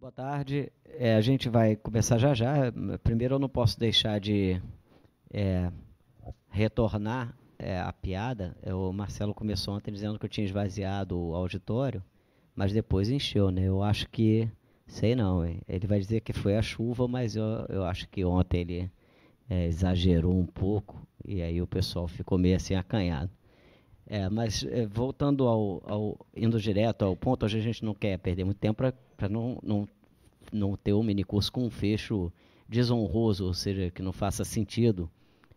Boa tarde. É, a gente vai começar já já. Primeiro, eu não posso deixar de é, retornar é, a piada. É, o Marcelo começou ontem dizendo que eu tinha esvaziado o auditório, mas depois encheu, né? Eu acho que. Sei não, hein? ele vai dizer que foi a chuva, mas eu, eu acho que ontem ele é, exagerou um pouco e aí o pessoal ficou meio assim acanhado. É, mas é, voltando ao, ao, indo direto ao ponto, hoje a gente não quer perder muito tempo para não, não, não ter um minicurso com um fecho desonroso, ou seja, que não faça sentido.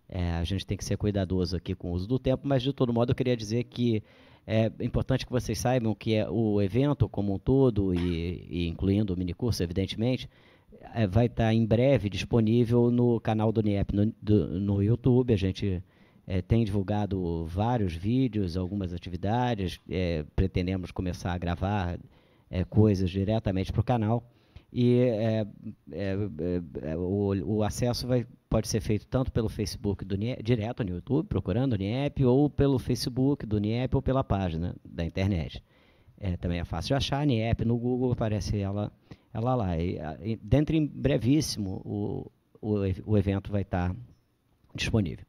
É, a gente tem que ser cuidadoso aqui com o uso do tempo, mas de todo modo eu queria dizer que é importante que vocês saibam que é o evento como um todo, e, e incluindo o minicurso, evidentemente, é, vai estar em breve disponível no canal do NIEP no, do, no YouTube. A gente é, tem divulgado vários vídeos, algumas atividades, é, pretendemos começar a gravar é, coisas diretamente para o canal. E é, é, é, o, o, acesso vai, pode ser feito tanto pelo Facebook do NIEP, direto no YouTube, procurando o NIEP, ou pelo Facebook do NIEP ou pela página da internet. também é fácil de achar, NIEP no Google aparece ela, ela lá. e dentro em brevíssimo o, o, o evento vai estar disponível.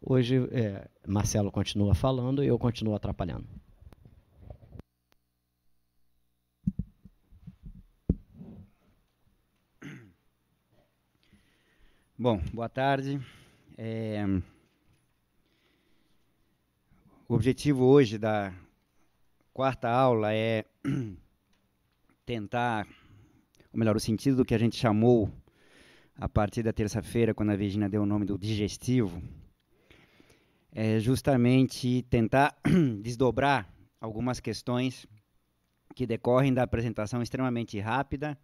Hoje, é, Marcelo continua falando e eu continuo atrapalhando. Bom, boa tarde. É, o objetivo hoje da quarta aula é tentar, ou melhor, o sentido do que a gente chamou a partir da terça-feira, quando a Virginia deu o nome do digestivo é justamente tentar desdobrar algumas questões que decorrem da apresentação extremamente rápida,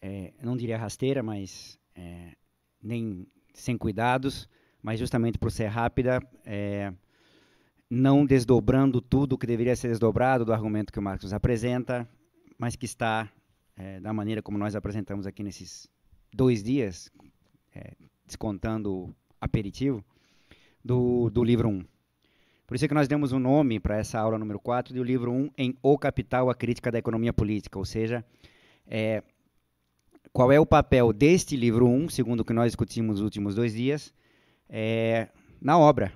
é, não diria rasteira, mas é, nem sem cuidados, mas justamente por ser rápida, é, não desdobrando tudo o que deveria ser desdobrado do argumento que o Marcos apresenta, mas que está, é, da maneira como nós apresentamos aqui nesses dois dias, é, descontando o aperitivo, do, do livro 1. Por isso é que nós demos um nome para essa aula número 4 do livro 1 em O Capital, a Crítica da Economia Política, ou seja, é, qual é o papel deste livro 1, segundo o que nós discutimos nos últimos dois dias, é, na obra.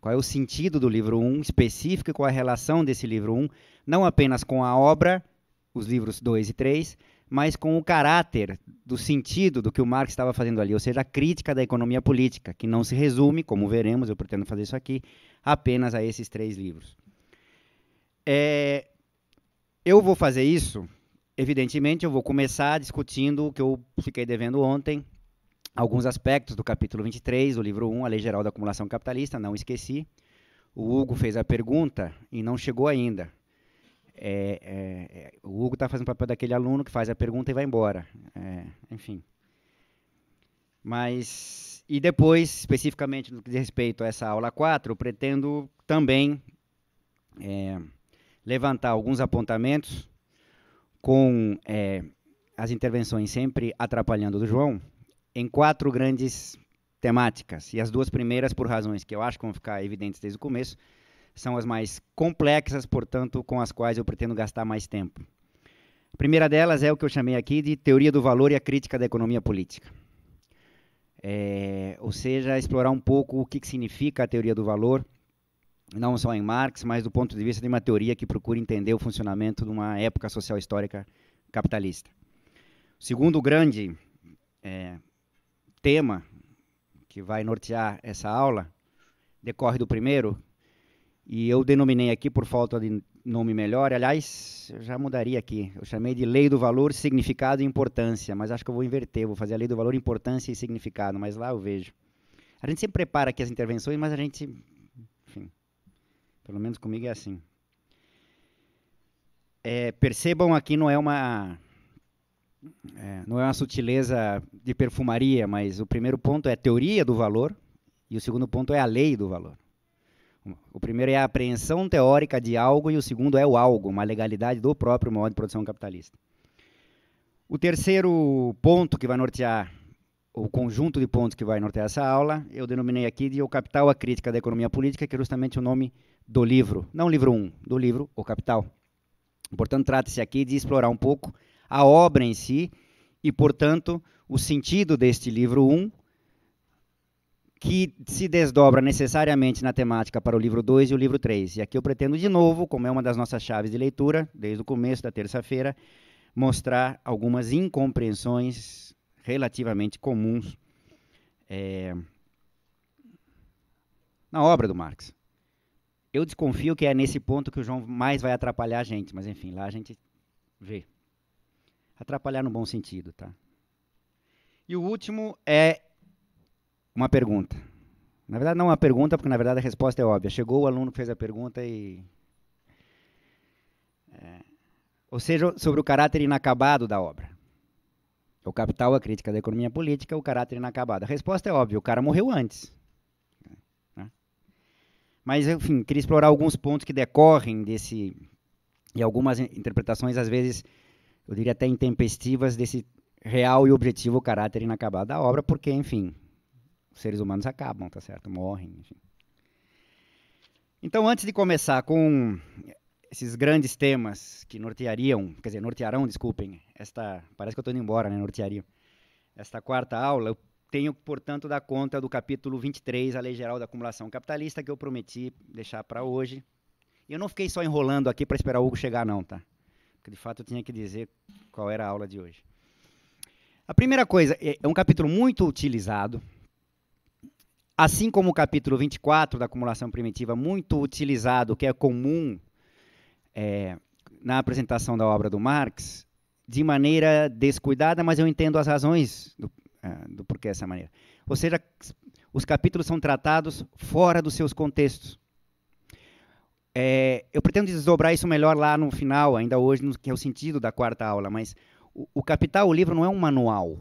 Qual é o sentido do livro 1 específico e qual é a relação desse livro 1, não apenas com a obra, os livros 2 e 3, mas com o caráter do sentido do que o Marx estava fazendo ali, ou seja, a crítica da economia política, que não se resume, como veremos, eu pretendo fazer isso aqui, apenas a esses três livros. É, eu vou fazer isso, evidentemente, eu vou começar discutindo o que eu fiquei devendo ontem, alguns aspectos do capítulo 23, do livro 1, A Lei Geral da Acumulação Capitalista, não esqueci. O Hugo fez a pergunta e não chegou ainda. É, é, é, o Hugo está fazendo o papel daquele aluno que faz a pergunta e vai embora. É, enfim. Mas, e depois, especificamente no que diz respeito a essa aula 4, eu pretendo também é, levantar alguns apontamentos com é, as intervenções sempre atrapalhando do João em quatro grandes temáticas. E as duas primeiras, por razões que eu acho que vão ficar evidentes desde o começo, são as mais complexas, portanto, com as quais eu pretendo gastar mais tempo. A primeira delas é o que eu chamei aqui de teoria do valor e a crítica da economia política. É, ou seja, explorar um pouco o que, que significa a teoria do valor, não só em Marx, mas do ponto de vista de uma teoria que procura entender o funcionamento de uma época social histórica capitalista. O segundo grande é, tema que vai nortear essa aula decorre do primeiro, e eu denominei aqui, por falta de nome melhor, aliás, eu já mudaria aqui. Eu chamei de lei do valor, significado e importância, mas acho que eu vou inverter, vou fazer a lei do valor, importância e significado, mas lá eu vejo. A gente sempre prepara aqui as intervenções, mas a gente, enfim, pelo menos comigo é assim. É, percebam aqui não é uma é, não é uma sutileza de perfumaria, mas o primeiro ponto é teoria do valor e o segundo ponto é a lei do valor. O primeiro é a apreensão teórica de algo e o segundo é o algo, uma legalidade do próprio modo de produção capitalista. O terceiro ponto que vai nortear, o conjunto de pontos que vai nortear essa aula, eu denominei aqui de O Capital, a Crítica da Economia Política, que é justamente o nome do livro, não livro 1, um, do livro O Capital. Portanto, trata-se aqui de explorar um pouco a obra em si e, portanto, o sentido deste livro 1, um, que se desdobra necessariamente na temática para o livro 2 e o livro 3. E aqui eu pretendo, de novo, como é uma das nossas chaves de leitura, desde o começo da terça-feira, mostrar algumas incompreensões relativamente comuns é, na obra do Marx. Eu desconfio que é nesse ponto que o João mais vai atrapalhar a gente, mas enfim, lá a gente vê. Atrapalhar no bom sentido, tá? E o último é uma pergunta. Na verdade, não é uma pergunta, porque na verdade a resposta é óbvia. Chegou o aluno fez a pergunta e. É, ou seja, sobre o caráter inacabado da obra. O capital, a crítica da economia política, o caráter inacabado. A resposta é óbvia: o cara morreu antes. Né? Mas, enfim, queria explorar alguns pontos que decorrem desse. e algumas interpretações, às vezes, eu diria até intempestivas, desse real e objetivo caráter inacabado da obra, porque, enfim, seres humanos acabam, tá certo? Morrem, enfim. Então, antes de começar com esses grandes temas que norteariam, quer dizer, nortearão, desculpem, esta, parece que eu estou indo embora, né, norteariam, esta quarta aula, eu tenho, portanto, da conta do capítulo 23, a Lei Geral da Acumulação Capitalista, que eu prometi deixar para hoje. E eu não fiquei só enrolando aqui para esperar o Hugo chegar, não, tá? Porque, de fato, eu tinha que dizer qual era a aula de hoje. A primeira coisa, é, é um capítulo muito utilizado, Assim como o capítulo 24 da acumulação primitiva, muito utilizado, que é comum é, na apresentação da obra do Marx, de maneira descuidada, mas eu entendo as razões do, é, do porquê essa maneira. Ou seja, os capítulos são tratados fora dos seus contextos. É, eu pretendo desdobrar isso melhor lá no final, ainda hoje, no, que é o sentido da quarta aula, mas o, o Capital, o livro, não é um manual.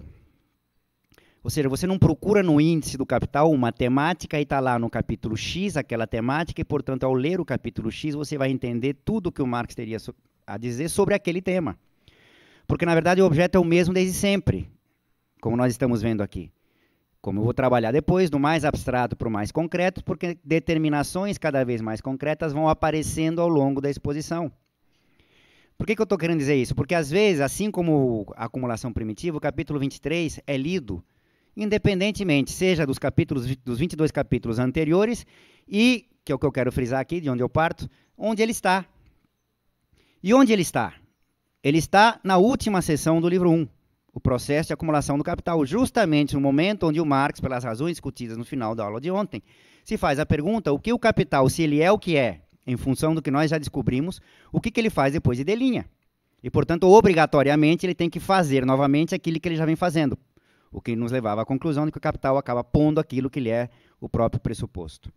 Ou seja, você não procura no índice do capital uma temática e está lá no capítulo X aquela temática, e, portanto, ao ler o capítulo X, você vai entender tudo o que o Marx teria a dizer sobre aquele tema. Porque, na verdade, o objeto é o mesmo desde sempre, como nós estamos vendo aqui. Como eu vou trabalhar depois, do mais abstrato para o mais concreto, porque determinações cada vez mais concretas vão aparecendo ao longo da exposição. Por que, que eu estou querendo dizer isso? Porque, às vezes, assim como a acumulação primitiva, o capítulo 23 é lido independentemente, seja dos capítulos dos 22 capítulos anteriores e que é o que eu quero frisar aqui, de onde eu parto, onde ele está. E onde ele está? Ele está na última seção do livro 1, o processo de acumulação do capital, justamente no momento onde o Marx, pelas razões discutidas no final da aula de ontem, se faz a pergunta o que o capital, se ele é o que é, em função do que nós já descobrimos, o que, que ele faz depois de delinha. E, portanto, obrigatoriamente, ele tem que fazer novamente aquilo que ele já vem fazendo, o que nos levava à conclusão de que o capital acaba pondo aquilo que lhe é o próprio pressuposto.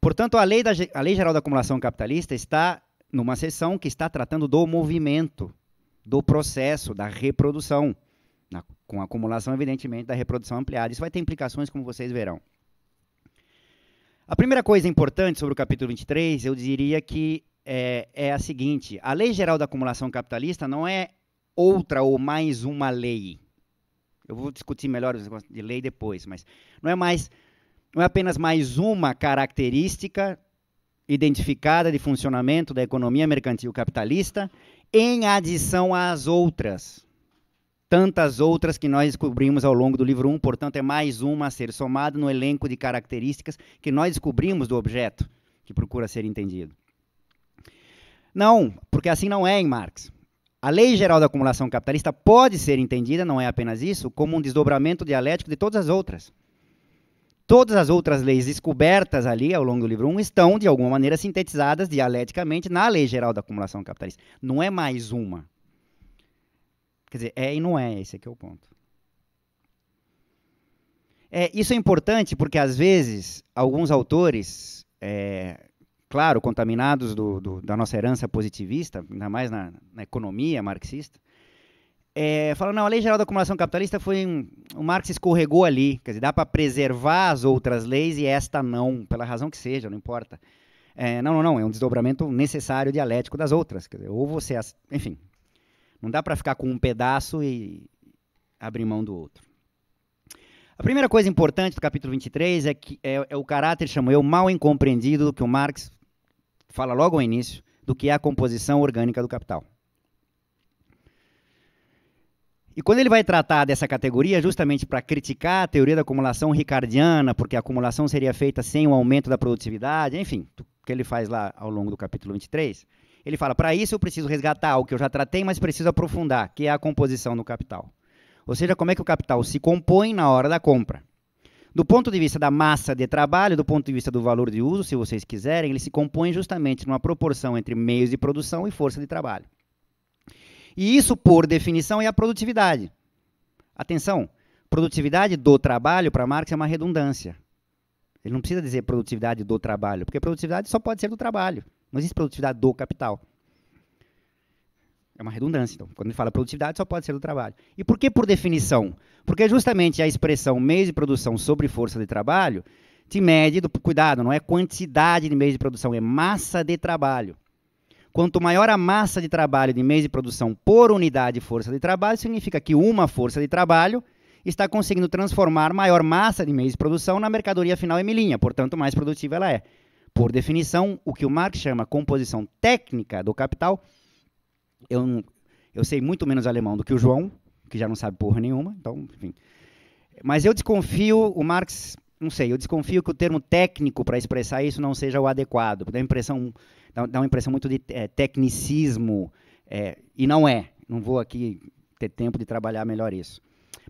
Portanto, a lei, da, a lei geral da acumulação capitalista está numa seção que está tratando do movimento, do processo, da reprodução, na, com acumulação, evidentemente, da reprodução ampliada. Isso vai ter implicações, como vocês verão. A primeira coisa importante sobre o capítulo 23, eu diria que é, é a seguinte: a lei geral da acumulação capitalista não é outra ou mais uma lei eu vou discutir melhor os negócios de lei depois, mas não é mais não é apenas mais uma característica identificada de funcionamento da economia mercantil capitalista em adição às outras. Tantas outras que nós descobrimos ao longo do livro 1, portanto, é mais uma a ser somada no elenco de características que nós descobrimos do objeto que procura ser entendido. Não, porque assim não é em Marx. A lei geral da acumulação capitalista pode ser entendida, não é apenas isso, como um desdobramento dialético de todas as outras. Todas as outras leis descobertas ali ao longo do livro 1 estão, de alguma maneira, sintetizadas dialeticamente na lei geral da acumulação capitalista. Não é mais uma. Quer dizer, é e não é, esse aqui é o ponto. É, isso é importante porque, às vezes, alguns autores é, claro, contaminados do, do, da nossa herança positivista, ainda mais na, na economia marxista, é, falam, não, a lei geral da acumulação capitalista foi um, o Marx escorregou ali, quer dizer, dá para preservar as outras leis e esta não, pela razão que seja, não importa. É, não, não, não, é um desdobramento necessário dialético das outras, quer dizer, ou você, enfim, não dá para ficar com um pedaço e abrir mão do outro. A primeira coisa importante do capítulo 23 é, que, é, é o caráter, chamo eu, mal incompreendido que o Marx fala logo ao início, do que é a composição orgânica do capital. E quando ele vai tratar dessa categoria, justamente para criticar a teoria da acumulação ricardiana, porque a acumulação seria feita sem o aumento da produtividade, enfim, o que ele faz lá ao longo do capítulo 23, ele fala: para isso eu preciso resgatar o que eu já tratei, mas preciso aprofundar, que é a composição do capital. Ou seja, como é que o capital se compõe na hora da compra. Do ponto de vista da massa de trabalho, do ponto de vista do valor de uso, se vocês quiserem, ele se compõe justamente numa proporção entre meios de produção e força de trabalho. E isso, por definição, é a produtividade. Atenção, produtividade do trabalho para Marx é uma redundância. Ele não precisa dizer produtividade do trabalho, porque produtividade só pode ser do trabalho. Não existe produtividade do capital. É uma redundância. Então, quando a gente fala produtividade, só pode ser do trabalho. E por que por definição? Porque justamente a expressão mês de produção sobre força de trabalho te mede, do, cuidado, não é quantidade de mês de produção, é massa de trabalho. Quanto maior a massa de trabalho de mês de produção por unidade de força de trabalho, significa que uma força de trabalho está conseguindo transformar maior massa de mês de produção na mercadoria final em linha. portanto, mais produtiva ela é. Por definição, o que o Marx chama composição técnica do capital eu, eu sei muito menos alemão do que o João, que já não sabe porra nenhuma, então, enfim. Mas eu desconfio, o Marx, não sei, eu desconfio que o termo técnico para expressar isso não seja o adequado. Dá, impressão, dá, dá uma impressão muito de é, tecnicismo, é, e não é. Não vou aqui ter tempo de trabalhar melhor isso.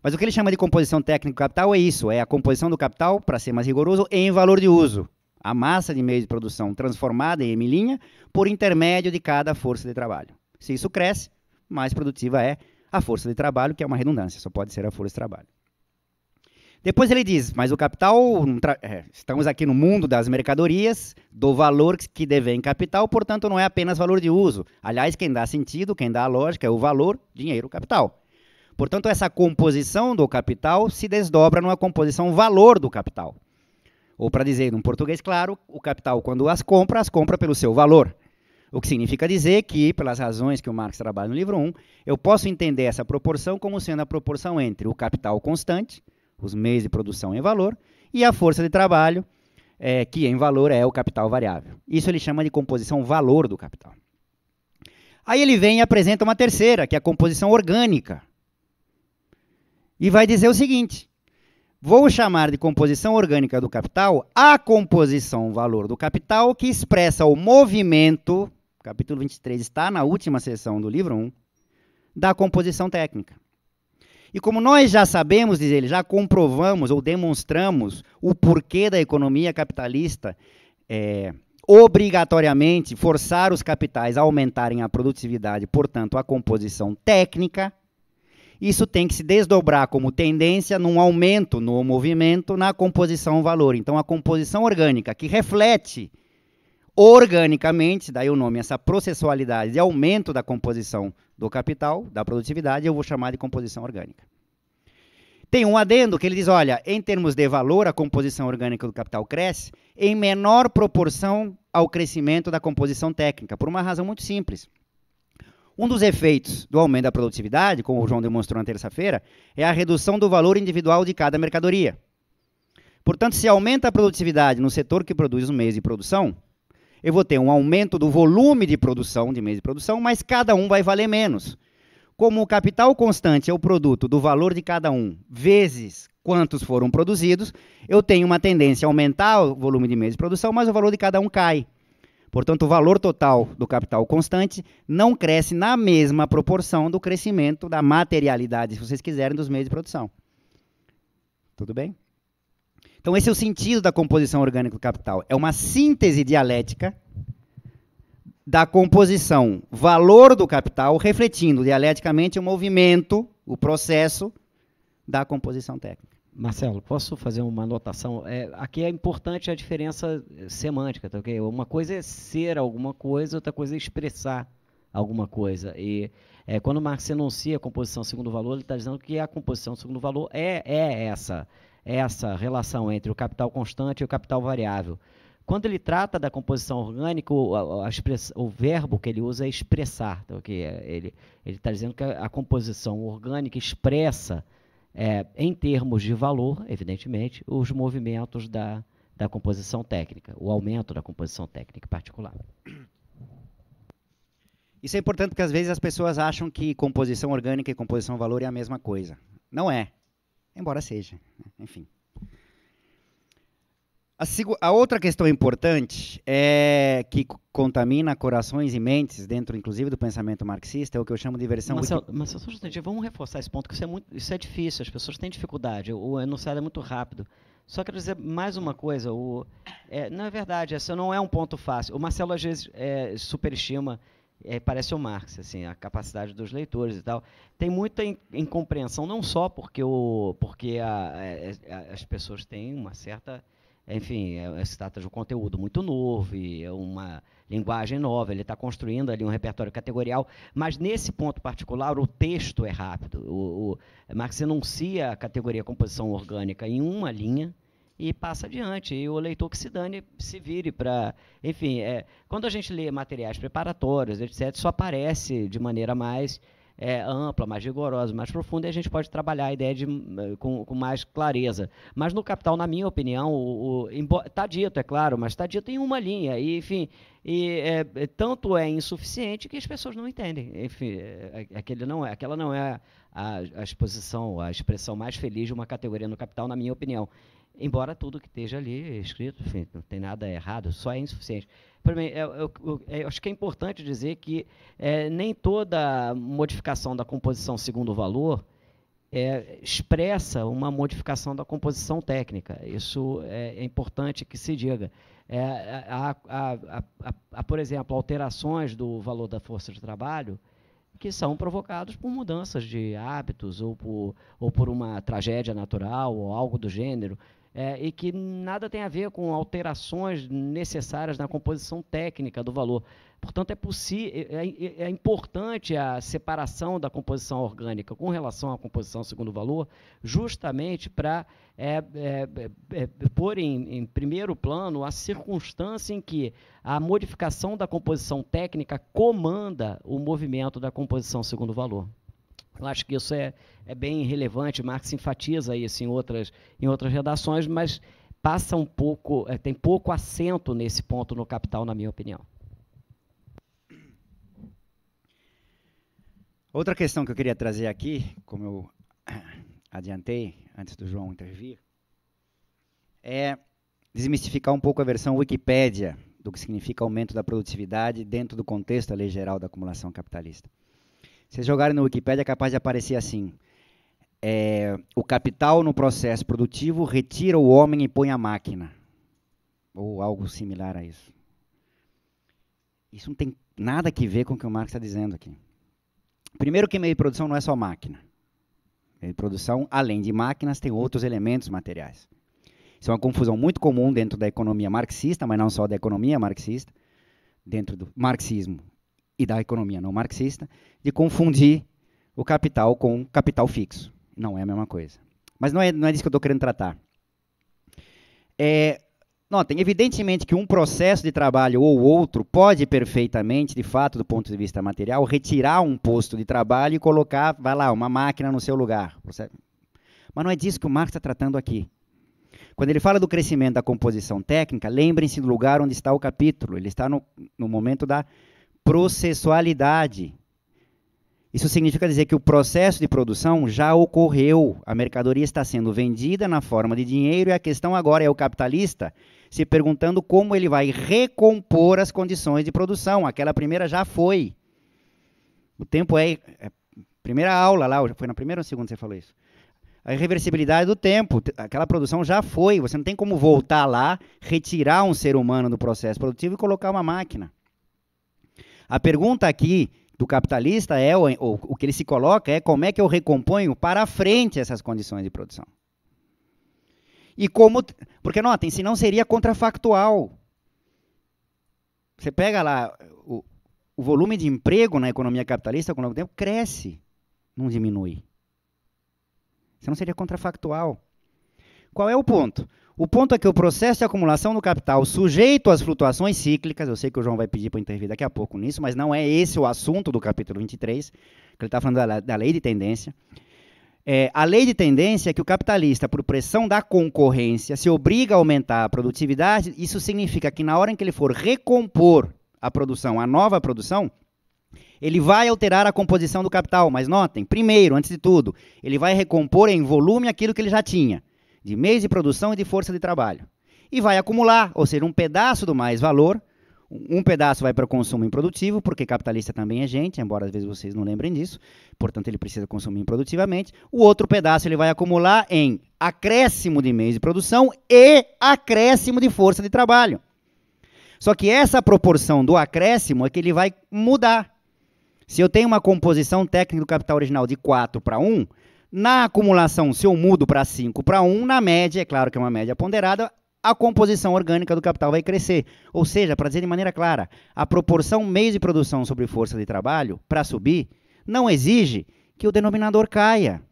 Mas o que ele chama de composição técnica do capital é isso: é a composição do capital, para ser mais rigoroso, em valor de uso. A massa de meios de produção transformada em linha por intermédio de cada força de trabalho. Se isso cresce, mais produtiva é a força de trabalho, que é uma redundância, só pode ser a força de trabalho. Depois ele diz, mas o capital, é, estamos aqui no mundo das mercadorias, do valor que devem capital, portanto não é apenas valor de uso. Aliás, quem dá sentido, quem dá lógica é o valor, dinheiro, capital. Portanto, essa composição do capital se desdobra numa composição valor do capital. Ou para dizer em português claro, o capital quando as compra, as compra pelo seu valor. O que significa dizer que, pelas razões que o Marx trabalha no livro 1, eu posso entender essa proporção como sendo a proporção entre o capital constante, os meios de produção em valor, e a força de trabalho, é, que em valor é o capital variável. Isso ele chama de composição valor do capital. Aí ele vem e apresenta uma terceira, que é a composição orgânica. E vai dizer o seguinte: vou chamar de composição orgânica do capital a composição valor do capital que expressa o movimento capítulo 23, está na última sessão do livro 1, da composição técnica. E como nós já sabemos, diz ele, já comprovamos ou demonstramos o porquê da economia capitalista é, obrigatoriamente forçar os capitais a aumentarem a produtividade, portanto, a composição técnica, isso tem que se desdobrar como tendência num aumento no movimento na composição valor. Então, a composição orgânica, que reflete organicamente, daí o nome, essa processualidade de aumento da composição do capital, da produtividade, eu vou chamar de composição orgânica. Tem um adendo que ele diz: olha, em termos de valor, a composição orgânica do capital cresce em menor proporção ao crescimento da composição técnica, por uma razão muito simples. Um dos efeitos do aumento da produtividade, como o João demonstrou na terça-feira, é a redução do valor individual de cada mercadoria. Portanto, se aumenta a produtividade no setor que produz o um mês de produção, eu vou ter um aumento do volume de produção, de mês de produção, mas cada um vai valer menos. Como o capital constante é o produto do valor de cada um vezes quantos foram produzidos, eu tenho uma tendência a aumentar o volume de mês de produção, mas o valor de cada um cai. Portanto, o valor total do capital constante não cresce na mesma proporção do crescimento da materialidade, se vocês quiserem, dos meios de produção. Tudo bem? Então, esse é o sentido da composição orgânica do capital. É uma síntese dialética da composição valor do capital, refletindo dialeticamente o movimento, o processo da composição técnica. Marcelo, posso fazer uma anotação? É, aqui é importante a diferença eh, semântica, tá ok? Uma coisa é ser alguma coisa, outra coisa é expressar alguma coisa. E é, quando Marx enuncia a composição segundo valor, ele está dizendo que a composição segundo valor é, é essa essa relação entre o capital constante e o capital variável. Quando ele trata da composição orgânica, o, a, express, o verbo que ele usa é expressar. Então, que é, ele está dizendo que a, a, composição orgânica expressa, é, em termos de valor, evidentemente, os movimentos da, da composição técnica, o aumento da composição técnica particular. Isso é importante porque às vezes as pessoas acham que composição orgânica e composição valor é a mesma coisa. Não é. Embora seja, né? enfim. A, a, outra questão importante é que contamina corações e mentes, dentro inclusive do pensamento marxista, é o que eu chamo de versão... Marcelo, wiki... Marcelo vamos reforçar esse ponto, que isso é, muito, isso é difícil, as pessoas têm dificuldade, o enunciado é muito rápido. Só quero dizer mais uma coisa, o, é, não é verdade, essa não é um ponto fácil. O Marcelo às vezes é, superestima é, parece o Marx, assim, a capacidade dos leitores e tal. Tem muita incompreensão, não só porque, o, porque a, a, as pessoas têm uma certa. Enfim, é, se trata de um conteúdo muito novo, e é uma linguagem nova, ele está construindo ali um repertório categorial, mas nesse ponto particular o texto é rápido. O, o Marx enuncia a categoria composição orgânica em uma linha, e passa adiante. E o leitor que se dane, se vire para. Enfim, é, quando a gente lê materiais preparatórios, etc., só aparece de maneira mais é, ampla, mais rigorosa, mais profunda, e a gente pode trabalhar a ideia de, hum, eh, com, com mais clareza. Mas no Capital, na minha opinião, está dito, é claro, mas está dito em uma linha, e, enfim, e é, é, tanto é insuficiente que as pessoas não entendem. Enfim, é, é, é, aquele não é, aquela não é a, a exposição, a expressão mais feliz de uma categoria no Capital, na minha opinião. Embora tudo que esteja ali escrito, enfim, não tem nada errado, só é insuficiente. Para mim, eu, eu, eu, acho que é importante dizer que é, nem toda modificação da composição segundo o valor é, expressa uma modificação da composição técnica. Isso é, é importante que se diga. É, há, há, há, por exemplo, alterações do valor da força de trabalho que são provocados por mudanças de hábitos ou por, ou por uma tragédia natural ou algo do gênero é, e que nada tem a ver com alterações necessárias na composição técnica do valor. Portanto, é, é, é, é importante a separação da composição orgânica com relação à composição segundo valor, justamente para é, é, é, pôr em, em primeiro plano a circunstância em que a modificação da composição técnica comanda o movimento da composição segundo valor. Eu acho que isso é, é bem relevante. Marx enfatiza isso em outras, em outras redações, mas passa um pouco, é, tem pouco assento nesse ponto no Capital, na minha opinião. Outra questão que eu queria trazer aqui, como eu adiantei antes do João intervir, é desmistificar um pouco a versão Wikipédia do que significa aumento da produtividade dentro do contexto da lei geral da acumulação capitalista vocês jogarem no Wikipedia, é capaz de aparecer assim. É, o capital no processo produtivo retira o homem e põe a máquina. Ou algo similar a isso. Isso não tem nada que ver com o que o Marx está dizendo aqui. Primeiro que meio de produção não é só máquina. Meio de produção, além de máquinas, tem outros elementos materiais. Isso é uma confusão muito comum dentro da economia marxista, mas não só da economia marxista, dentro do marxismo, e da economia não marxista de confundir o capital com capital fixo. Não é a mesma coisa. Mas não é, não é disso que eu estou querendo tratar. É, notem, evidentemente que um processo de trabalho ou outro pode perfeitamente, de fato, do ponto de vista material, retirar um posto de trabalho e colocar, vai lá, uma máquina no seu lugar. Mas não é disso que o Marx está tratando aqui. Quando ele fala do crescimento da composição técnica, lembrem-se do lugar onde está o capítulo. Ele está no, no momento da processualidade. Isso significa dizer que o processo de produção já ocorreu, a mercadoria está sendo vendida na forma de dinheiro e a questão agora é o capitalista se perguntando como ele vai recompor as condições de produção. Aquela primeira já foi. O tempo é, é primeira aula lá, foi na primeira ou segunda que você falou isso? A irreversibilidade do tempo, aquela produção já foi, você não tem como voltar lá, retirar um ser humano do processo produtivo e colocar uma máquina. A pergunta aqui do capitalista é, ou, ou, o que ele se coloca é como é que eu recomponho para frente essas condições de produção. E como. Porque notem, se não seria contrafactual. Você pega lá, o, o volume de emprego na economia capitalista, com o longo tempo, cresce, não diminui. não seria contrafactual. Qual é o ponto? O ponto é que o processo de acumulação do capital sujeito às flutuações cíclicas, eu sei que o João vai pedir para intervir daqui a pouco nisso, mas não é esse o assunto do capítulo 23, que ele está falando da, da, lei de tendência. É, a lei de tendência é que o capitalista, por pressão da concorrência, se obriga a aumentar a produtividade. Isso significa que na hora em que ele for recompor a produção, a nova produção, ele vai alterar a composição do capital. Mas notem, primeiro, antes de tudo, ele vai recompor em volume aquilo que ele já tinha de meios de produção e de força de trabalho. E vai acumular, ou seja, um pedaço do mais valor, um pedaço vai para o consumo improdutivo, porque capitalista também é gente, embora às vezes vocês não lembrem disso, portanto ele precisa consumir improdutivamente. O outro pedaço ele vai acumular em acréscimo de meios de produção e acréscimo de força de trabalho. Só que essa proporção do acréscimo é que ele vai mudar. Se eu tenho uma composição técnica do capital original de 4 para 1, na acumulação, se eu mudo para 5 para 1, na média, é claro que é uma média ponderada, a composição orgânica do capital vai crescer. Ou seja, para dizer de maneira clara, a proporção meio de produção sobre força de trabalho, para subir, não exige que o denominador caia.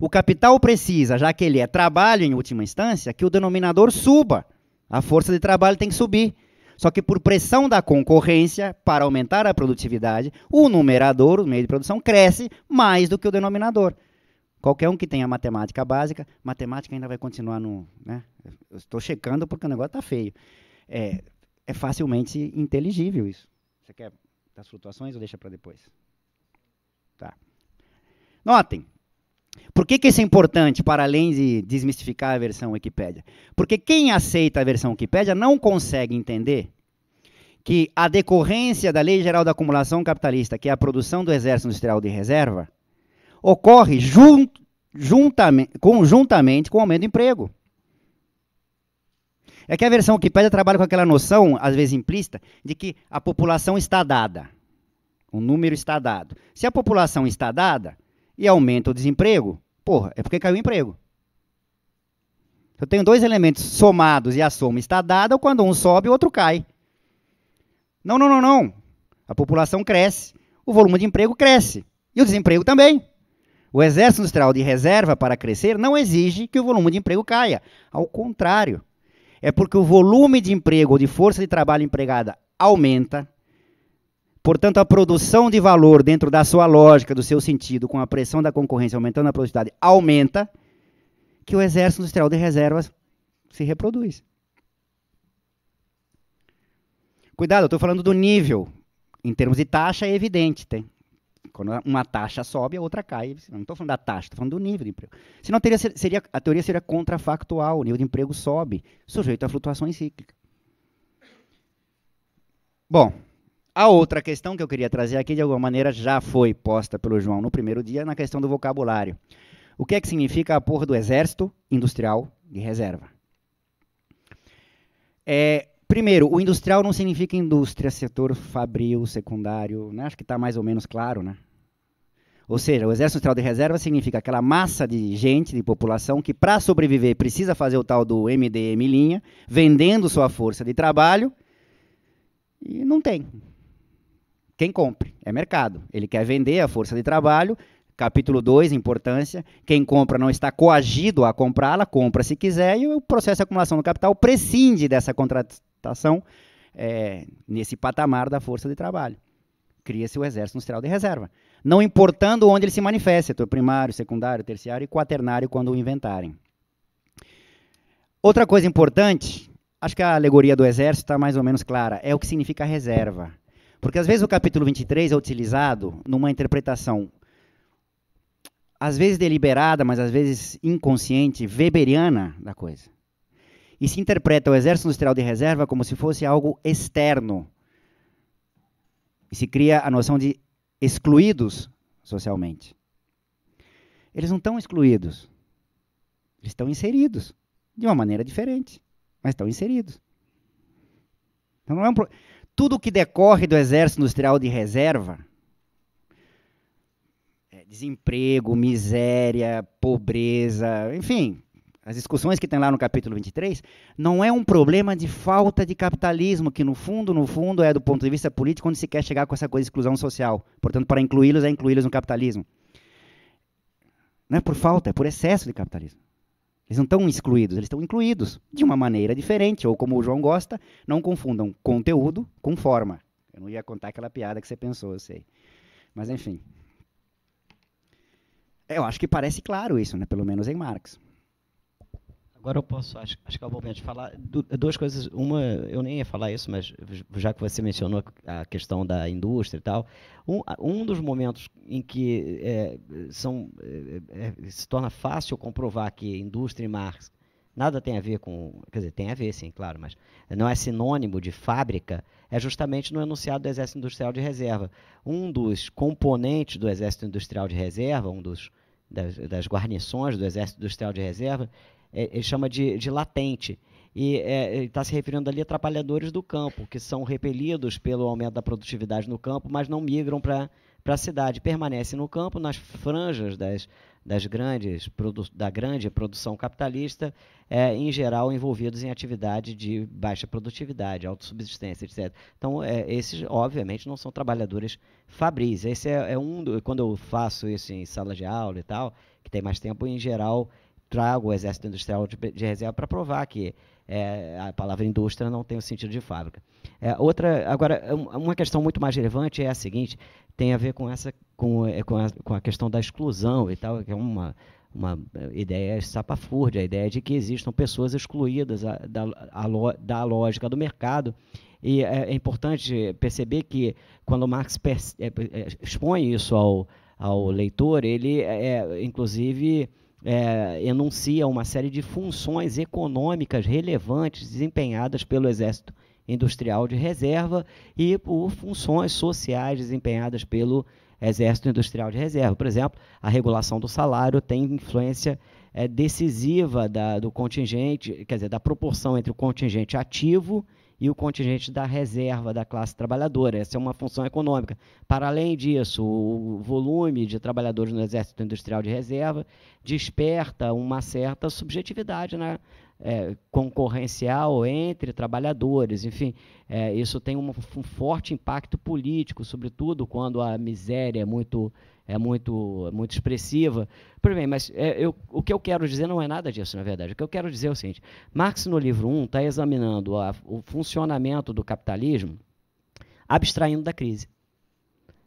O capital precisa, já que ele é trabalho em última instância, que o denominador suba. A força de trabalho tem que subir. Só que por pressão da concorrência, para aumentar a produtividade, o numerador, o meio de produção, cresce mais do que o denominador. Qualquer um que tenha matemática básica, matemática ainda vai continuar no. Né? Eu estou checando porque o negócio está feio. É, é facilmente inteligível isso. Você quer das flutuações ou deixa para depois? Tá. Notem, por que, que isso é importante, para além de desmistificar a versão Wikipédia? Porque quem aceita a versão Wikipédia não consegue entender que a decorrência da Lei Geral da Acumulação Capitalista, que é a produção do Exército Industrial de Reserva, ocorre jun conjuntamente com o aumento do emprego. É que a versão Wikipédia trabalha com aquela noção, às vezes implícita, de que a população está dada. O número está dado. Se a população está dada, e aumenta o desemprego, porra, é porque caiu o emprego. Eu tenho dois elementos somados e a soma está dada, ou quando um sobe, o outro cai. Não, não, não, não. A população cresce, o volume de emprego cresce e o desemprego também. O exército industrial de reserva para crescer não exige que o volume de emprego caia. Ao contrário, é porque o volume de emprego ou de força de trabalho empregada aumenta, Portanto, a produção de valor dentro da sua lógica, do seu sentido, com a pressão da concorrência aumentando a produtividade, aumenta, que o exército industrial de reservas se reproduz. Cuidado, eu estou falando do nível. Em termos de taxa, é evidente. Tem. Quando uma taxa sobe, a outra cai. Não estou falando da taxa, estou falando do nível de emprego. Senão teria, seria, a teoria seria contrafactual. O nível de emprego sobe, sujeito a flutuações cíclicas. Bom, a outra questão que eu queria trazer aqui, de alguma maneira, já foi posta pelo João no primeiro dia, na questão do vocabulário. O que é que significa a porra do Exército Industrial de Reserva? É, primeiro, o industrial não significa indústria, setor fabril, secundário, né? acho que está mais ou menos claro, né? Ou seja, o Exército Industrial de Reserva significa aquela massa de gente, de população, que para sobreviver precisa fazer o tal do MDM linha, vendendo sua força de trabalho, e não tem quem compre, é mercado. Ele quer vender a força de trabalho. Capítulo 2, importância. Quem compra não está coagido a comprá-la, compra se quiser, e o processo de acumulação do capital prescinde dessa contratação é, nesse patamar da força de trabalho. Cria-se o exército industrial de reserva. Não importando onde ele se manifeste, setor primário, secundário, terciário e quaternário, quando o inventarem. Outra coisa importante, acho que a alegoria do exército está mais ou menos clara, é o que significa reserva. Porque às vezes o capítulo 23 é utilizado numa interpretação, às vezes deliberada, mas às vezes inconsciente, weberiana da coisa. E se interpreta o exército industrial de reserva como se fosse algo externo. E se cria a noção de excluídos socialmente. Eles não estão excluídos. Eles estão inseridos. De uma maneira diferente. Mas estão inseridos. Então não é um problema tudo o que decorre do Exército Industrial de Reserva é, desemprego, miséria, pobreza, enfim, as discussões que tem lá no capítulo 23, não é um problema de falta de capitalismo, que no fundo, no fundo, é do ponto de vista político onde se quer chegar com essa coisa de exclusão social. Portanto, para incluí-los, é incluí-los no capitalismo. Não é por falta, é por excesso de capitalismo. Eles não estão excluídos, eles estão incluídos de uma maneira diferente, ou como o João gosta, não confundam conteúdo com forma. Eu não ia contar aquela piada que você pensou, eu sei. Mas enfim. Eu acho que parece claro isso, né? pelo menos em Marx. Agora eu posso, acho, acho que é o momento de falar duas coisas. Uma, eu nem ia falar isso, mas já que você mencionou a questão da indústria e tal, um, um dos momentos em que é, são, é, é se torna fácil comprovar que indústria e Marx nada tem a ver com. Quer dizer, tem a ver, sim, claro, mas não é sinônimo de fábrica, é justamente no enunciado do Exército Industrial de Reserva. Um dos componentes do Exército Industrial de Reserva, um dos das, das guarnições do Exército Industrial de Reserva, é, ele chama de, de latente. E é, está se referindo ali a trabalhadores do campo, que são repelidos pelo aumento da produtividade no campo, mas não migram para para a cidade, permanece no campo, nas franjas das, das grandes, da grande produção capitalista, é, em geral envolvidos em atividade de baixa produtividade, autossubsistência, etc. Então, é, esses, obviamente, não são trabalhadores fabris. Esse é, é um. Do, quando eu faço isso em sala de aula e tal, que tem mais tempo, em geral trago o exército industrial de, de reserva para provar que é, a palavra indústria não tem o sentido de fábrica. É, outra, agora, uma questão muito mais relevante é a seguinte, tem a ver com essa, com, é, com, a, com a questão da exclusão e tal, que é uma, uma ideia sapafúrdia, a ideia de que existam pessoas excluídas a, da, a da lógica do mercado. E é, é importante perceber que quando Marx é, expõe isso ao, ao leitor, ele, é, inclusive, é, enuncia uma série de funções econômicas relevantes desempenhadas pelo Exército Industrial de Reserva e por funções sociais desempenhadas pelo Exército Industrial de Reserva. Por exemplo, a regulação do salário tem influência é, decisiva da, do contingente, quer dizer, da proporção entre o contingente ativo e o contingente da reserva da classe trabalhadora. Essa é uma função econômica. Para além disso, o volume de trabalhadores no exército industrial de reserva desperta uma certa subjetividade na né, é, concorrencial entre trabalhadores. Enfim, é, isso tem um, um forte impacto político, sobretudo quando a miséria é muito é muito, é muito expressiva. Por bem, mas é, eu, o que eu quero dizer não é nada disso, na verdade. O que eu quero dizer é o seguinte: Marx, no livro 1, está examinando a, o funcionamento do capitalismo abstraindo da crise.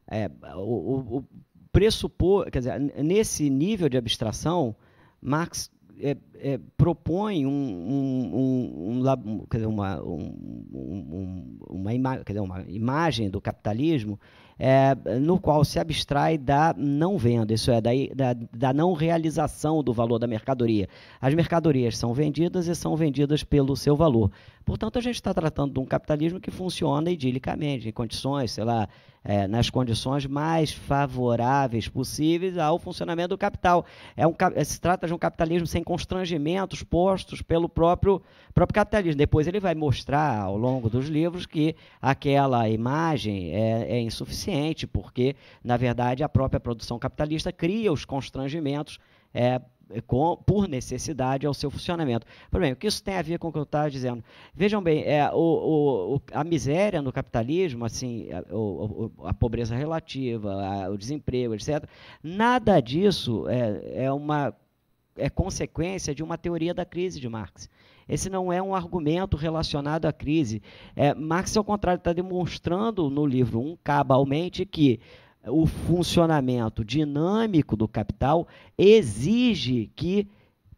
É, o, o, pressupor, quer dizer, nesse nível de abstração, Marx é, é, propõe um, um, um, dizer, uma, uma, imagem do capitalismo é, no qual se abstrai da não venda, isso é, da, da, da não realização do valor da mercadoria. As mercadorias são vendidas e são vendidas pelo seu valor. Portanto, a gente está tratando de um capitalismo que funciona idilicamente, em condições, sei lá, é, nas condições mais favoráveis possíveis ao funcionamento do capital. É um, é, se trata de um capitalismo sem constrangimentos postos pelo próprio, próprio capitalismo. Depois ele vai mostrar ao longo dos livros que aquela imagem é, é insuficiente, porque, na verdade, a própria produção capitalista cria os constrangimentos é, é, com, por necessidade ao seu funcionamento. Por bem, o que isso tem a ver com o que eu estava dizendo? Vejam bem, é, o, o, a miséria no capitalismo, assim, a, o, a pobreza relativa, a, o desemprego, etc., nada disso é, é uma é consequência de uma teoria da crise de Marx. Esse não é um argumento relacionado à crise. É, Marx, ao contrário, está demonstrando no livro um cabalmente que o funcionamento dinâmico do capital exige que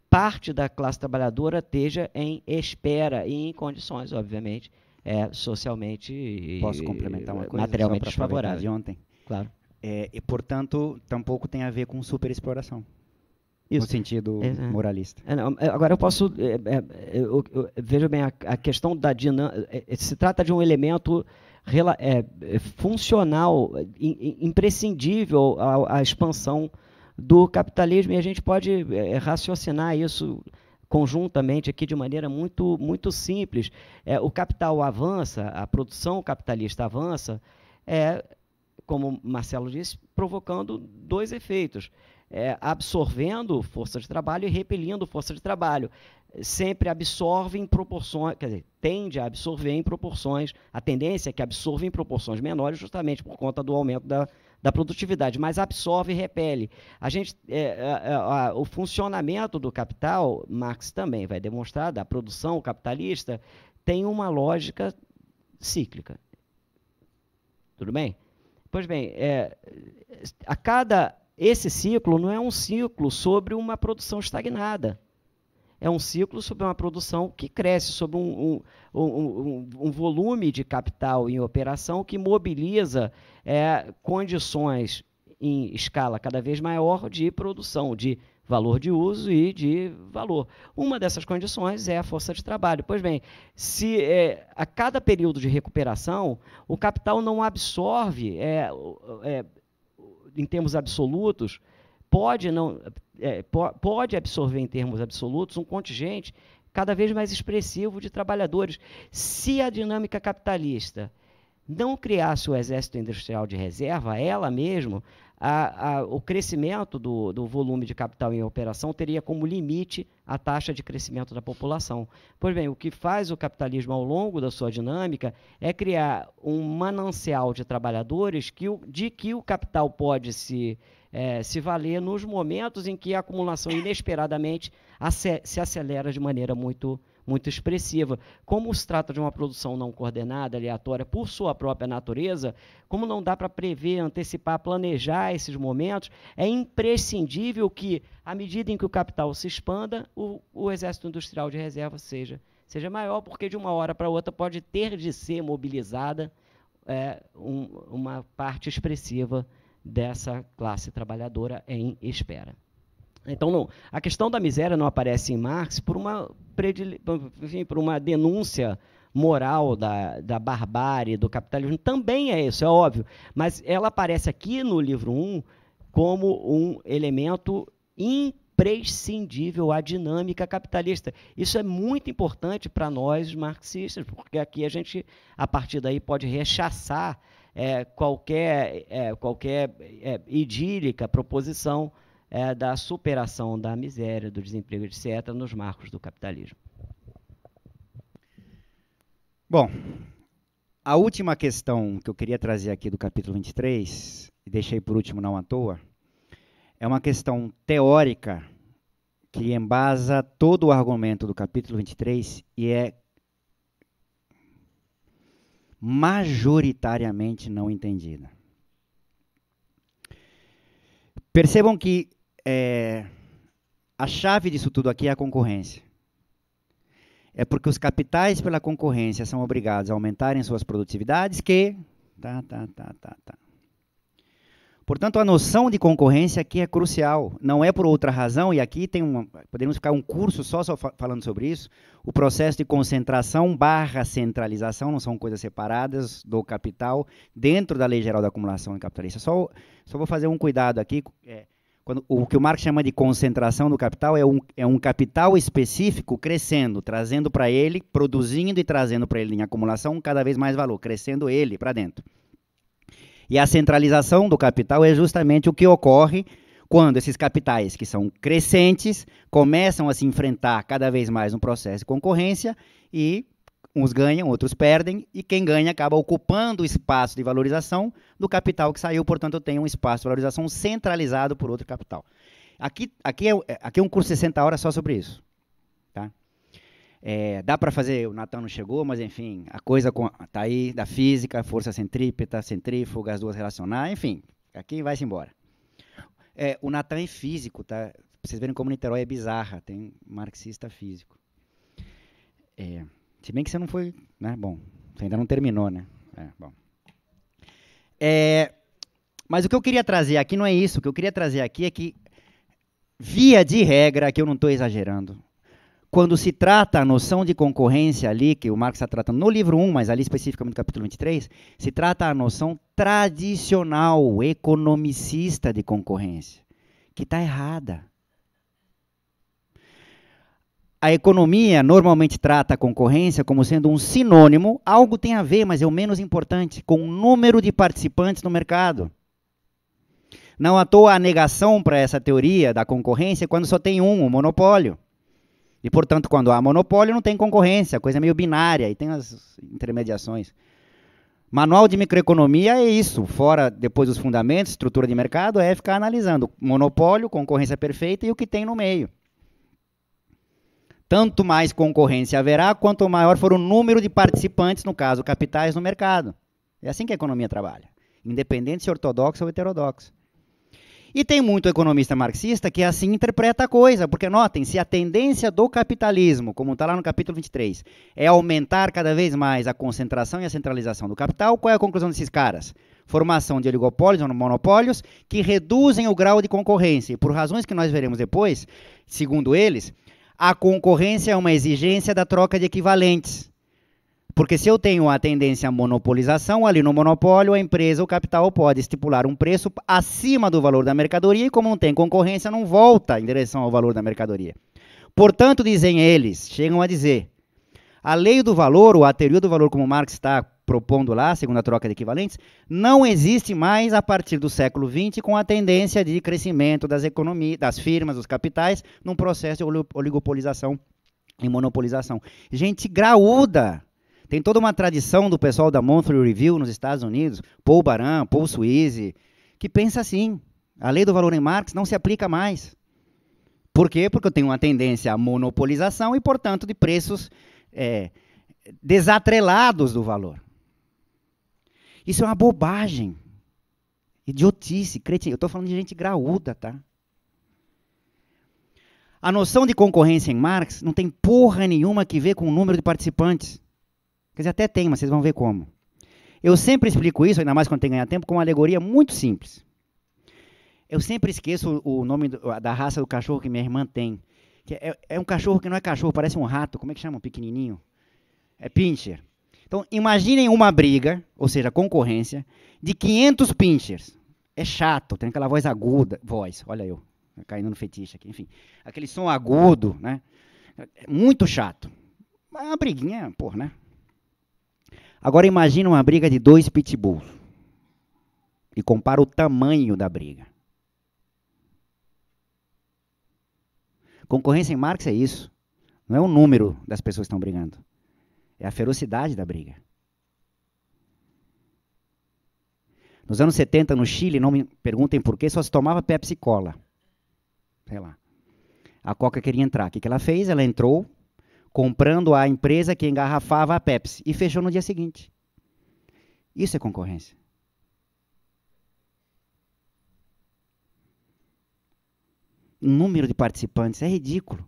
parte da classe trabalhadora esteja em espera e em condições, obviamente, é, socialmente Posso complementar uma coisa materialmente desfavoráveis. De ontem. Claro. É, e, portanto, tampouco tem a ver com superexploração. Isso. No sentido é, é. moralista. É, não, agora eu posso. Eu, eu, eu, veja bem, a, a questão da dinâmica. Se trata de um elemento é, é, funcional, imprescindível à, à, expansão do capitalismo, e a gente pode é, é, raciocinar isso conjuntamente aqui de maneira muito, muito simples. É, o capital avança, a produção capitalista avança, é, como Marcelo disse, provocando dois efeitos. É, absorvendo força de trabalho e repelindo força de trabalho sempre absorve em proporções, quer dizer, tende a absorver em proporções, a tendência é que absorve em proporções menores, justamente por conta do aumento da, da produtividade, mas absorve e repele. A gente, é, é, é, o funcionamento do capital, Marx também vai demonstrar, da produção capitalista, tem uma lógica cíclica. Tudo bem? Pois bem, é, a cada esse ciclo não é um ciclo sobre uma produção estagnada é um ciclo sobre uma produção que cresce, sobre um, um, um, um volume de capital em operação que mobiliza é, condições em escala cada vez maior de produção, de valor de uso e de valor. Uma dessas condições é a força de trabalho. Pois bem, se é, a cada período de recuperação, o capital não absorve, é, é em termos absolutos, pode, não, é, pode absorver em termos absolutos um contingente cada vez mais expressivo de trabalhadores. Se a dinâmica capitalista não criasse o exército industrial de reserva, ela mesma, a, a, o crescimento do, do volume de capital em operação teria como limite a taxa de crescimento da população. Pois bem, o que faz o capitalismo ao longo da sua dinâmica é criar um manancial de trabalhadores que, de que o capital pode se é, se valer nos momentos em que a acumulação inesperadamente se acelera de maneira muito, muito expressiva. Como se trata de uma produção não coordenada, aleatória, por sua própria natureza, como não dá para prever, antecipar, planejar esses momentos, é imprescindível que, à medida em que o capital se expanda, o, o exército industrial de reserva seja, seja maior, porque de uma hora para outra pode ter de ser mobilizada é, um, uma parte expressiva dessa classe trabalhadora em espera. Então, não, a questão da miséria não aparece em Marx por uma, enfim, por uma denúncia moral da, da barbárie, do capitalismo. Também é isso, é óbvio. Mas ela aparece aqui no livro 1 como um elemento imprescindível à dinâmica capitalista. Isso é muito importante para nós marxistas, porque aqui a gente, a partir daí, pode rechaçar é, qualquer, é, qualquer é, idílica proposição é, da superação da miséria, do desemprego, etc., nos marcos do capitalismo. Bom, a última questão que eu queria trazer aqui do capítulo 23, e deixei por último não à toa, é uma questão teórica que embasa todo o argumento do capítulo 23 e é majoritariamente não entendida. Percebam que é, a chave disso tudo aqui é a concorrência. É porque os capitais pela concorrência são obrigados a aumentarem suas produtividades que. Tá, tá, tá, tá, tá. Portanto, a noção de concorrência aqui é crucial. Não é por outra razão, e aqui tem uma, podemos ficar um curso só, só falando sobre isso. O processo de concentração barra centralização não são coisas separadas do capital dentro da lei geral da acumulação capitalista. Só, só vou fazer um cuidado aqui. É, quando, o que o Marx chama de concentração do capital é um, é um capital específico crescendo, trazendo para ele, produzindo e trazendo para ele em acumulação cada vez mais valor, crescendo ele para dentro. E a centralização do capital é justamente o que ocorre quando esses capitais que são crescentes começam a se enfrentar cada vez mais no processo de concorrência e uns ganham, outros perdem, e quem ganha acaba ocupando o espaço de valorização do capital que saiu, portanto, tem um espaço de valorização centralizado por outro capital. Aqui, aqui, é, aqui é um curso de 60 horas só sobre isso. É, dá para fazer, o Natan não chegou, mas enfim, a coisa está aí da física, força centrípeta, centrífuga, as duas relacionar, enfim, aqui vai-se embora. É, o Natan é físico, tá? Pra vocês verem como Niterói é bizarra, tem marxista físico. É, se bem que você não foi, né? Bom, você ainda não terminou, né? É, bom. É, mas o que eu queria trazer aqui não é isso. O que eu queria trazer aqui é que, via de regra, que eu não estou exagerando, quando se trata a noção de concorrência ali, que o Marx está tratando no livro 1, mas ali especificamente no capítulo 23, se trata a noção tradicional, economicista de concorrência, que está errada. A economia normalmente trata a concorrência como sendo um sinônimo, algo tem a ver, mas é o menos importante, com o número de participantes no mercado. Não à toa a negação para essa teoria da concorrência quando só tem um, o monopólio. E, portanto, quando há monopólio, não tem concorrência, coisa meio binária, e tem as intermediações. Manual de microeconomia é isso, fora depois os fundamentos, estrutura de mercado, é ficar analisando monopólio, concorrência perfeita e o que tem no meio. Tanto mais concorrência haverá, quanto maior for o número de participantes, no caso, capitais no mercado. É assim que a economia trabalha, independente se ortodoxa ou heterodoxa. E tem muito economista marxista que assim interpreta a coisa, porque notem, se a tendência do capitalismo, como está lá no capítulo 23, é aumentar cada vez mais a concentração e a centralização do capital, qual é a conclusão desses caras? Formação de oligopólios ou monopólios que reduzem o grau de concorrência. E por razões que nós veremos depois, segundo eles, a concorrência é uma exigência da troca de equivalentes. Porque se eu tenho a tendência à monopolização, ali no monopólio, a empresa, o capital pode estipular um preço acima do valor da mercadoria e, como não tem concorrência, não volta em direção ao valor da mercadoria. Portanto, dizem eles, chegam a dizer, a lei do valor, ou a teoria do valor, como Marx está propondo lá, segundo a troca de equivalentes, não existe mais a partir do século XX com a tendência de crescimento das economias, das firmas, dos capitais, num processo de oligopolização e monopolização. Gente graúda tem toda uma tradição do pessoal da Monthly Review nos Estados Unidos, Paul Baran, Paul Suize, que pensa assim: a lei do valor em Marx não se aplica mais. Por quê? Porque eu tenho uma tendência à monopolização e, portanto, de preços é, desatrelados do valor. Isso é uma bobagem. Idiotice, cretinha. Eu estou falando de gente graúda, tá? A noção de concorrência em Marx não tem porra nenhuma que ver com o número de participantes. Quer dizer, até tem, mas vocês vão ver como. Eu sempre explico isso, ainda mais quando tem que ganhar tempo, com uma alegoria muito simples. Eu sempre esqueço o nome da raça do cachorro que minha irmã tem. Que é, é um cachorro que não é cachorro, parece um rato. Como é que chama? Um pequenininho? É pincher. Então, imaginem uma briga, ou seja, concorrência, de 500 pinchers. É chato, tem aquela voz aguda. Voz, olha eu, caindo no fetiche aqui. Enfim, aquele som agudo, né? É muito chato. Mas é uma briguinha, porra, né? Agora imagine uma briga de dois pitbulls e compara o tamanho da briga. Concorrência em Marx é isso. Não é o número das pessoas que estão brigando. É a ferocidade da briga. Nos anos 70, no Chile, não me perguntem por quê, só se tomava Pepsi Cola. Sei lá. A Coca queria entrar. O que, que ela fez? Ela entrou comprando a empresa que engarrafava a Pepsi e fechou no dia seguinte. Isso é concorrência. O número de participantes é ridículo.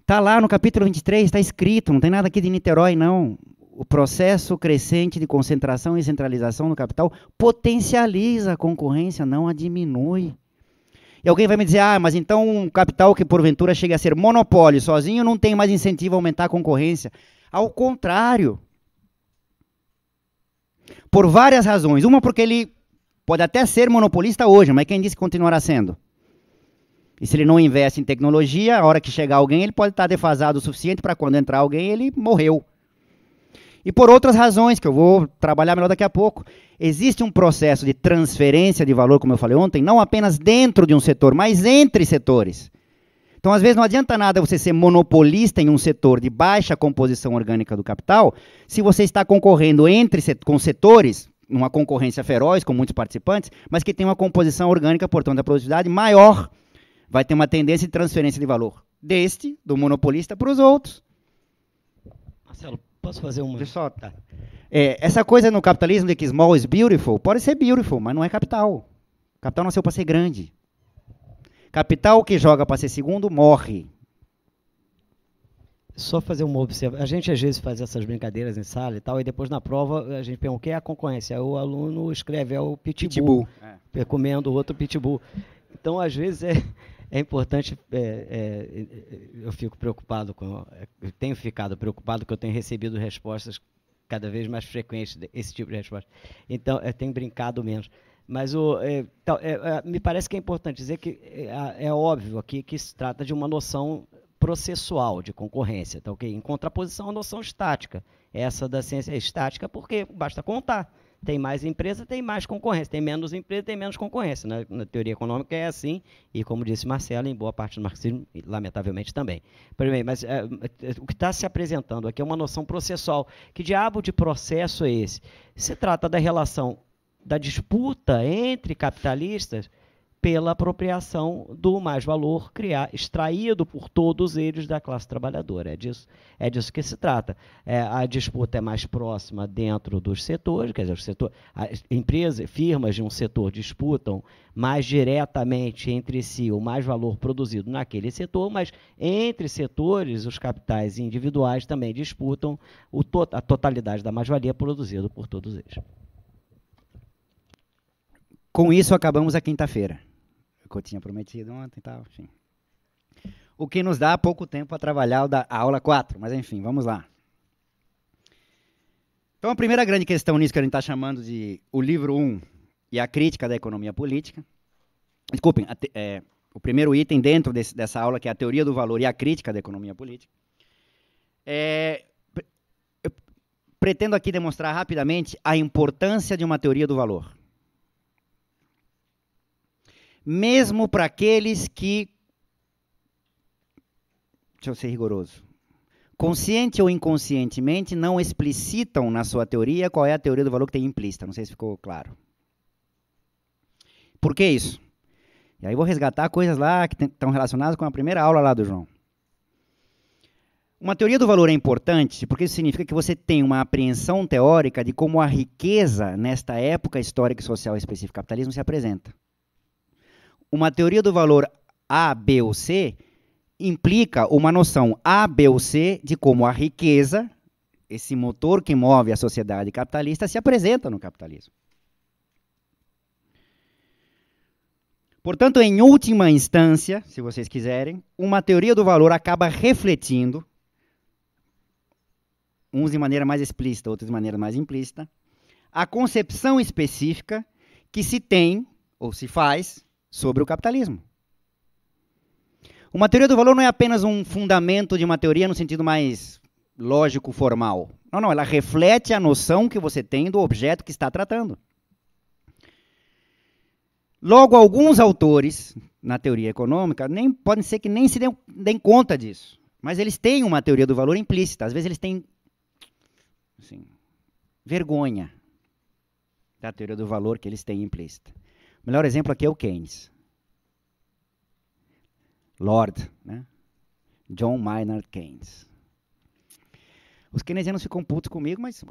Está lá no capítulo 23, está escrito, não tem nada aqui de Niterói, não. O processo crescente de concentração e centralização do capital potencializa a concorrência, não a diminui. E alguém vai me dizer, ah, mas então um capital que porventura chega a ser monopólio sozinho não tem mais incentivo a aumentar a concorrência. Ao contrário. Por várias razões. Uma, porque ele pode até ser monopolista hoje, mas quem disse que continuará sendo? E se ele não investe em tecnologia, a hora que chegar alguém, ele pode estar defasado o suficiente para quando entrar alguém, ele morreu. E por outras razões, que eu vou trabalhar melhor daqui a pouco, existe um processo de transferência de valor, como eu falei ontem, não apenas dentro de um setor, mas entre setores. Então, às vezes, não adianta nada você ser monopolista em um setor de baixa composição orgânica do capital, se você está concorrendo entre com setores, numa concorrência feroz, com muitos participantes, mas que tem uma composição orgânica, portanto, da produtividade maior. Vai ter uma tendência de transferência de valor deste, do monopolista, para os outros. Marcelo, Posso fazer uma? Deixa só. Tá. É, essa coisa no capitalismo de que small is beautiful, pode ser beautiful, mas não é capital. Capital nasceu para ser grande. Capital que joga para ser segundo morre. Só fazer uma observação. A gente às vezes faz essas brincadeiras em sala e tal, e depois na prova a gente pergunta o que é a concorrência. Aí o aluno escreve é o pitbull, pitbull. É. comendo outro pitbull. Então às vezes é é importante, é, é, é, eu fico preocupado com, é, eu tenho ficado preocupado que eu tenho recebido respostas cada vez mais frequentes, esse tipo de resposta. Então, eu é, tenho brincado menos. Mas o, é, me parece que é importante dizer que é, óbvio aqui que se trata de uma noção processual de concorrência, tá ok? Em contraposição à noção estática, essa da ciência estática, porque basta contar tem mais empresa, tem mais concorrência. Tem menos empresa, tem menos concorrência. Na, né? na, teoria econômica é assim, e como disse Marcelo, em boa parte do marxismo, lamentavelmente também. Primeiro, mas é, o que está se apresentando aqui é uma noção processual. Que diabo de processo é esse? Se trata da relação da disputa entre capitalistas pela apropriação do mais valor extraído por todos eles da classe trabalhadora. É disso, é disso que se trata. É, a disputa é mais próxima dentro dos setores, quer dizer, setor, empresas, firmas de um setor disputam mais diretamente entre si o mais valor produzido naquele setor, mas entre setores, os capitais individuais também disputam to a totalidade da mais-valia produzida por todos eles. Com isso, acabamos a quinta-feira que eu tinha prometido ontem e tal, enfim. O que nos dá pouco tempo para trabalhar a aula 4, mas enfim, vamos lá. Então, a primeira grande questão nisso que a gente está chamando de o livro 1 um, e a crítica da economia política. Desculpem, é, o primeiro item dentro desse, dessa aula, que é a teoria do valor e a crítica da economia política. É, pretendo aqui demonstrar rapidamente a importância de uma teoria do valor mesmo para aqueles que. Deixa eu ser rigoroso. Consciente ou inconscientemente não explicitam na sua teoria qual é a teoria do valor que tem implícita. Não sei se ficou claro. Por que isso? E aí vou resgatar coisas lá que estão relacionadas com a primeira aula lá do João. Uma teoria do valor é importante porque isso significa que você tem uma apreensão teórica de como a riqueza nesta época histórica e social específica do capitalismo se apresenta uma teoria do valor A, B ou C implica uma noção A, B ou C de como a riqueza, esse motor que move a sociedade capitalista, se apresenta no capitalismo. Portanto, em última instância, se vocês quiserem, uma teoria do valor acaba refletindo, uns de maneira mais explícita, outros de maneira mais implícita, a concepção específica que se tem ou se faz sobre o capitalismo. Uma teoria do valor não é apenas um fundamento de uma teoria no sentido mais lógico, formal. Não, não, ela reflete a noção que você tem do objeto que está tratando. Logo, alguns autores na teoria econômica nem podem ser que nem se deem, conta disso, mas eles têm uma teoria do valor implícita. Às vezes eles têm assim, vergonha da teoria do valor que eles têm implícita. O melhor exemplo aqui é o Keynes. Lord, né? John Maynard Keynes. Os keynesianos ficam putos comigo, mas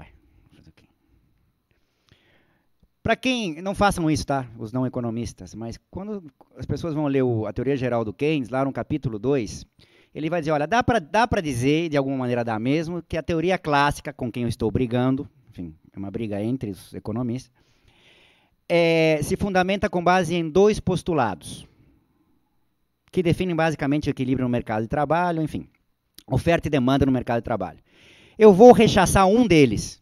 para quem não façam isso, tá? Os não economistas, mas quando as pessoas vão ler o, a teoria geral do Keynes, lá no capítulo 2, ele vai dizer, olha, dá para dá para dizer, de alguma maneira dá mesmo, que a teoria clássica com quem eu estou brigando, enfim, é uma briga entre os economistas, é, se fundamenta com base em dois postulados, que definem basicamente o equilíbrio no mercado de trabalho, enfim, oferta e demanda no mercado de trabalho. Eu vou rechaçar um deles.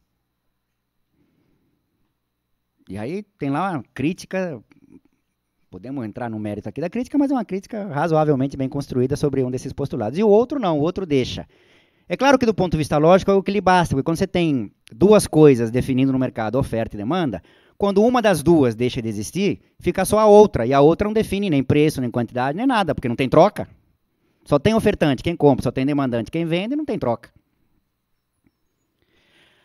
E aí tem lá uma crítica, podemos entrar no mérito aqui da crítica, mas é uma crítica razoavelmente bem construída sobre um desses postulados. E o outro não, o outro deixa. É claro que do ponto de vista lógico é o que lhe basta, porque quando você tem duas coisas definindo no mercado oferta e demanda, quando uma das duas deixa de existir, fica só a outra. E a outra não define nem preço, nem quantidade, nem nada, porque não tem troca. Só tem ofertante, quem compra, só tem demandante, quem vende, não tem troca.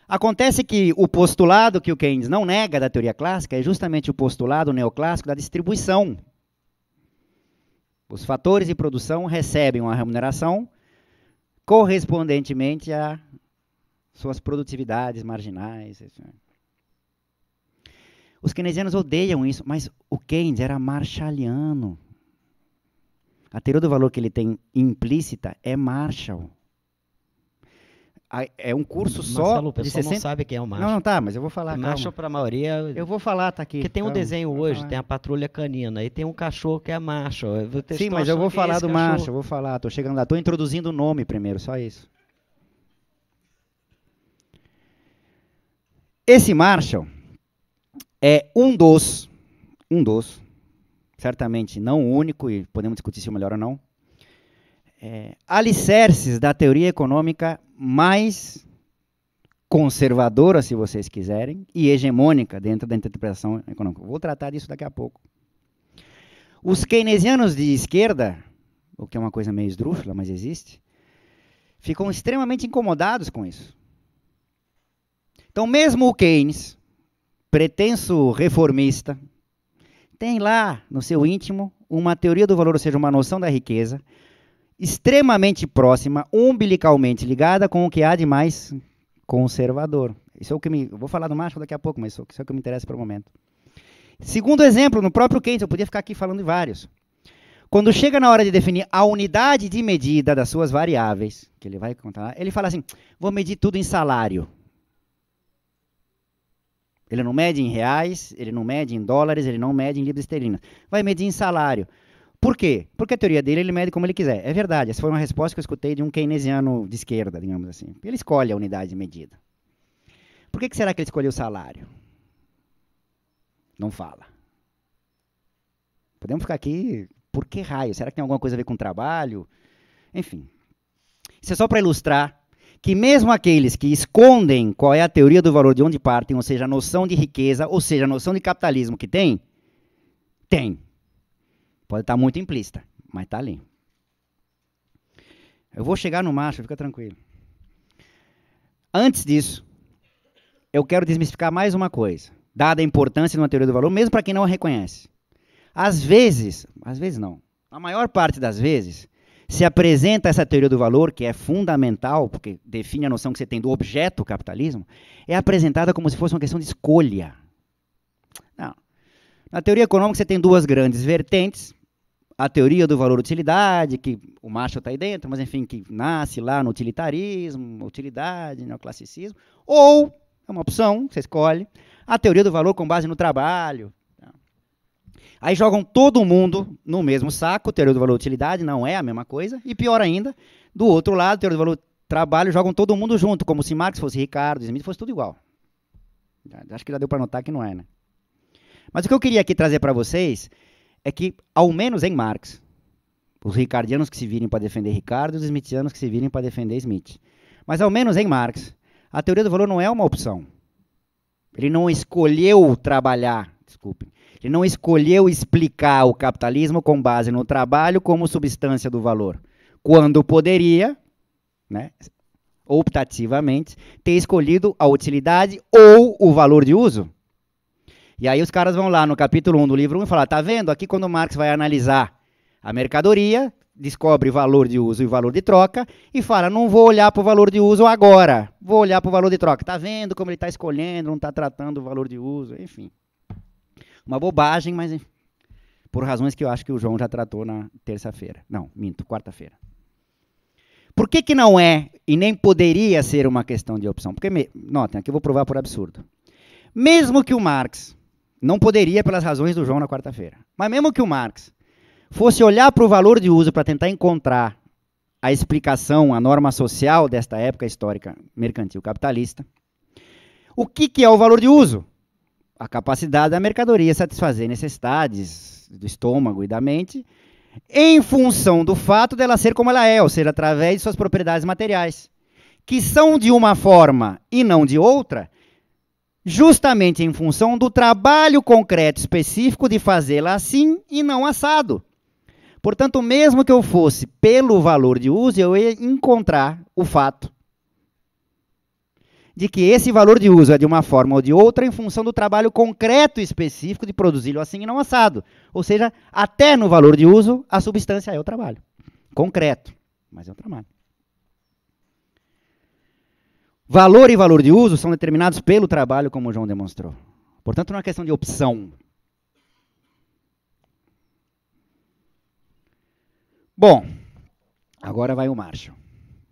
Acontece que o postulado que o Keynes não nega da teoria clássica é justamente o postulado neoclássico da distribuição. Os fatores de produção recebem uma remuneração correspondentemente a suas produtividades marginais. Etc. Os keynesianos odeiam isso, mas o Keynes era marshalliano. A teoria do valor que ele tem implícita é Marshall. É um curso só. Marcelo, o pessoal 60... não sabe quem é o Marshall. Não, não tá, mas eu vou falar. Marshall, para a maioria. Eu vou falar, tá aqui. Porque tem um desenho hoje, falar. tem a patrulha canina, e tem um cachorro que é Marshall. Sim, mas eu vou é falar do cachorro... Marshall, vou falar. Tô chegando lá, tô introduzindo o nome primeiro, só isso. Esse Marshall, é um dos, um dos, certamente não o único, e podemos discutir se é melhor ou não, é, alicerces da teoria econômica mais conservadora, se vocês quiserem, e hegemônica dentro da interpretação econômica. Vou tratar disso daqui a pouco. Os keynesianos de esquerda, o que é uma coisa meio esdrúxula, mas existe, ficam extremamente incomodados com isso. Então, mesmo o Keynes, pretenso reformista, tem lá no seu íntimo uma teoria do valor, ou seja, uma noção da riqueza, extremamente próxima, umbilicalmente ligada com o que há de mais conservador. Isso é o que me, vou falar do Marshall daqui a pouco, mas isso, é isso é o que me interessa para o momento. Segundo exemplo, no próprio Keynes, eu podia ficar aqui falando de vários. Quando chega na hora de definir a unidade de medida das suas variáveis, que ele vai contar, ele fala assim: vou medir tudo em salário. Ele não mede em reais, ele não mede em dólares, ele não mede em libras esterlinas. Vai medir em salário. Por quê? Porque a teoria dele ele mede como ele quiser. É verdade, essa foi uma resposta que eu escutei de um keynesiano de esquerda, digamos assim. Ele escolhe a unidade de medida. Por que, que será que ele escolheu o salário? Não fala. Podemos ficar aqui. Por que raio? Será que tem alguma coisa a ver com trabalho? Enfim. Isso é só para ilustrar que mesmo aqueles que escondem qual é a teoria do valor de onde partem, ou seja, a noção de riqueza, ou seja, a noção de capitalismo que tem, tem. Pode estar muito implícita, mas está ali. Eu vou chegar no macho, fica tranquilo. Antes disso, eu quero desmistificar mais uma coisa, dada a importância de uma teoria do valor, mesmo para quem não a reconhece. Às vezes, às vezes não, a maior parte das vezes, se apresenta essa teoria do valor, que é fundamental, porque define a noção que você tem do objeto capitalismo, é apresentada como se fosse uma questão de escolha. Não. Na teoria econômica, você tem duas grandes vertentes. A teoria do valor utilidade, que o Macho está aí dentro, mas enfim, que nasce lá no utilitarismo, utilidade, neoclassicismo. Ou, é uma opção, você escolhe, a teoria do valor com base no trabalho, Aí jogam todo mundo no mesmo saco, teoria do valor utilidade, não é a mesma coisa. E pior ainda, do outro lado, teoria do valor trabalho, jogam todo mundo junto, como se Marx fosse Ricardo, Smith fosse tudo igual. Acho que já deu para notar que não é, né? Mas o que eu queria aqui trazer para vocês é que, ao menos em Marx, os ricardianos que se virem para defender Ricardo, os smithianos que se virem para defender Smith. Mas ao menos em Marx, a teoria do valor não é uma opção. Ele não escolheu trabalhar, desculpe. Ele não escolheu explicar o capitalismo com base no trabalho como substância do valor, quando poderia, né, optativamente, ter escolhido a utilidade ou o valor de uso. E aí os caras vão lá no capítulo 1 do livro 1 e falar: tá vendo? Aqui quando Marx vai analisar a mercadoria, descobre valor de uso e valor de troca e fala: não vou olhar para o valor de uso agora, vou olhar para o valor de troca. Tá vendo como ele está escolhendo, não está tratando o valor de uso, enfim. Uma bobagem, mas enfim, por razões que eu acho que o João já tratou na terça-feira. Não, minto, quarta-feira. Por que, que não é e nem poderia ser uma questão de opção? Porque, me, notem, aqui eu vou provar por absurdo. Mesmo que o Marx, não poderia pelas razões do João na quarta-feira, mas mesmo que o Marx fosse olhar para o valor de uso para tentar encontrar a explicação, a norma social desta época histórica mercantil capitalista, o que, que é o valor de uso? a capacidade da mercadoria satisfazer necessidades do estômago e da mente, em função do fato dela ser como ela é, ou seja, através de suas propriedades materiais, que são de uma forma e não de outra, justamente em função do trabalho concreto específico de fazê-la assim e não assado. Portanto, mesmo que eu fosse pelo valor de uso, eu ia encontrar o fato de que esse valor de uso é de uma forma ou de outra em função do trabalho concreto específico de produzi-lo assim e não assado. Ou seja, até no valor de uso, a substância é o trabalho. Concreto, mas é o trabalho. Valor e valor de uso são determinados pelo trabalho, como o João demonstrou. Portanto, não é questão de opção. Bom, agora vai o Marshall.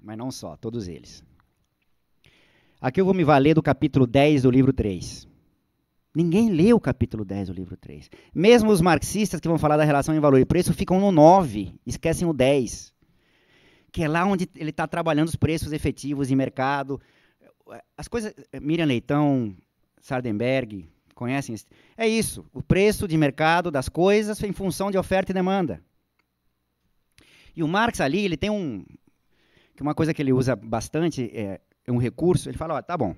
Mas não só, todos eles. Aqui eu vou me valer do capítulo 10 do livro 3. Ninguém lê o capítulo 10 do livro 3. Mesmo os marxistas que vão falar da relação em valor e preço ficam no 9, esquecem o 10. Que é lá onde ele está trabalhando os preços efetivos de mercado. As coisas. Miriam Leitão, Sardenberg, conhecem? É isso. O preço de mercado das coisas em função de oferta e demanda. E o Marx ali, ele tem um. Uma coisa que ele usa bastante é um recurso, ele fala, ó, tá bom.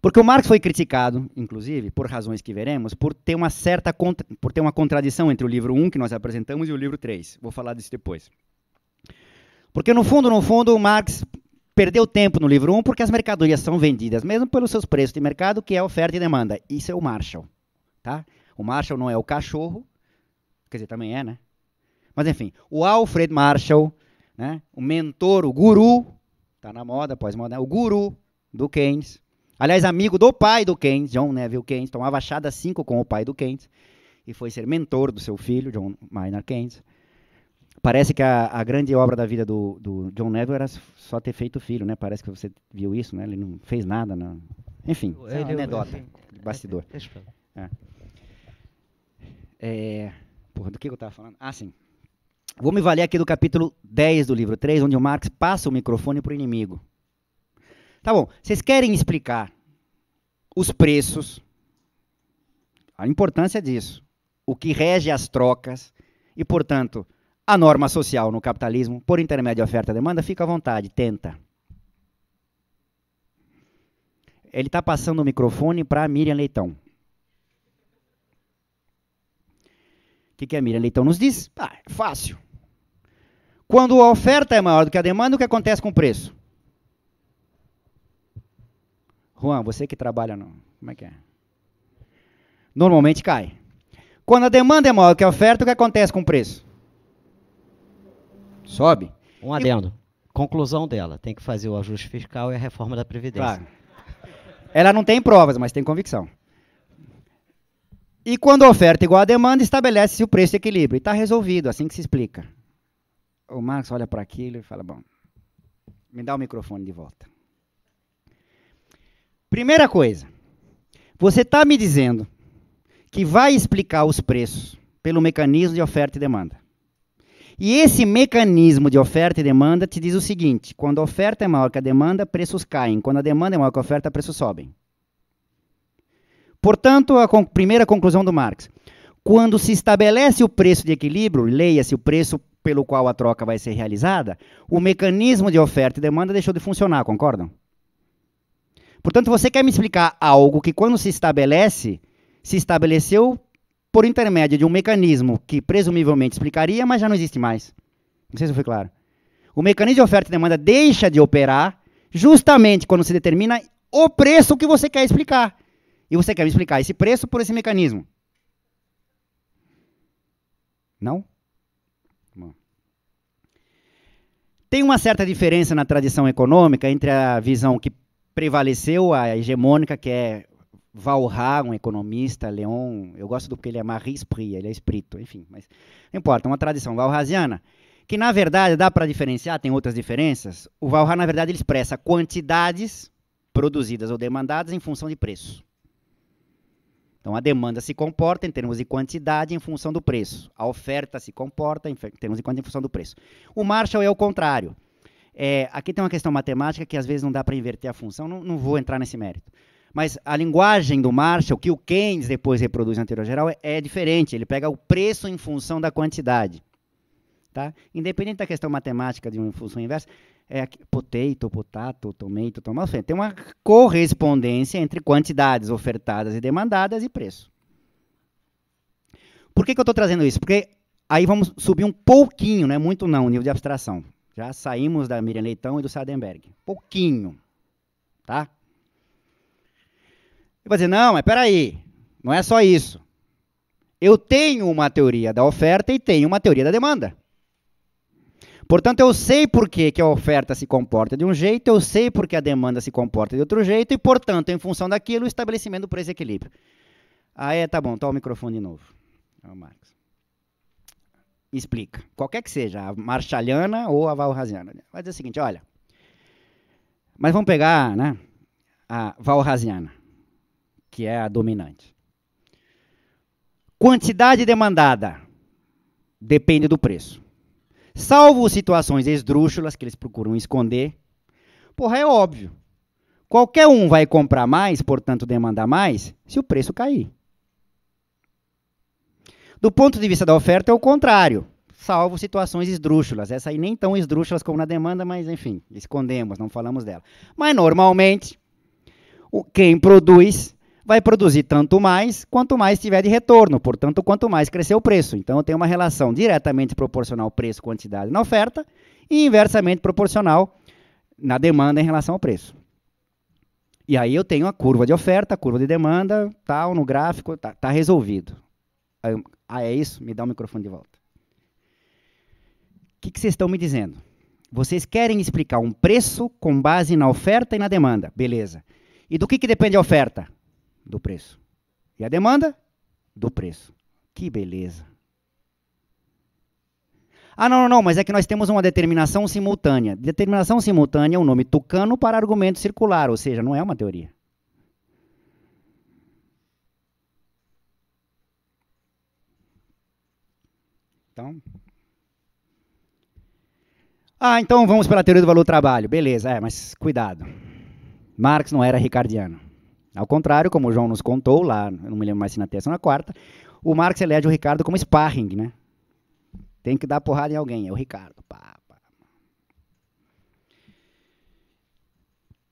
Porque o Marx foi criticado, inclusive, por razões que veremos, por ter uma certa contra, por ter uma contradição entre o livro 1 que nós apresentamos e o livro 3. Vou falar disso depois. Porque no fundo, no fundo, o Marx perdeu tempo no livro 1 porque as mercadorias são vendidas mesmo pelos seus preços de mercado, que é oferta e demanda. Isso é o Marshall, tá? O Marshall não é o cachorro, quer dizer, também é, né? Mas enfim, o Alfred Marshall, né? O mentor, o guru Tá na moda, pós-moderno. Né? O guru do Keynes. Aliás, amigo do pai do Keynes, John Neville Keynes, tomava chá das cinco com o pai do Keynes e foi ser mentor do seu filho, John Maynard Keynes. Parece que a, a grande obra da vida do, do, John Neville era só ter feito filho, né? Parece que você viu isso, né? Ele não fez nada, não. enfim, é, ele, é anedota, bastidor. É, é. É, porra, do que eu estava falando? Ah, sim. Vou me valer aqui do capítulo 10 do livro 3, onde o Marx passa o microfone para o inimigo. Tá bom, vocês querem explicar os preços, a importância disso, o que rege as trocas e, portanto, a norma social no capitalismo, por intermédio de oferta e demanda, fica à vontade, tenta. Ele está passando o microfone para Miriam Leitão. que, que a Miriam Leitão nos diz? Ah, é fácil. Quando a oferta é maior do que a demanda, o que acontece com o preço? Juan, você que trabalha no. Como é que é? Normalmente cai. Quando a demanda é maior que a oferta, o que acontece com o preço? Sobe. Um adendo. E... Conclusão dela: tem que fazer o ajuste fiscal e a reforma da Previdência. Claro. Ela não tem provas, mas tem convicção. E quando a oferta é igual à demanda, estabelece-se o preço de equilíbrio. E está resolvido, assim que se explica. O Marx olha para aquilo e fala: Bom, me dá o microfone de volta. Primeira coisa, você está me dizendo que vai explicar os preços pelo mecanismo de oferta e demanda. E esse mecanismo de oferta e demanda te diz o seguinte: quando a oferta é maior que a demanda, preços caem. Quando a demanda é maior que a oferta, preços sobem. Portanto, a con primeira conclusão do Marx. Quando se estabelece o preço de equilíbrio, leia-se o preço pelo qual a troca vai ser realizada, o mecanismo de oferta e demanda deixou de funcionar, concordam? Portanto, você quer me explicar algo que, quando se estabelece, se estabeleceu por intermédio de um mecanismo que presumivelmente explicaria, mas já não existe mais. Não sei se foi claro. O mecanismo de oferta e demanda deixa de operar justamente quando se determina o preço que você quer explicar. E você quer me explicar esse preço por esse mecanismo? Não? Tem uma certa diferença na tradição econômica entre a visão que prevaleceu, a hegemônica, que é Valra, um economista, Leon, eu gosto do que ele é Marie Esprit, ele é espírito, enfim, mas não importa, uma tradição valrasiana, que na verdade dá para diferenciar, tem outras diferenças. O Valra, na verdade, ele expressa quantidades produzidas ou demandadas em função de preço. Então a demanda se comporta em termos de quantidade em função do preço. A oferta se comporta em termos de quantidade em função do preço. O Marshall é o contrário. É, aqui tem uma questão matemática que às vezes não dá para inverter a função, não, não, vou entrar nesse mérito. Mas a linguagem do Marshall, que o Keynes depois reproduz na teoria geral, é, é diferente. Ele pega o preço em função da quantidade tá? Independente da questão matemática de uma função inversa, é potato, potato, tomato, tomato, tem uma correspondência entre quantidades ofertadas e demandadas e preço. Por que, que eu estou trazendo isso? Porque aí vamos subir um pouquinho, não é muito não, o nível de abstração. Já saímos da Miriam Leitão e do Sadenberg. Pouquinho, tá? Eu vou dizer, não, mas peraí, não é só isso. Eu tenho uma teoria da oferta e tenho uma teoria da demanda. Portanto, eu sei por que, que a oferta se comporta de um jeito, eu sei por que a demanda se comporta de outro jeito, e, portanto, em função daquilo, o estabelecimento do preço equilíbrio. Ah, é, tá bom, toma tá o microfone de novo. É o Marcos. Explica. Qualquer que seja, a marchaliana ou a valrasiana. Vai dizer o seguinte, olha. Mas vamos pegar né, a valrasiana, que é a dominante. Quantidade demandada depende do preço. Salvo situações esdrúxulas que eles procuram esconder. Porra, é óbvio. Qualquer um vai comprar mais, portanto demandar mais, se o preço cair. Do ponto de vista da oferta, é o contrário, salvo situações esdrúxulas. Essa aí nem tão esdrúxulas como na demanda, mas enfim, escondemos, não falamos dela. Mas normalmente, o, quem produz vai produzir tanto mais quanto mais tiver de retorno, portanto, quanto mais crescer o preço. Então, eu tenho uma relação diretamente proporcional preço-quantidade na oferta e inversamente proporcional na demanda em relação ao preço. E aí eu tenho a curva de oferta, a curva de demanda, tal, no gráfico, tá, tá resolvido. Ah, é isso? Me dá o microfone de volta. O que, que vocês estão me dizendo? Vocês querem explicar um preço com base na oferta e na demanda. Beleza. E do que, que depende a oferta? do preço. E a demanda? Do preço. Que beleza. Ah, não, não, não, mas é que nós temos uma determinação simultânea. Determinação simultânea é o um nome tucano para argumento circular, ou seja, não é uma teoria. Então. Ah, então vamos pela teoria do valor do trabalho. Beleza, é, mas cuidado. Marx não era ricardiano. Ao contrário, como o João nos contou lá, não me lembro mais se na terça ou na quarta, o Marx elege o Ricardo como sparring, né? Tem que dar porrada em alguém, é o Ricardo. Pá, pá.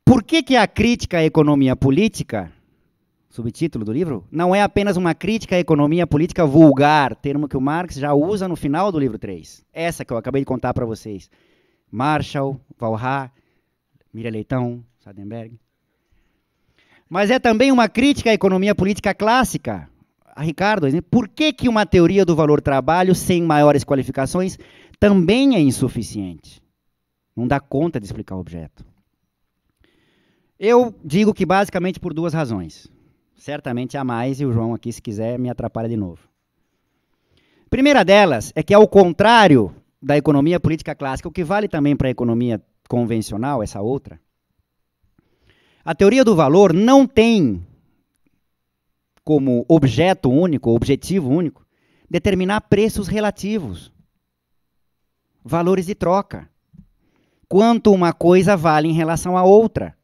Por que, que a crítica à economia política, subtítulo do livro, não é apenas uma crítica à economia política vulgar, termo que o Marx já usa no final do livro 3? Essa que eu acabei de contar para vocês. Marshall, Valhá, Mira Leitão, Sadenberg. Mas é também uma crítica à economia política clássica. A ah, Ricardo, né, por que, que uma teoria do valor trabalho sem maiores qualificações também é insuficiente? Não dá conta de explicar o objeto. Eu digo que basicamente por duas razões. Certamente há mais, e o João aqui, se quiser, me atrapalha de novo. Primeira delas é que, ao contrário da economia política clássica, o que vale também para a economia convencional, essa outra, a teoria do valor não tem como objeto único, objetivo único, determinar preços relativos, valores de troca. Quanto uma coisa vale em relação à outra.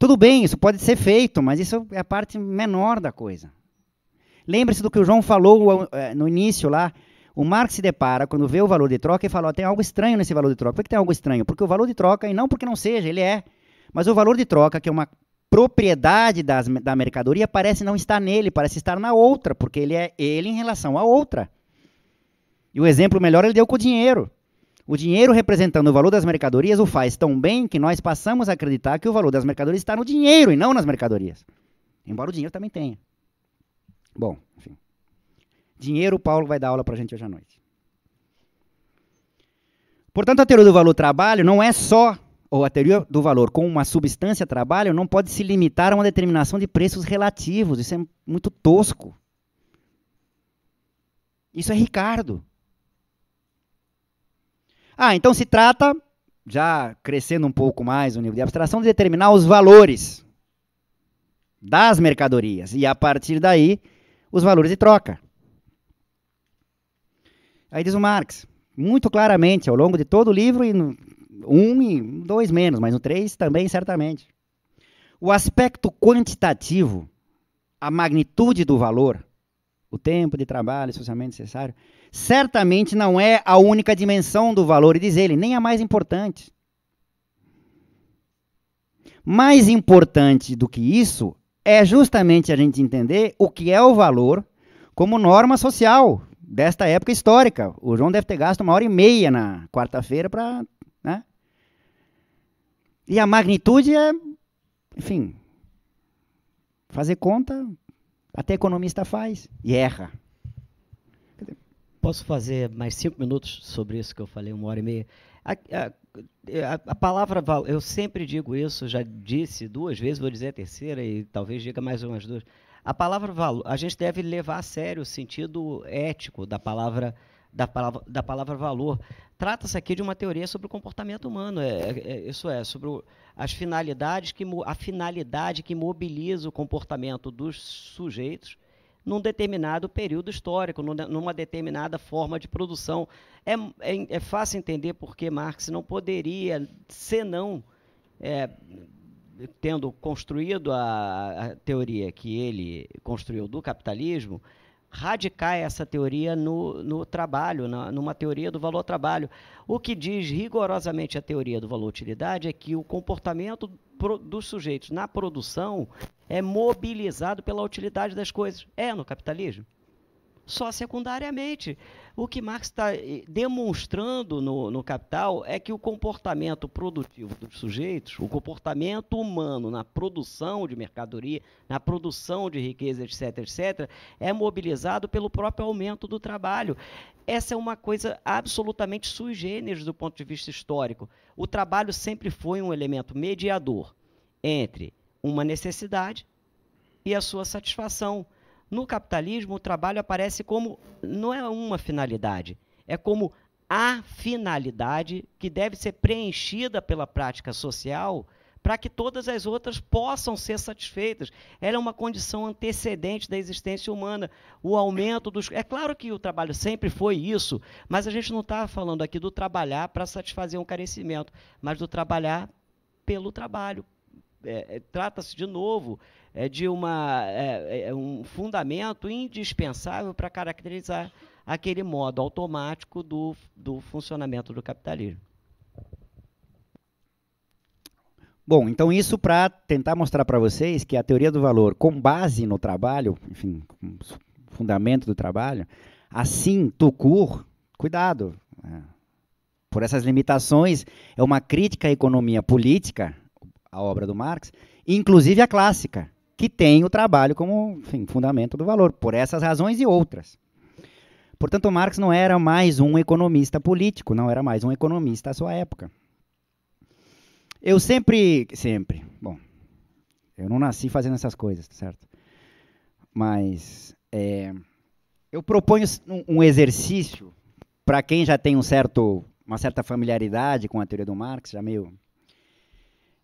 Tudo bem, isso pode ser feito, mas isso é a parte menor da coisa. Lembre-se do que o João falou eh, no início lá, o Marx se depara quando vê o valor de troca e fala: tem algo estranho nesse valor de troca. Por que tem algo estranho? Porque o valor de troca, e não porque não seja, ele é. Mas o valor de troca, que é uma propriedade das, da mercadoria, parece não estar nele, parece estar na outra, porque ele é ele em relação à outra. E o exemplo melhor ele deu com o dinheiro. O dinheiro representando o valor das mercadorias o faz tão bem que nós passamos a acreditar que o valor das mercadorias está no dinheiro e não nas mercadorias. Embora o dinheiro também tenha. Bom, enfim. Dinheiro, o Paulo vai dar aula para a gente hoje à noite. Portanto, a teoria do valor trabalho não é só, ou a teoria do valor com uma substância trabalho não pode se limitar a uma determinação de preços relativos. Isso é muito tosco. Isso é Ricardo. Ah, então se trata, já crescendo um pouco mais o nível de abstração, de determinar os valores das mercadorias. E a partir daí, os valores de troca. Aí diz o Marx, muito claramente, ao longo de todo o livro, e no, um e dois menos, mas no três também, certamente. O aspecto quantitativo, a magnitude do valor, o tempo de trabalho socialmente necessário, certamente não é a única dimensão do valor, e diz ele, nem a mais importante. Mais importante do que isso é justamente a gente entender o que é o valor como norma social, desta época histórica. O João deve ter gasto uma hora e meia na quarta-feira para. Né? E a magnitude é. Enfim. Fazer conta, até economista faz e erra. Posso fazer mais cinco minutos sobre isso que eu falei, uma hora e meia? A, a, a, palavra, eu sempre digo isso, já disse duas vezes, vou dizer a terceira e talvez diga mais umas duas. A palavra valor, a gente deve levar a sério o sentido ético da palavra da palavra, da palavra valor. Trata-se aqui de uma teoria sobre o comportamento humano, é, é, é isso é, sobre o, as finalidades que a finalidade que mobiliza o comportamento dos sujeitos num determinado período histórico, numa determinada forma de produção. É, é, é fácil entender por que Marx não poderia, senão, é, tendo construído a, a, teoria que ele construiu do capitalismo, radicar essa teoria no, no trabalho, na, numa teoria do valor-trabalho. O que diz rigorosamente a teoria do valor-utilidade é que o comportamento pro, dos sujeitos na produção é mobilizado pela utilidade das coisas. É no capitalismo? só secundariamente. O que Marx está eh, demonstrando no, no, Capital é que o comportamento produtivo dos sujeitos, o comportamento humano na produção de mercadoria, na produção de riqueza, etc., etc., é mobilizado pelo próprio aumento do trabalho. Essa é uma coisa absolutamente sui generis do ponto de vista histórico. O trabalho sempre foi um elemento mediador entre uma necessidade e a sua satisfação no capitalismo, o trabalho aparece como não é uma finalidade, é como a finalidade que deve ser preenchida pela prática social para que todas as outras possam ser satisfeitas. Ela é uma condição antecedente da existência humana. O aumento dos. É claro que o trabalho sempre foi isso, mas a gente não está falando aqui do trabalhar para satisfazer um carecimento, mas do trabalhar pelo trabalho. É, é Trata-se, de novo, é, de uma, é, é, é um fundamento indispensável para caracterizar aquele modo automático do, do funcionamento do capitalismo. Bom, então isso para tentar mostrar para vocês que a teoria do valor, com base no trabalho, enfim, fundamento do trabalho, assim, Tucur, cuidado, né? por essas limitações, é uma crítica à economia política, a obra do Marx, inclusive a clássica que tem o trabalho como enfim, fundamento do valor, por essas razões e outras. Portanto, Marx não era mais um economista político, não era mais um economista à sua época. Eu sempre, sempre, bom, eu não nasci fazendo essas coisas, tá certo? Mas é, eu proponho um, exercício para quem já tem um certo, uma certa familiaridade com a teoria do Marx, já meio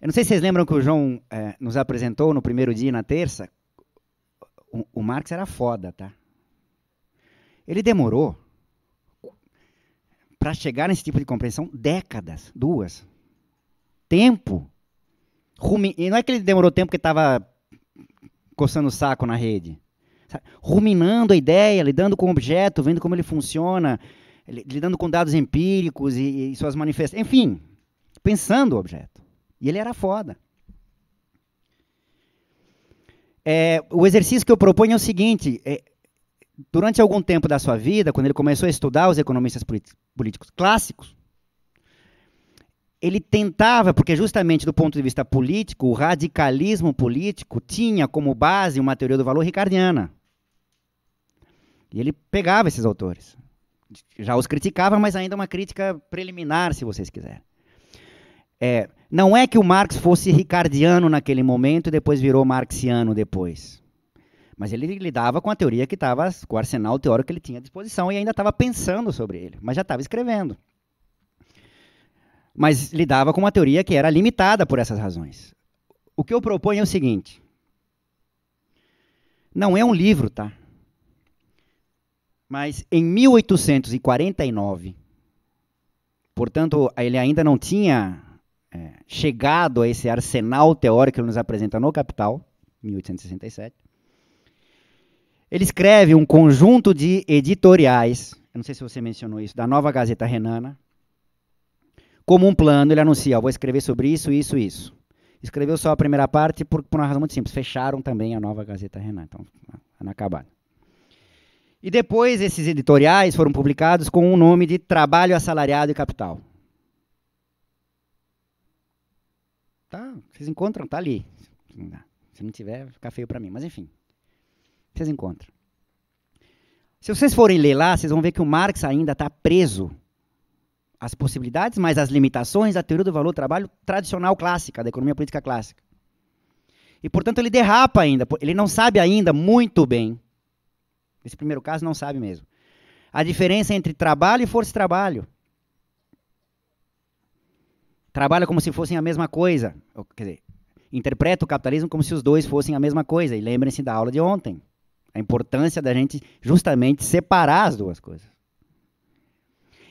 eu não sei se vocês lembram que o João é, nos apresentou no primeiro dia, na terça. O, o Marx era foda, tá? Ele demorou para chegar nesse tipo de compreensão décadas, duas. Tempo. Rumi... E não é que ele demorou tempo porque estava coçando o saco na rede. Ruminando a ideia, lidando com o objeto, vendo como ele funciona, lidando com dados empíricos e, e suas manifestações. Enfim, pensando o objeto. E ele era foda. É, o exercício que eu proponho é o seguinte: é, durante algum tempo da sua vida, quando ele começou a estudar os economistas políticos clássicos, ele tentava, porque justamente do ponto de vista político, o radicalismo político tinha como base uma teoria do valor ricardiana. E ele pegava esses autores. Já os criticava, mas ainda uma crítica preliminar, se vocês quiserem. É, não é que o Marx fosse ricardiano naquele momento e depois virou marxiano depois. Mas ele lidava com a teoria que estava, com o arsenal teórico que ele tinha à disposição e ainda estava pensando sobre ele, mas já estava escrevendo. Mas lidava com uma teoria que era limitada por essas razões. O que eu proponho é o seguinte: não é um livro, tá? Mas em 1849, portanto, ele ainda não tinha é, chegado a esse arsenal teórico que ele nos apresenta no Capital, 1867. Ele escreve um conjunto de editoriais, eu não sei se você mencionou isso, da Nova Gazeta Renana. Como um plano, ele anuncia: vou escrever sobre isso, isso, isso. Escreveu só a primeira parte por, por uma razão muito simples: fecharam também a Nova Gazeta Renana, então, tá anacabada. E depois esses editoriais foram publicados com o nome de Trabalho Assalariado e Capital. Tá, vocês encontram, tá ali. Se não tiver, fica feio para mim, mas enfim. Vocês encontram. Se vocês forem ler lá, vocês vão ver que o Marx ainda está preso às possibilidades, mas às limitações da teoria do valor do trabalho tradicional clássica, da economia política clássica. E, portanto, ele derrapa ainda, ele não sabe ainda muito bem. Nesse primeiro caso, não sabe mesmo. A diferença entre trabalho e força de trabalho trabalha como se fossem a mesma coisa. Quer dizer, interpreta o capitalismo como se os dois fossem a mesma coisa. E lembrem-se da aula de ontem. A importância da gente justamente separar as duas coisas.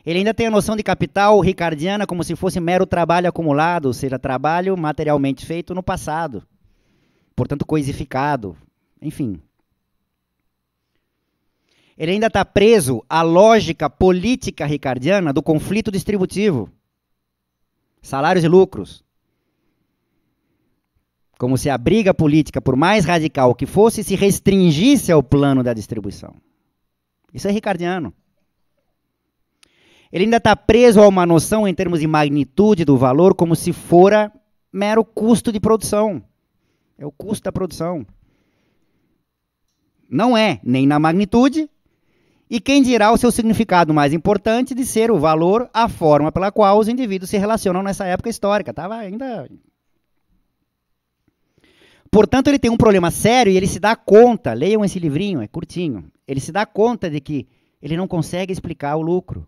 Ele ainda tem a noção de capital ricardiana como se fosse mero trabalho acumulado, ou seja, trabalho materialmente feito no passado. Portanto, coisificado. Enfim. Ele ainda está preso à lógica política ricardiana do conflito distributivo salários e lucros. Como se a briga política, por mais radical que fosse, se restringisse ao plano da distribuição. Isso é ricardiano. Ele ainda está preso a uma noção em termos de magnitude do valor, como se fora mero custo de produção. É o custo da produção. Não é nem na magnitude, e quem dirá o seu significado mais importante de ser o valor, a forma pela qual os indivíduos se relacionam nessa época histórica. Estava tá? ainda. Portanto, ele tem um problema sério e ele se dá conta, leiam esse livrinho, é curtinho. Ele se dá conta de que ele não consegue explicar o lucro.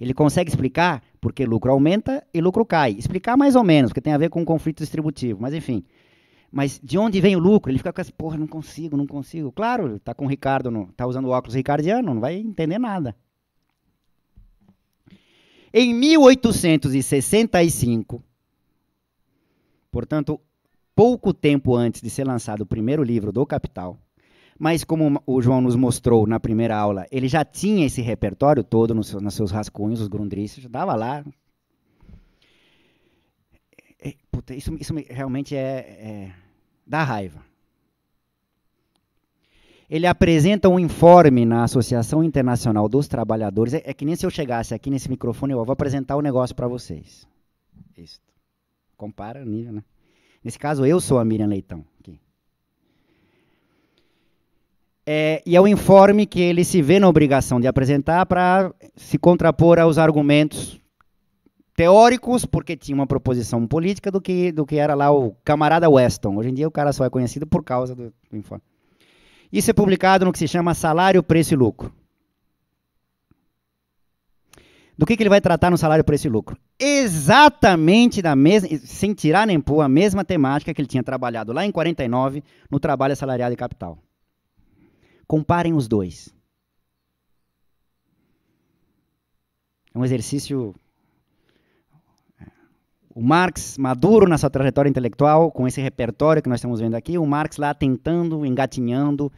Ele consegue explicar porque lucro aumenta e lucro cai. Explicar mais ou menos, porque tem a ver com conflito distributivo, mas enfim. Mas de onde vem o lucro? Ele fica com essa, porra, não consigo, não consigo. Claro, tá com o Ricardo, no, tá usando óculos ricardiano, não vai entender nada. Em 1865, portanto, pouco tempo antes de ser lançado o primeiro livro do Capital, mas como o João nos mostrou na primeira aula, ele já tinha esse repertório todo nos seus, nos seus rascunhos, os Grundrisse, já dava lá, é, puta, isso, isso realmente é, é. dá raiva. Ele apresenta um informe na Associação Internacional dos Trabalhadores. É, é que nem se eu chegasse aqui nesse microfone, eu vou apresentar o um negócio para vocês. Isso. Compara nível, né? Nesse caso, eu sou a Miriam Leitão. Aqui. É, e é o informe que ele se vê na obrigação de apresentar para se contrapor aos argumentos teóricos, porque tinha uma proposição política, do que, do que era lá o camarada Weston. Hoje em dia o cara só é conhecido por causa do, do informe. Isso é publicado no que se chama Salário, Preço e Lucro. Do que, que ele vai tratar no salário, preço e lucro? Exatamente da mesma, sem tirar nem pôr, a mesma temática que ele tinha trabalhado lá em 49 no trabalho assalariado e capital. Comparem os dois. É um exercício o Marx maduro na sua trajetória intelectual, com esse repertório que nós estamos vendo aqui, o Marx lá tentando, engatinhando,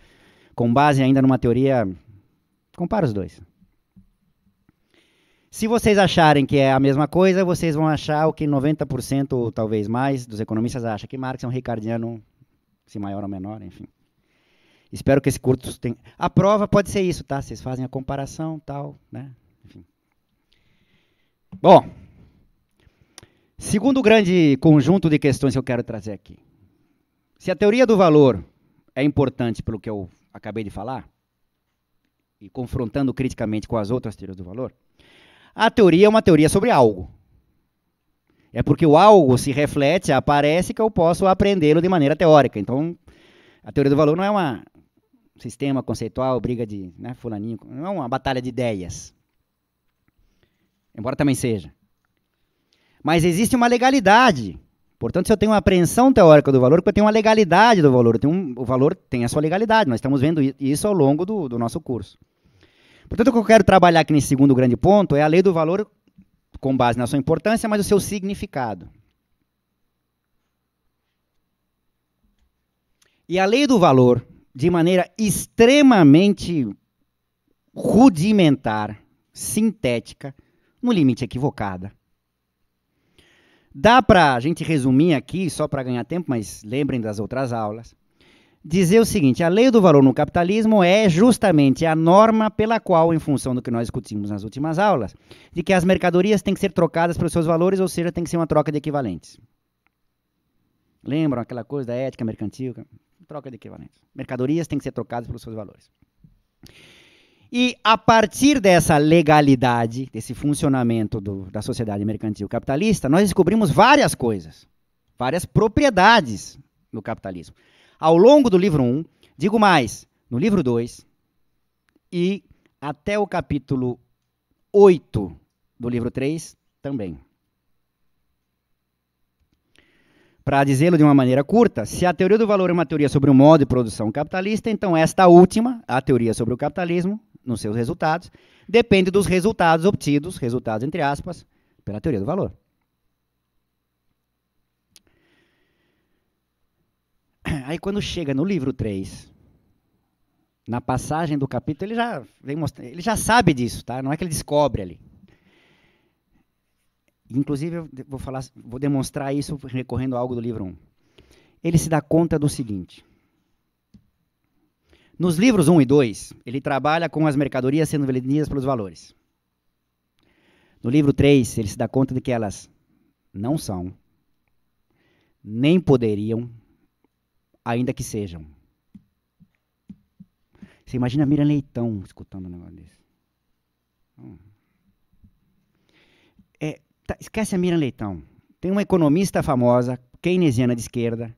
com base ainda numa teoria. Compara os dois. Se vocês acharem que é a mesma coisa, vocês vão achar o que 90% ou talvez mais dos economistas acham que Marx é um ricardiano, se maior ou menor, enfim. Espero que esse curto tenha. A prova pode ser isso, tá? Vocês fazem a comparação, tal, né? Enfim. Bom, Segundo grande conjunto de questões que eu quero trazer aqui. Se a teoria do valor é importante pelo que eu acabei de falar, e confrontando criticamente com as outras teorias do valor, a teoria é uma teoria sobre algo. É porque o algo se reflete, aparece, que eu posso aprendê-lo de maneira teórica. Então, a teoria do valor não é um sistema conceitual, briga de né, fulaninho, não é uma batalha de ideias. Embora também seja. Mas existe uma legalidade. Portanto, se eu tenho uma apreensão teórica do valor, porque eu tenho uma legalidade do valor, um, o valor tem a sua legalidade. Nós estamos vendo isso ao longo do, do nosso curso. Portanto, o que eu quero trabalhar aqui nesse segundo grande ponto é a lei do valor com base na sua importância, mas o seu significado. E a lei do valor, de maneira extremamente rudimentar, sintética, no limite equivocada, Dá para a gente resumir aqui, só para ganhar tempo, mas lembrem das outras aulas. Dizer o seguinte: a lei do valor no capitalismo é justamente a norma pela qual, em função do que nós discutimos nas últimas aulas, de que as mercadorias têm que ser trocadas pelos seus valores, ou seja, tem que ser uma troca de equivalentes. Lembram aquela coisa da ética mercantil? Troca de equivalentes. Mercadorias têm que ser trocadas pelos seus valores. E a partir dessa legalidade, desse funcionamento do, da sociedade mercantil capitalista, nós descobrimos várias coisas, várias propriedades do capitalismo. Ao longo do livro 1, um, digo mais, no livro 2 e até o capítulo 8 do livro 3 também. Para dizê-lo de uma maneira curta, se a teoria do valor é uma teoria sobre o modo de produção capitalista, então esta última, a teoria sobre o capitalismo, nos seus resultados, depende dos resultados obtidos, resultados entre aspas, pela teoria do valor. Aí quando chega no livro 3, na passagem do capítulo, ele já vem mostrando, ele já sabe disso, tá? Não é que ele descobre ali. Inclusive, eu vou falar, vou demonstrar isso recorrendo a algo do livro 1. Ele se dá conta do seguinte: nos livros 1 e 2, ele trabalha com as mercadorias sendo vendidas pelos valores. No livro 3, ele se dá conta de que elas não são, nem poderiam, ainda que sejam. Você imagina a Miriam Leitão escutando um negócio desse. Hum. É, tá, esquece a Miriam Leitão. Tem uma economista famosa, keynesiana de esquerda,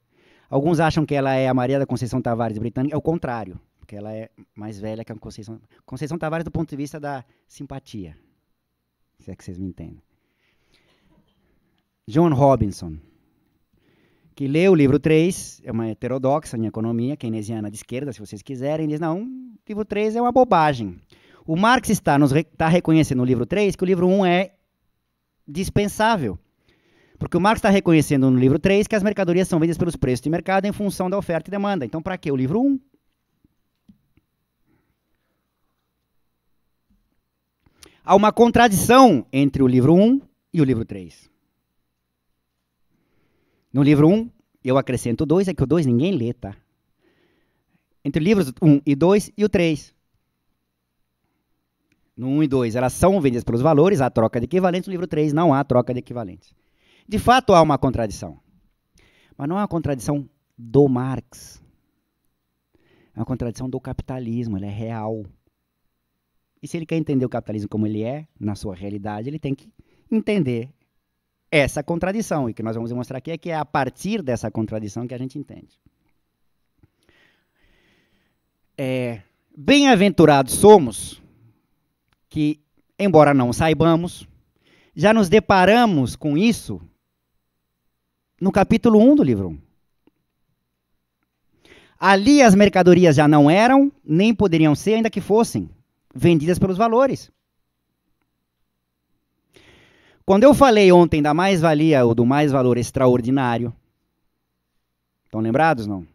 Alguns acham que ela é a Maria da Conceição Tavares britânica, é o contrário, porque ela é mais velha que a Conceição. Conceição Tavares do ponto de vista da simpatia, se é que vocês me entendem. John Robinson, que lê o livro 3, é uma heterodoxa em economia, keynesiana de esquerda, se vocês quiserem, diz, não, o livro 3 é uma bobagem. O Marx está, nos, está reconhecendo no livro 3 que o livro 1 é dispensável. Porque o Marx está reconhecendo no livro 3 que as mercadorias são vendidas pelos preços de mercado em função da oferta e demanda. Então, para que o livro 1? Há uma contradição entre o livro 1 e o livro 3. No livro 1, eu acrescento o 2, é que o 2 ninguém lê, tá? Entre livros 1 e 2 e o 3. No 1 e 2, elas são vendidas pelos valores, há troca de equivalentes. No livro 3, não há troca de equivalentes. De fato, há uma contradição. Mas não é uma contradição do Marx. É uma contradição do capitalismo, ele é real. E se ele quer entender o capitalismo como ele é, na sua realidade, ele tem que entender essa contradição. E o que nós vamos mostrar aqui é que é a partir dessa contradição que a gente entende. É, Bem-aventurados somos que, embora não saibamos, já nos deparamos com isso no capítulo 1 do livro 1. Ali as mercadorias já não eram, nem poderiam ser, ainda que fossem, vendidas pelos valores. Quando eu falei ontem da mais-valia ou do mais-valor extraordinário, estão lembrados não?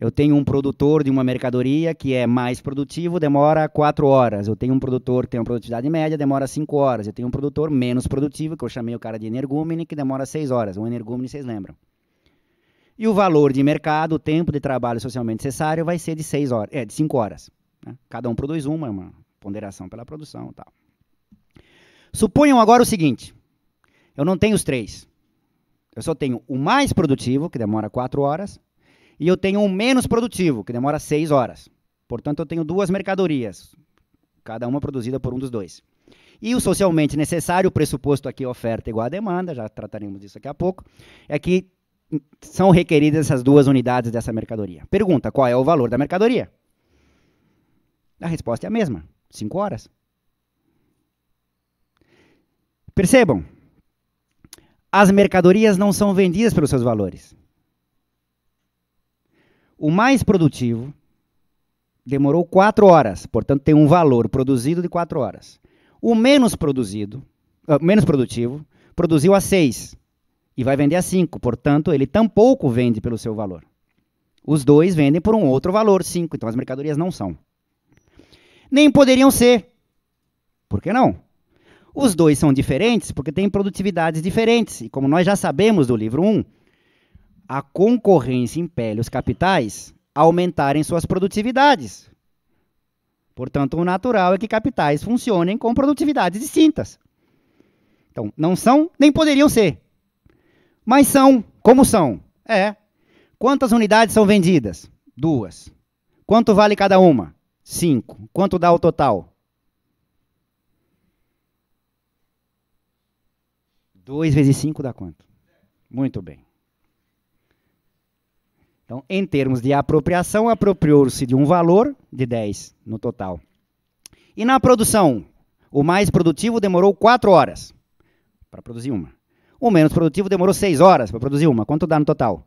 Eu tenho um produtor de uma mercadoria que é mais produtivo, demora 4 horas. Eu tenho um produtor que tem uma produtividade média, demora 5 horas. Eu tenho um produtor menos produtivo, que eu chamei o cara de energúmeno, que demora 6 horas. Um energúmeno, vocês lembram. E o valor de mercado, o tempo de trabalho socialmente necessário, vai ser de seis horas, é, de 5 horas. Né? Cada um produz uma, é uma ponderação pela produção e tal. Suponham agora o seguinte: eu não tenho os três. Eu só tenho o mais produtivo, que demora 4 horas, e eu tenho um menos produtivo, que demora seis horas. Portanto, eu tenho duas mercadorias, cada uma produzida por um dos dois. E o socialmente necessário, o pressuposto aqui oferta igual a demanda, já trataremos disso daqui a pouco, é que são requeridas essas duas unidades dessa mercadoria. Pergunta: qual é o valor da mercadoria? A resposta é a mesma: 5 horas. Percebam, as mercadorias não são vendidas pelos seus valores. O mais produtivo demorou 4 horas, portanto tem um valor produzido de 4 horas. O menos produzido, uh, menos produtivo, produziu a 6 e vai vender a 5, portanto ele tampouco vende pelo seu valor. Os dois vendem por um outro valor, 5, então as mercadorias não são. Nem poderiam ser. Por que não? Os dois são diferentes porque têm produtividades diferentes, e como nós já sabemos do livro 1, um, a concorrência impele os capitais a aumentarem suas produtividades. Portanto, o natural é que capitais funcionem com produtividades distintas. Então, não são, nem poderiam ser. Mas são, como são? É. Quantas unidades são vendidas? Duas. Quanto vale cada uma? Cinco. Quanto dá o total? Dois vezes cinco dá quanto? Muito bem. Então, em termos de apropriação, apropriou-se de um valor de 10 no total. E na produção, o mais produtivo demorou 4 horas para produzir uma. O menos produtivo demorou 6 horas para produzir uma. Quanto dá no total?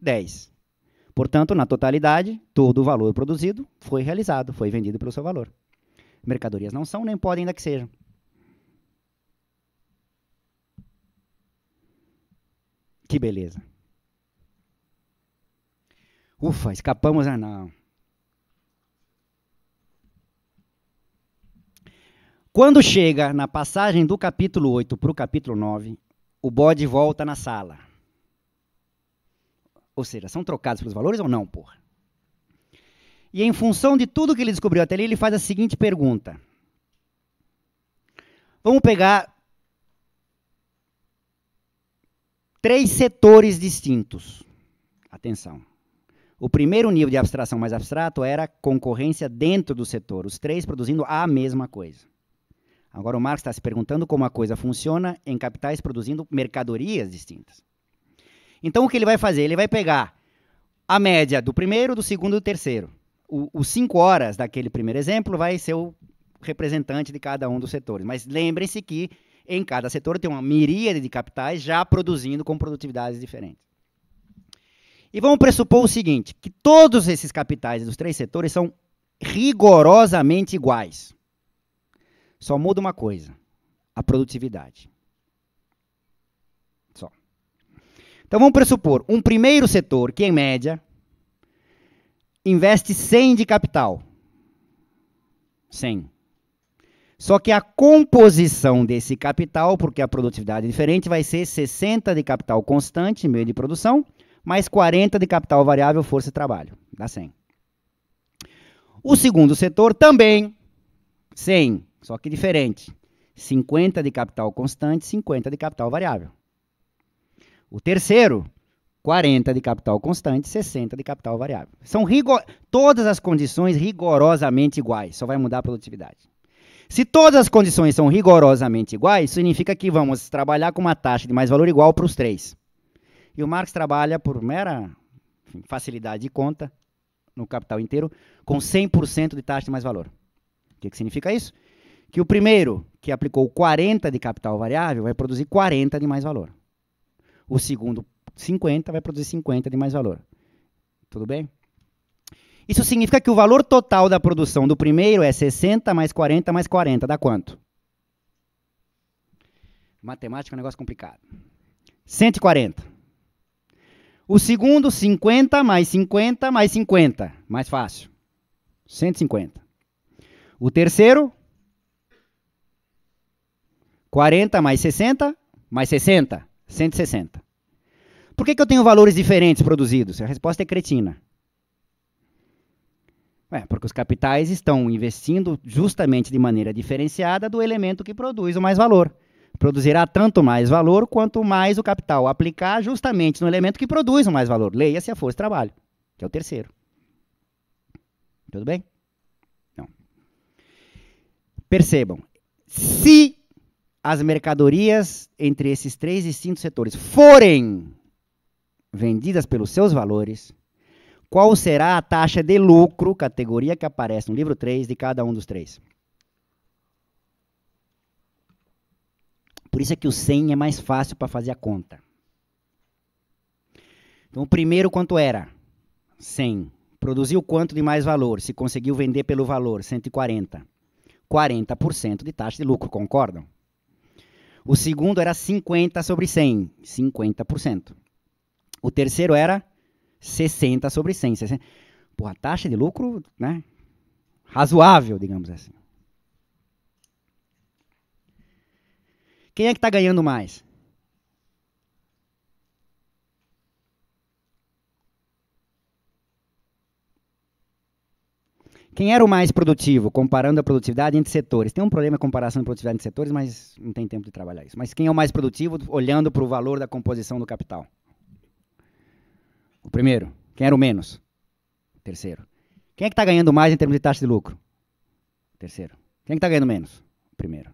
10. Portanto, na totalidade, todo o valor produzido foi realizado, foi vendido pelo seu valor. Mercadorias não são, nem podem ainda que sejam. Que beleza. Ufa, escapamos ah não. Quando chega na passagem do capítulo 8 para o capítulo 9, o bode volta na sala. Ou seja, são trocados pelos valores ou não, porra? E em função de tudo que ele descobriu até ali, ele faz a seguinte pergunta. Vamos pegar três setores distintos. Atenção. O primeiro nível de abstração mais abstrato era concorrência dentro do setor, os três produzindo a mesma coisa. Agora o Marx está se perguntando como a coisa funciona em capitais produzindo mercadorias distintas. Então o que ele vai fazer? Ele vai pegar a média do primeiro, do segundo e do terceiro. O, os cinco horas daquele primeiro exemplo vai ser o representante de cada um dos setores. Mas lembrem-se que em cada setor tem uma miríade de capitais já produzindo com produtividades diferentes. E vamos pressupor o seguinte: que todos esses capitais dos três setores são rigorosamente iguais. Só muda uma coisa: a produtividade. Só. Então vamos pressupor um primeiro setor que, em média, investe 100 de capital. 100. Só que a composição desse capital, porque a produtividade é diferente, vai ser 60 de capital constante, meio de produção, mais 40 de capital variável, força e trabalho. Dá 100. O segundo setor também 100, só que diferente. 50 de capital constante, 50 de capital variável. O terceiro, 40 de capital constante, 60 de capital variável. São rigor... todas as condições rigorosamente iguais, só vai mudar a produtividade. Se todas as condições são rigorosamente iguais, significa que vamos trabalhar com uma taxa de mais valor igual para os três. E o Marx trabalha por mera enfim, facilidade de conta no capital inteiro com 100% de taxa de mais valor. O que, que significa isso? Que o primeiro que aplicou 40 de capital variável vai produzir 40 de mais valor. O segundo 50 vai produzir 50 de mais valor. Tudo bem? Isso significa que o valor total da produção do primeiro é 60 mais 40 mais 40, dá quanto? Matemática é um negócio complicado. 140. O segundo, 50 mais 50 mais 50. Mais fácil. 150. O terceiro, 40 mais 60 mais 60. 160. Por que, que eu tenho valores diferentes produzidos? A resposta é cretina. É, porque os capitais estão investindo justamente de maneira diferenciada do elemento que produz o mais valor produzirá tanto mais valor quanto mais o capital aplicar justamente no elemento que produz o mais valor. Leia-se a força de trabalho, que é o terceiro. Tudo bem? Não. Percebam, se as mercadorias entre esses três distintos setores forem vendidas pelos seus valores, qual será a taxa de lucro, categoria que aparece no livro 3, de cada um dos três? Por isso é que o 100 é mais fácil para fazer a conta. Então, o primeiro quanto era? 100. Produziu quanto de mais valor? Se conseguiu vender pelo valor, 140. 40% de taxa de lucro, concordam? O segundo era 50 sobre 100, 50%. O terceiro era 60 sobre 100, 60. Porra, taxa de lucro, né? Razoável, digamos assim. Quem é que está ganhando mais? Quem era o mais produtivo, comparando a produtividade entre setores? Tem um problema com comparação de produtividade entre setores, mas não tem tempo de trabalhar isso. Mas quem é o mais produtivo, olhando para o valor da composição do capital? O primeiro. Quem era o menos? O terceiro. Quem é que está ganhando mais em termos de taxa de lucro? O terceiro. Quem é que está ganhando menos? O primeiro.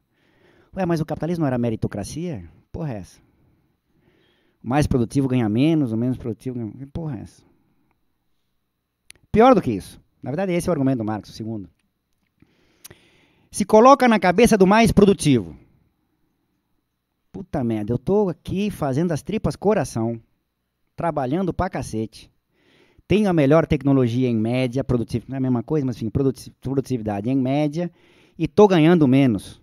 Ué, mas o capitalismo não era meritocracia? Porra, é essa. O mais produtivo ganha menos, o menos produtivo ganha. Porra, é essa. Pior do que isso. Na verdade, esse é o argumento do Marx, o segundo. Se coloca na cabeça do mais produtivo. Puta merda, eu tô aqui fazendo as tripas coração, trabalhando pra cacete. Tenho a melhor tecnologia em média, produtividade, não é a mesma coisa, mas enfim, produtividade em média, e tô ganhando menos.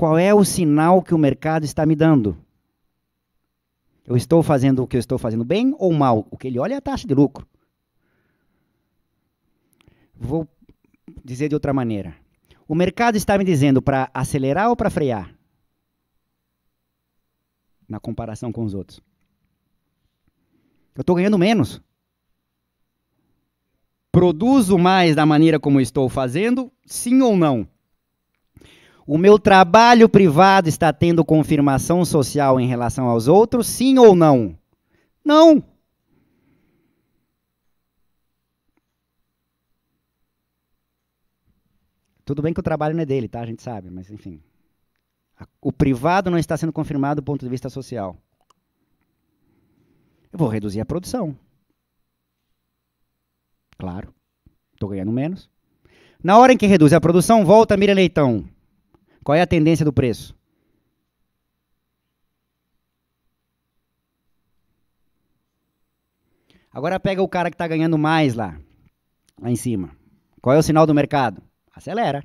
Qual é o sinal que o mercado está me dando? Eu estou fazendo o que eu estou fazendo bem ou mal? O que ele olha é a taxa de lucro. Vou dizer de outra maneira. O mercado está me dizendo para acelerar ou para frear? Na comparação com os outros. Eu estou ganhando menos. Produzo mais da maneira como estou fazendo, sim ou não? O meu trabalho privado está tendo confirmação social em relação aos outros, sim ou não? Não. Tudo bem que o trabalho não é dele, tá? A gente sabe, mas enfim. O privado não está sendo confirmado do ponto de vista social. Eu vou reduzir a produção. Claro. Estou ganhando menos. Na hora em que reduz a produção, volta mira Leitão. Qual é a tendência do preço? Agora pega o cara que está ganhando mais lá, lá em cima. Qual é o sinal do mercado? Acelera.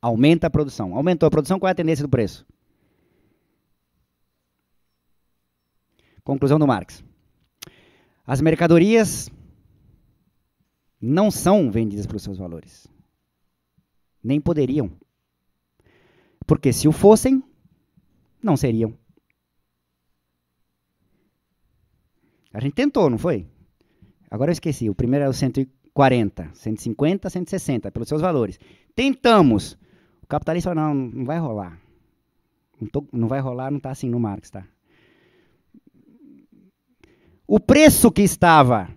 Aumenta a produção. Aumentou a produção, qual é a tendência do preço? Conclusão do Marx. As mercadorias não são vendidas pelos seus valores. Nem poderiam. Porque se o fossem, não seriam. A gente tentou, não foi? Agora eu esqueci. O primeiro era o 140, 150, 160, pelos seus valores. Tentamos. O capitalista falou, não, não vai rolar. Não, tô, não vai rolar, não está assim no Marx, tá? O preço que estava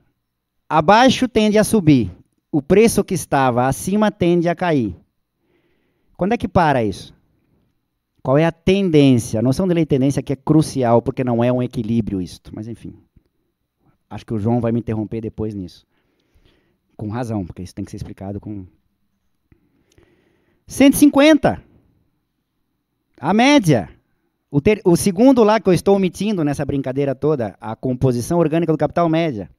abaixo tende a subir. O preço que estava acima tende a cair. Quando é que para isso? Qual é a tendência? A noção de lei de tendência que é crucial, porque não é um equilíbrio isto. Mas enfim, acho que o João vai me interromper depois nisso. Com razão, porque isso tem que ser explicado com... 150. A média. O, ter, o, segundo lá que eu estou omitindo nessa brincadeira toda, a composição orgânica do capital média.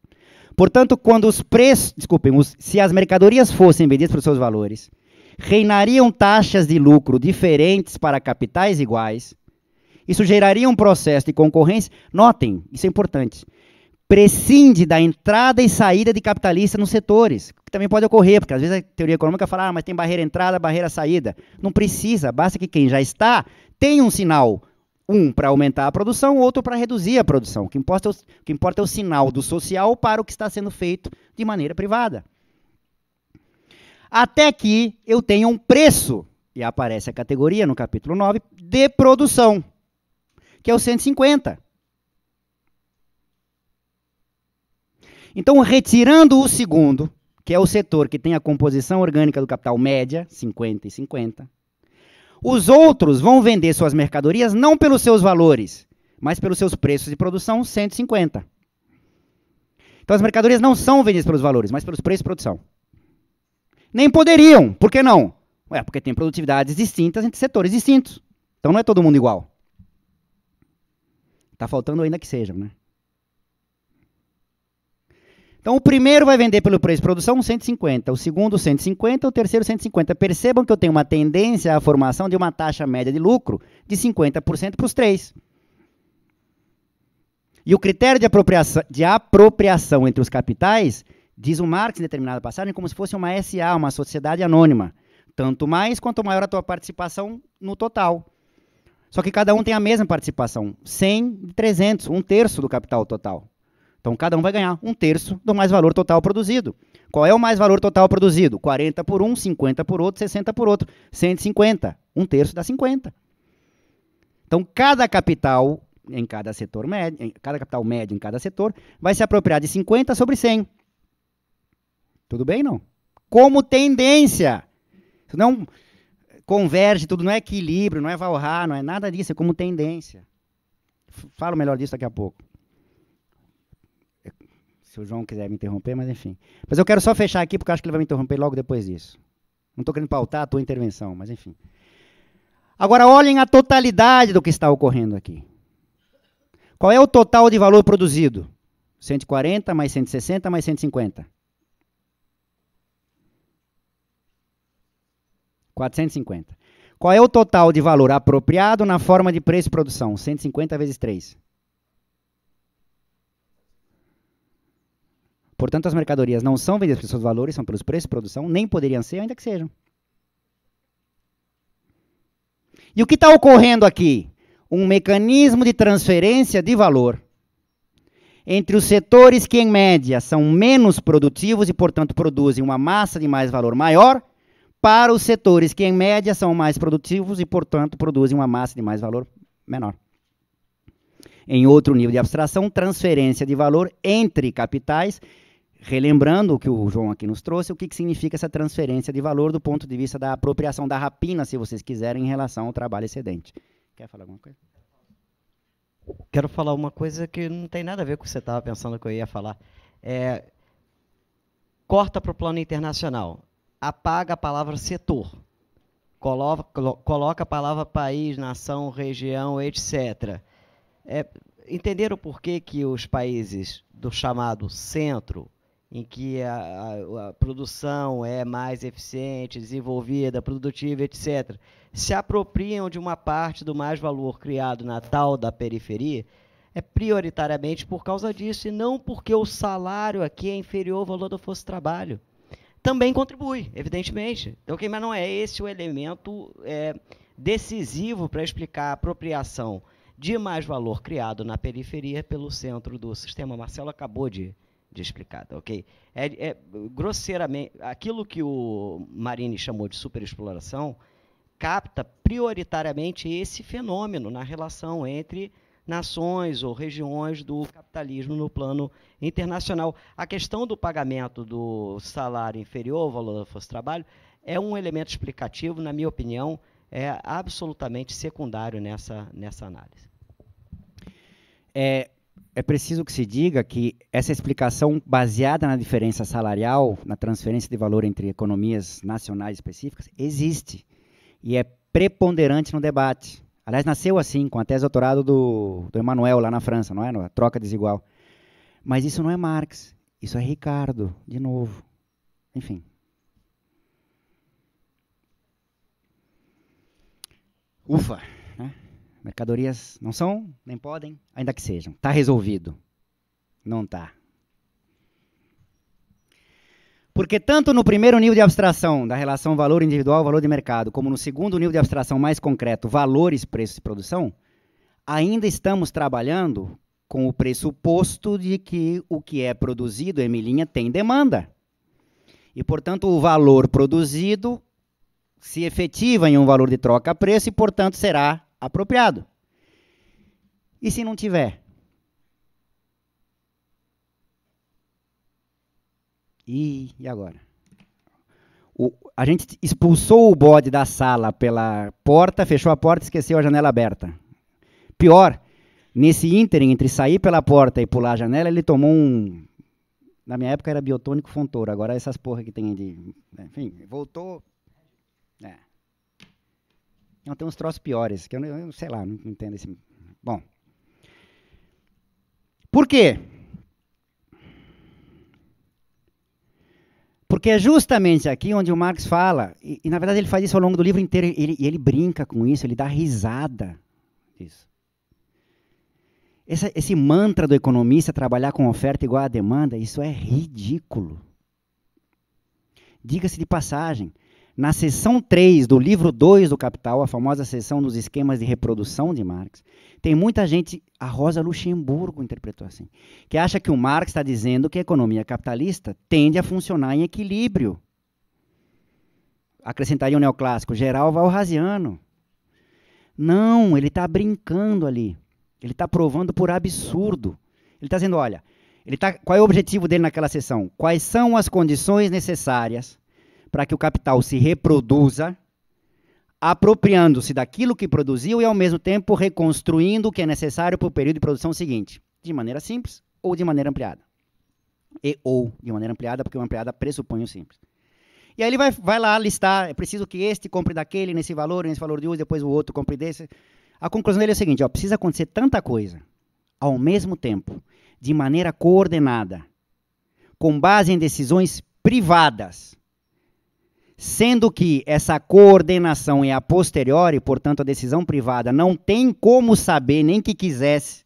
Portanto, quando os preços, desculpem, os, se as mercadorias fossem vendidas por seus valores reinariam taxas de lucro diferentes para capitais iguais. Isso geraria um processo de concorrência. Notem, isso é importante. Prescinde da entrada e saída de capitalistas nos setores, que também pode ocorrer, porque às vezes a teoria econômica fala, ah, mas tem barreira entrada, barreira saída. Não precisa, basta que quem já está tenha um sinal um para aumentar a produção, outro para reduzir a produção. O que, importa é o, o que importa é o sinal do social para o que está sendo feito de maneira privada até que eu tenha um preço, e aparece a categoria no capítulo 9, de produção, que é o 150. Então, retirando o segundo, que é o setor que tem a composição orgânica do capital média, 50 e 50, os outros vão vender suas mercadorias não pelos seus valores, mas pelos seus preços de produção, 150. Então, as mercadorias não são vendidas pelos valores, mas pelos preços de produção. Nem poderiam. Por que não? É porque tem produtividades distintas entre setores distintos. Então não é todo mundo igual. Está faltando ainda que sejam, né? Então o primeiro vai vender pelo preço de produção 150, o segundo 150, o terceiro 150. Percebam que eu tenho uma tendência à formação de uma taxa média de lucro de 50% para os três. E o critério de apropriação, de apropriação entre os capitais Diz o Marx em determinada passagem como se fosse uma SA, uma sociedade anônima. Tanto mais quanto maior a tua participação no total. Só que cada um tem a mesma participação, 100 de 300, um terço do capital total. Então cada um vai ganhar um terço do mais valor total produzido. Qual é o mais valor total produzido? 40 por um, 50 por outro, 60 por outro, 150, um terço dá 50. Então cada capital em cada setor médio, cada capital médio em cada setor vai se apropriar de 50 sobre 100. Tudo bem, não? Como tendência. não é converge, tudo não é equilíbrio, não é valrar, não é nada disso, é como tendência. Falo melhor disso daqui a pouco. É, se o João quiser me interromper, mas enfim. Mas eu quero só fechar aqui, porque acho que ele vai me interromper logo depois disso. Não estou querendo pautar a tua intervenção, mas enfim. Agora olhem a totalidade do que está ocorrendo aqui. Qual é o total de valor produzido? 140 mais 160 mais 150. 450. Qual é o total de valor apropriado na forma de preço e produção? 150 vezes 3. Portanto, as mercadorias não são vendidas pelos seus valores, são pelos preços de produção, nem poderiam ser, ainda que sejam. E o que está ocorrendo aqui? Um mecanismo de transferência de valor entre os setores que, em média, são menos produtivos e, portanto, produzem uma massa de mais valor maior para os setores que, em média, são mais produtivos e, portanto, produzem uma massa de mais valor menor. Em outro nível de abstração, transferência de valor entre capitais, relembrando o que o João aqui nos trouxe, o que, que significa essa transferência de valor do ponto de vista da apropriação da rapina, se vocês quiserem, em relação ao trabalho excedente. Quer falar alguma coisa? Quero falar uma coisa que não tem nada a ver com o que você estava pensando que eu ia falar. É, corta para o plano internacional apaga a palavra setor, coloca a palavra país, nação, região, etc. É, entenderam por que, que os países do chamado centro, em que a, a, a produção é mais eficiente, desenvolvida, produtiva, etc., se apropriam de uma parte do mais valor criado na tal da periferia, é prioritariamente por causa disso e não porque o salário aqui é inferior ao valor do fosse trabalho também contribui, evidentemente. Então, okay, mas não é esse é o elemento é, decisivo para explicar a apropriação de mais valor criado na periferia pelo centro do sistema. Marcelo acabou de, de explicar, tá, ok? É, é, grosseiramente, aquilo que o Marini chamou de superexploração capta prioritariamente esse fenômeno na relação entre nações ou regiões do capitalismo no plano internacional. A questão do pagamento do salário inferior ao valor da força de trabalho é um elemento explicativo, na minha opinião, é absolutamente secundário nessa, nessa análise. É, é preciso que se diga que essa explicação baseada na diferença salarial, na transferência de valor entre economias nacionais específicas, existe e é preponderante no debate. Aliás, nasceu assim, com a tese de doutorado do, do Emmanuel lá na França, não é? a troca desigual. Mas isso não é Marx, isso é Ricardo, de novo. Enfim. Ufa! Né? Mercadorias não são, nem podem, ainda que sejam. Está resolvido. Não está. Porque tanto no primeiro nível de abstração da relação valor individual, valor de mercado, como no segundo nível de abstração mais concreto, valores, preços e produção, ainda estamos trabalhando com o pressuposto de que o que é produzido, Emilinha, tem demanda. E, portanto, o valor produzido se efetiva em um valor de troca-preço e, portanto, será apropriado. E se não tiver? E, e agora? O, a gente expulsou o bode da sala pela porta, fechou a porta e esqueceu a janela aberta. Pior, nesse ínterim, entre sair pela porta e pular a janela, ele tomou um. Na minha época era biotônico fontoura, agora essas porra que tem de. Né, enfim, voltou. É. Não, tem uns troços piores, que eu, eu sei lá, não entendo esse. Bom. Por quê? Porque é justamente aqui onde o Marx fala, e, e, na verdade ele faz isso ao longo do livro inteiro, e ele, ele brinca com isso, ele dá risada disso. Esse, esse mantra do economista trabalhar com oferta igual à demanda, isso é ridículo. Diga-se de passagem, na seção 3 do livro 2 do Capital, a famosa seção dos esquemas de reprodução de Marx, tem muita gente, a Rosa Luxemburgo interpretou assim, que acha que o Marx está dizendo que a economia capitalista tende a funcionar em equilíbrio. Acrescentaria o um neoclássico geral valrasiano. Não, ele está brincando ali. Ele está provando por absurdo. Ele está dizendo, olha, ele tá, qual é o objetivo dele naquela sessão? Quais são as condições necessárias para que o capital se reproduza, apropriando-se daquilo que produziu e, ao mesmo tempo, reconstruindo o que é necessário para o período de produção seguinte, de maneira simples ou de maneira ampliada. E ou de maneira ampliada, porque uma ampliada pressupõe o simples. E aí ele vai, vai lá listar, é preciso que este compre daquele, nesse valor, nesse valor de uso, depois o outro compre desse. A conclusão dele é o seguinte, ó, precisa acontecer tanta coisa, ao mesmo tempo, de maneira coordenada, com base em decisões privadas, sendo que essa coordenação é a posteriori, portanto, a decisão privada não tem como saber, nem que quisesse,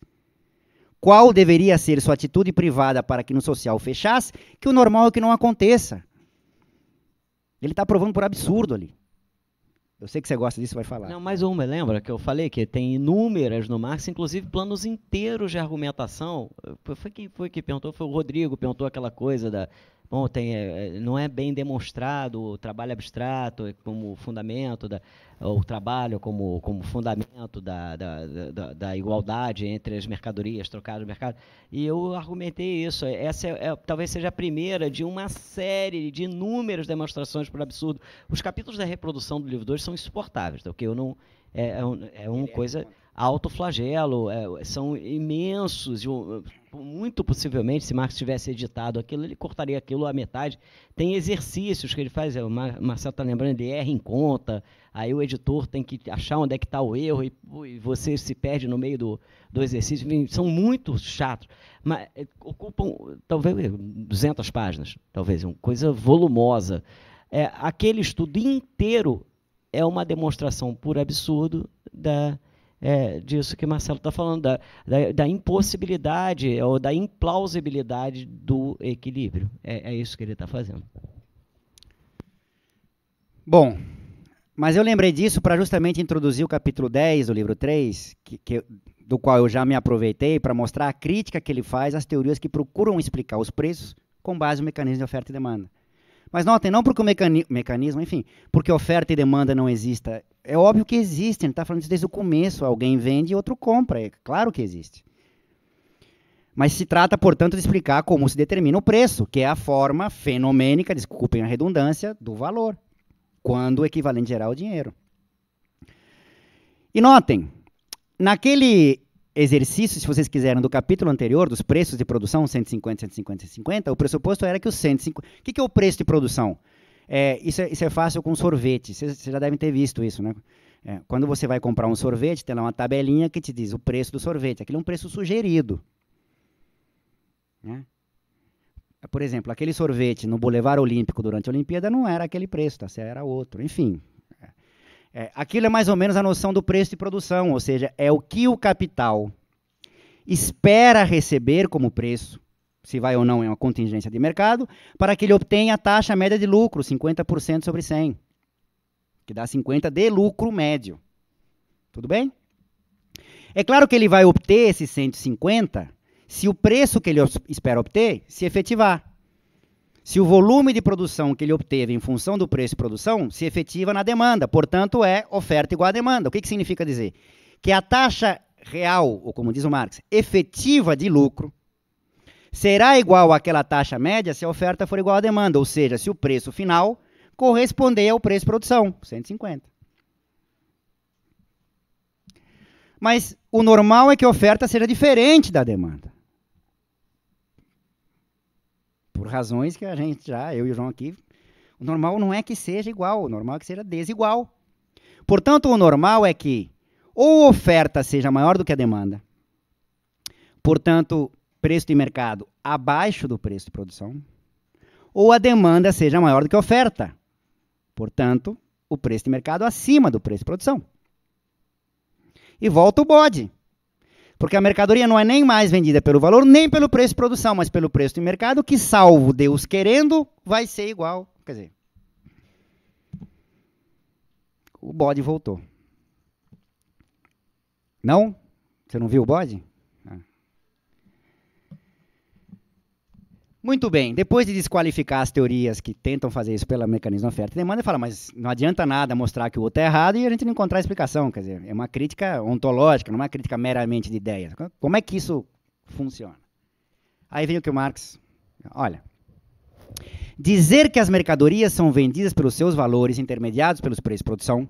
qual deveria ser sua atitude privada para que no social fechasse, que o normal é que não aconteça. Ele está provando por absurdo ali. Eu sei que você gosta disso, vai falar. Não, mais uma, lembra que eu falei que tem inúmeras no Marx, inclusive planos inteiros de argumentação. Foi quem foi que perguntou, foi o Rodrigo, perguntou aquela coisa da, bom, tem, é, é, não é bem demonstrado o trabalho abstrato é, como fundamento, da, o trabalho como, como fundamento da, da, da, da igualdade entre as mercadorias trocadas no mercado. E eu argumentei isso. Essa é, é, talvez seja a primeira de uma série de inúmeras demonstrações por absurdo. Os capítulos da reprodução do livro 2 são insuportáveis, tá? que eu não. É, é, um, é uma coisa alto é, são imensos, muito possivelmente, se Marx tivesse editado aquilo, ele cortaria aquilo à metade. Tem exercícios que ele faz, é, o Marcelo está lembrando, ele erra em conta, aí o editor tem que achar onde é que está o erro e, e, você se perde no meio do, do exercício. São muito chatos, mas é, ocupam talvez 200 é, páginas, talvez, uma coisa volumosa. É, aquele estudo inteiro é uma demonstração por absurdo da é, disso que Marcelo está falando, da, da, da, impossibilidade ou da implausibilidade do equilíbrio. É, é isso que ele está fazendo. Bom, mas eu lembrei disso para justamente introduzir o capítulo 10 do livro 3, que, que, do qual eu já me aproveitei para mostrar a crítica que ele faz às teorias que procuram explicar os preços com base no mecanismo de oferta e demanda. Mas notem, não porque o mecani mecanismo, enfim, porque oferta e demanda não exista. É óbvio que existem, ele está falando isso desde o começo. Alguém vende e outro compra, é claro que existe. Mas se trata, portanto, de explicar como se determina o preço, que é a forma fenomênica, desculpem a redundância, do valor, quando o equivalente geral é o dinheiro. E notem, naquele exercício, se vocês quiserem, do capítulo anterior, dos preços de produção, 150, 150, 150, o pressuposto era que os 150... O que, é o preço de produção? É, isso, é, isso, é, fácil com sorvete, vocês, vocês já devem ter visto isso, né? É, quando você vai comprar um sorvete, tem lá uma tabelinha que te diz o preço do sorvete. Aquilo é um preço sugerido. Né? Por exemplo, aquele sorvete no Boulevard Olímpico durante a Olimpíada não era aquele preço, tá? era outro. Enfim, é, aquilo é mais ou menos a noção do preço de produção, ou seja, é o que o capital espera receber como preço, se vai ou não é uma contingência de mercado, para que ele obtenha a taxa média de lucro, 50% sobre 100, que dá 50 de lucro médio. Tudo bem? É claro que ele vai obter esses 150 se o preço que ele espera obter se efetivar se o volume de produção que ele obteve em função do preço de produção se efetiva na demanda, portanto, é oferta igual à demanda. O que, que significa dizer? Que a taxa real, ou como diz o Marx, efetiva de lucro, será igual àquela taxa média se a oferta for igual à demanda, ou seja, se o preço final corresponder ao preço de produção, 150. Mas o normal é que a oferta seja diferente da demanda. por razões que a gente já, eu e o João aqui, o normal não é que seja igual, o normal é que seja desigual. Portanto, o normal é que ou a oferta seja maior do que a demanda, portanto, preço de mercado abaixo do preço de produção, ou a demanda seja maior do que a oferta, portanto, o preço de mercado acima do preço de produção. E volta o bode. Porque a mercadoria não é nem mais vendida pelo valor, nem pelo preço de produção, mas pelo preço de mercado, que, salvo Deus querendo, vai ser igual. Quer dizer, o bode voltou. Não? Você não viu o bode? Muito bem, depois de desqualificar as teorias que tentam fazer isso pelo mecanismo oferta e demanda, ele fala, mas não adianta nada mostrar que o outro é errado e a gente não encontrar explicação. Quer dizer, é uma crítica ontológica, não é uma crítica meramente de ideias. Como é que isso funciona? Aí vem o que o Marx. Olha. Dizer que as mercadorias são vendidas pelos seus valores intermediados pelos preços de produção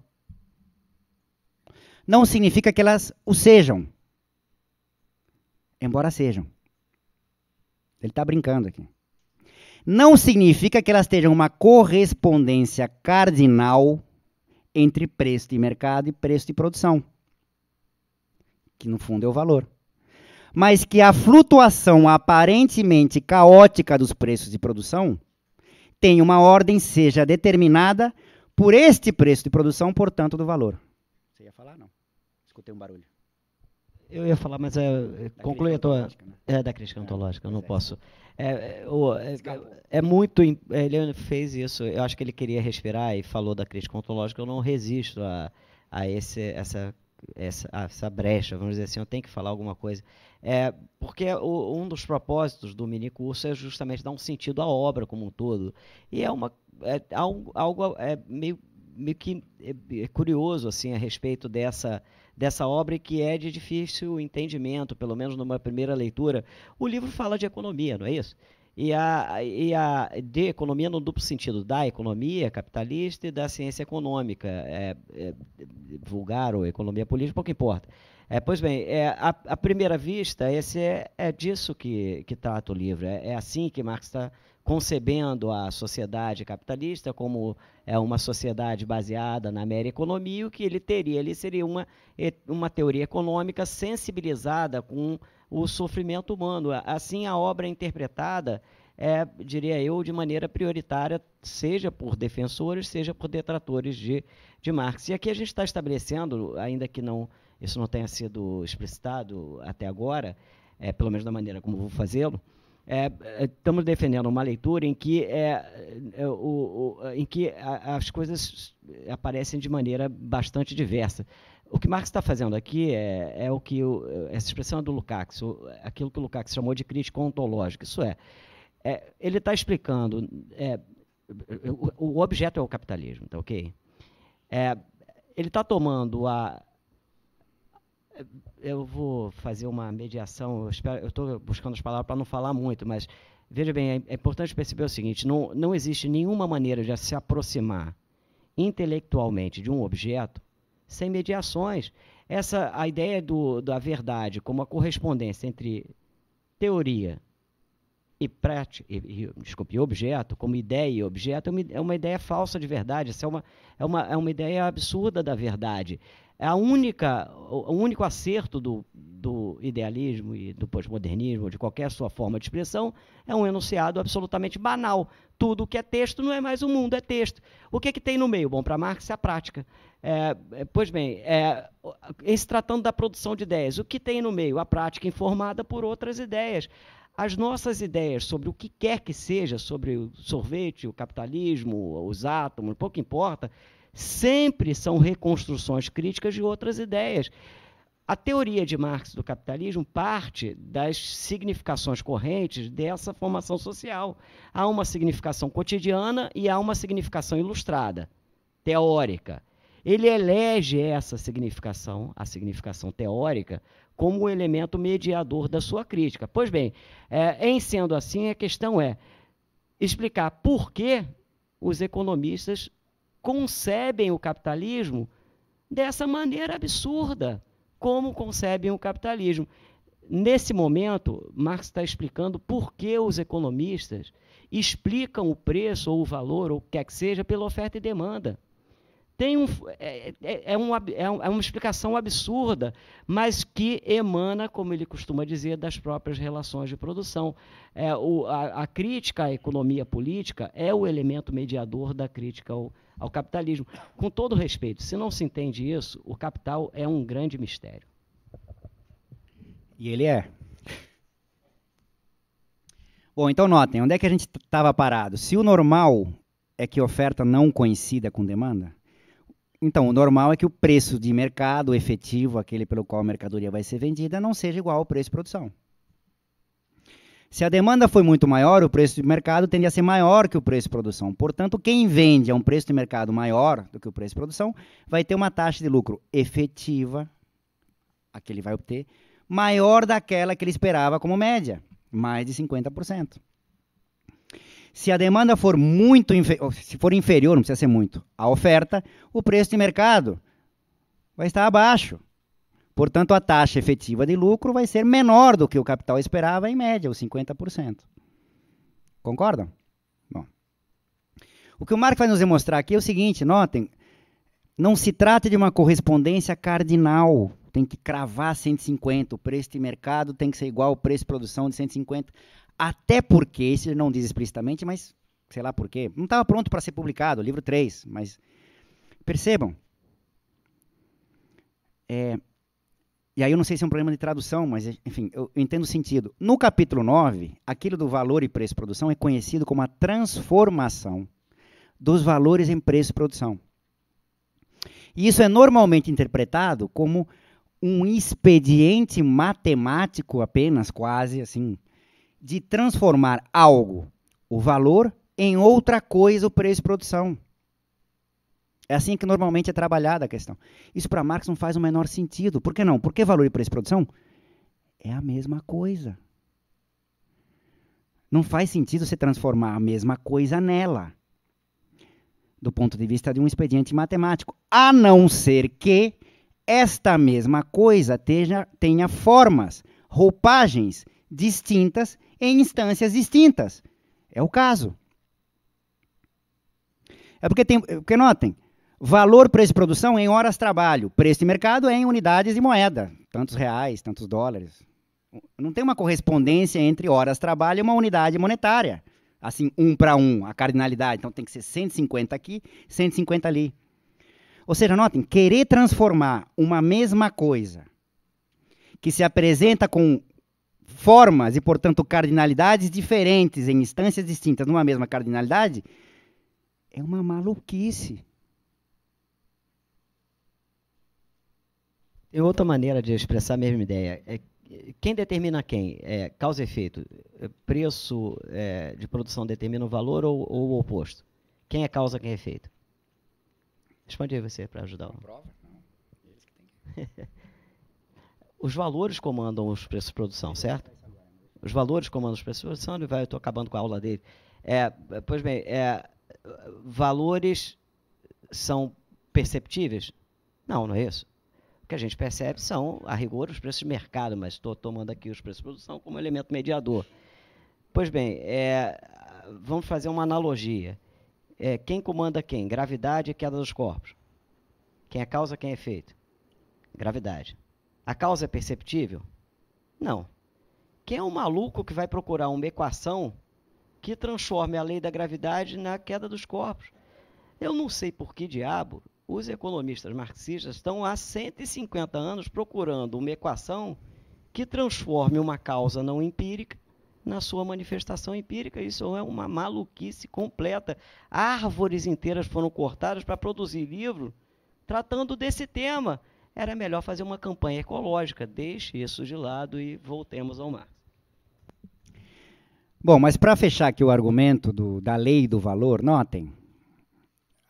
não significa que elas o sejam, embora sejam. Ele está brincando aqui. Não significa que elas tenham uma correspondência cardinal entre preço de mercado e preço de produção, que no fundo é o valor. Mas que a flutuação aparentemente caótica dos preços de produção tem uma ordem seja determinada por este preço de produção, portanto, do valor. Você ia falar? Não. Escutei um barulho. Eu ia falar, mas é, é conclui a tua. Né? É da crítica ontológica, eu não é. posso. É, o, é é, é, é, muito. Ele fez isso. Eu acho que ele queria respirar e falou da crítica ontológica. Eu não resisto a, a esse, essa, essa, essa brecha, vamos dizer assim. Eu tenho que falar alguma coisa. É, porque o, um dos propósitos do mini curso é justamente dar um sentido à obra como um todo. E é uma é, algo, algo é meio, meio que é, é curioso assim a respeito dessa dessa obra e que é de difícil entendimento, pelo menos numa primeira leitura. O livro fala de economia, não é isso? E a, e a de economia no duplo sentido, da economia capitalista e da ciência econômica, é, é, vulgar ou economia política, pouco importa. É, pois bem, é, à, primeira vista, esse é, é disso que, que trata o livro, é, é assim que Marx está concebendo a sociedade capitalista como é uma sociedade baseada na mera economia, o que ele teria ali seria uma, uma teoria econômica sensibilizada com o sofrimento humano. Assim, a obra é interpretada, é, diria eu, de maneira prioritária, seja por defensores, seja por detratores de, de Marx. E aqui a gente está estabelecendo, ainda que não isso não tenha sido explicitado até agora, é, pelo menos da maneira como vou fazê-lo, é, é, estamos defendendo uma leitura em que, é, é o, o, em que a, as coisas aparecem de maneira bastante diversa. O que Marx está fazendo aqui é, é o que o, essa expressão é do Lukács, aquilo que o Lukács chamou de crítica ontológica. Isso é, é ele está explicando é, o, objeto é o capitalismo, tá ok? ele está tomando a eu vou fazer uma mediação, eu estou buscando as palavras para não falar muito, mas veja bem, é, é importante perceber o seguinte: não, não existe nenhuma maneira de se aproximar intelectualmente de um objeto sem mediações. Essa a ideia do, da verdade como a correspondência entre teoria e prática, e, e, desculpe, objeto, como ideia e objeto, é uma, é uma ideia falsa de verdade. Isso é uma, é, uma, é uma ideia absurda da verdade. É a única, o único acerto do, do idealismo e do pós-modernismo, de qualquer sua forma de expressão, é um enunciado absolutamente banal. Tudo que é texto não é mais o um mundo, é texto. O que, é que tem no meio? Bom, para Marx é a prática. É, é pois bem, é, em se tratando da produção de ideias, o que tem no meio? A prática informada por outras ideias. As nossas ideias sobre o que quer que seja, sobre o sorvete, o capitalismo, os átomos, pouco importa, sempre são reconstruções críticas de outras ideias. A teoria de Marx do capitalismo parte das significações correntes dessa formação social. Há uma significação cotidiana e há uma significação ilustrada, teórica. Ele elege essa significação, a significação teórica, como o elemento mediador da sua crítica. Pois bem, é, em sendo assim, a questão é explicar por que os economistas concebem o capitalismo dessa maneira absurda, como concebem o capitalismo. Nesse momento, Marx está explicando por que os economistas explicam o preço ou o valor, ou o que quer que seja, pela oferta e demanda. Tem um, é, é, é um, é, é uma explicação absurda, mas que emana, como ele costuma dizer, das próprias relações de produção. É, o, a, a crítica à economia política é o elemento mediador da crítica ao, ao capitalismo. Com todo respeito, se não se entende isso, o capital é um grande mistério. E ele é. Bom, então notem, onde é que a gente estava parado? Se o normal é que oferta não coincida com demanda, então o normal é que o preço de mercado efetivo, aquele pelo qual a mercadoria vai ser vendida, não seja igual ao preço de produção. Se a demanda foi muito maior, o preço de mercado tende a ser maior que o preço de produção. Portanto, quem vende a um preço de mercado maior do que o preço de produção vai ter uma taxa de lucro efetiva, a que ele vai obter, maior daquela que ele esperava como média, mais de 50%. Se a demanda for muito se for inferior, não precisa ser muito, à oferta, o preço de mercado vai estar abaixo Portanto, a taxa efetiva de lucro vai ser menor do que o capital esperava, em média, os 50%. Concordam? Bom. O que o Marco vai nos demonstrar aqui é o seguinte: notem, não se trata de uma correspondência cardinal. Tem que cravar 150, o preço de mercado tem que ser igual ao preço de produção de 150. Até porque, isso não diz explicitamente, mas sei lá por quê. Não estava pronto para ser publicado, livro 3, mas percebam. É, e aí eu não sei se é um problema de tradução, mas enfim, eu entendo o sentido. No capítulo 9, aquilo do valor e preço produção é conhecido como a transformação dos valores em preço produção. E isso é normalmente interpretado como um expediente matemático apenas, quase assim, de transformar algo, o valor, em outra coisa, o preço produção. É assim que normalmente é trabalhada a questão. Isso para Marx não faz o menor sentido. Por que não? Por que valor e preço de produção? É a mesma coisa. Não faz sentido você transformar a mesma coisa nela, do ponto de vista de um expediente matemático, a não ser que esta mesma coisa tenha, tenha formas, roupagens distintas em instâncias distintas. É o caso. É porque tem. Porque notem, Valor preço de produção em horas trabalho. Preço de mercado é em unidades de moeda. Tantos reais, tantos dólares. Não tem uma correspondência entre horas trabalho e uma unidade monetária. Assim, um para um, a cardinalidade. Então tem que ser 150 aqui, 150 ali. Ou seja, notem, querer transformar uma mesma coisa que se apresenta com formas e, portanto, cardinalidades diferentes em instâncias distintas numa mesma cardinalidade é uma maluquice. outra maneira de expressar a mesma ideia é quem determina quem? É, causa e efeito. É preço é, de produção determina o valor ou, ou, o oposto? Quem é causa, quem é efeito? Responde aí você para ajudar. Não prova? Não. os valores comandam os preços de produção, certo? Os valores comandam os preços de produção. Ele vai, eu estou acabando com a aula dele. É, pois bem, é, valores são perceptíveis? Não, não é isso que a gente percebe são, a rigor, os preços de mercado, mas estou tomando aqui os preços de produção como elemento mediador. Pois bem, é, vamos fazer uma analogia. É, quem comanda quem? Gravidade e queda dos corpos. Quem é causa, quem é efeito? Gravidade. A causa é perceptível? Não. Quem é o um maluco que vai procurar uma equação que transforme a lei da gravidade na queda dos corpos? Eu não sei por que diabo os economistas marxistas estão há 150 anos procurando uma equação que transforme uma causa não empírica na sua manifestação empírica. Isso é uma maluquice completa. Árvores inteiras foram cortadas para produzir livro tratando desse tema. Era melhor fazer uma campanha ecológica. Deixe isso de lado e voltemos ao Marx. Bom, mas para fechar aqui o argumento do, da lei do valor, notem,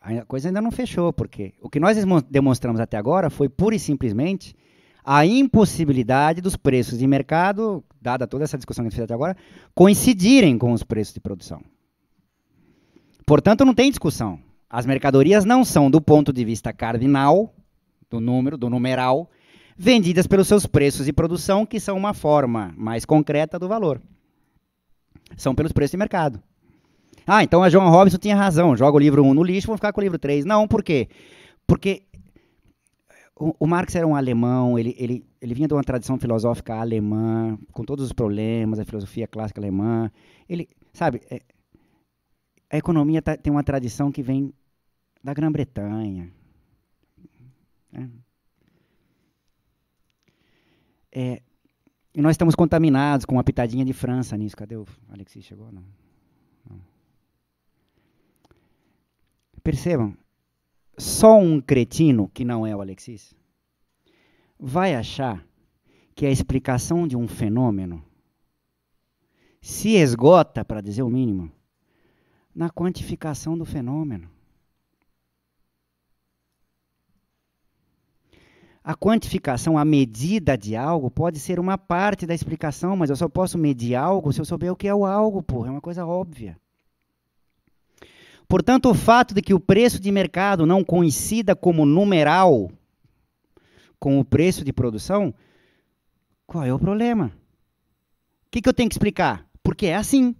a coisa ainda não fechou, porque o que nós demonstramos até agora foi pura e simplesmente a impossibilidade dos preços de mercado, dada toda essa discussão que a gente fez até agora, coincidirem com os preços de produção. Portanto, não tem discussão. As mercadorias não são, do ponto de vista cardinal, do número, do numeral, vendidas pelos seus preços de produção, que são uma forma mais concreta do valor. São pelos preços de mercado. Ah, então a John Robinson tinha razão. Joga o livro 1 no lixo, vou ficar com o livro 3. Não, por quê? Porque o, o Marx era um alemão, ele, ele, ele vinha de uma tradição filosófica alemã, com todos os problemas, a filosofia clássica alemã. Ele, sabe, é, a economia tá, tem uma tradição que vem da Grã-Bretanha. É, é e nós estamos contaminados com uma pitadinha de França nisso. Cadê o Alexis? Chegou? Não. Percebam, só um cretino, que não é o Alexis, vai achar que a explicação de um fenômeno se esgota, para dizer o mínimo, na quantificação do fenômeno. A quantificação, a medida de algo, pode ser uma parte da explicação, mas eu só posso medir algo se eu souber o que é o algo, porra. É uma coisa óbvia. Portanto, o fato de que o preço de mercado não coincida como numeral com o preço de produção, qual é o problema? O que, que eu tenho que explicar? Porque é assim.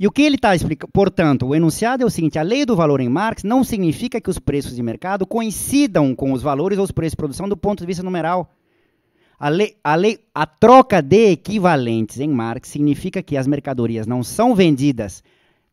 E o que ele está explicando? Portanto, o enunciado é o seguinte: a lei do valor em Marx não significa que os preços de mercado coincidam com os valores ou os preços de produção do ponto de vista numeral. A, lei, a, lei, a troca de equivalentes em Marx significa que as mercadorias não são vendidas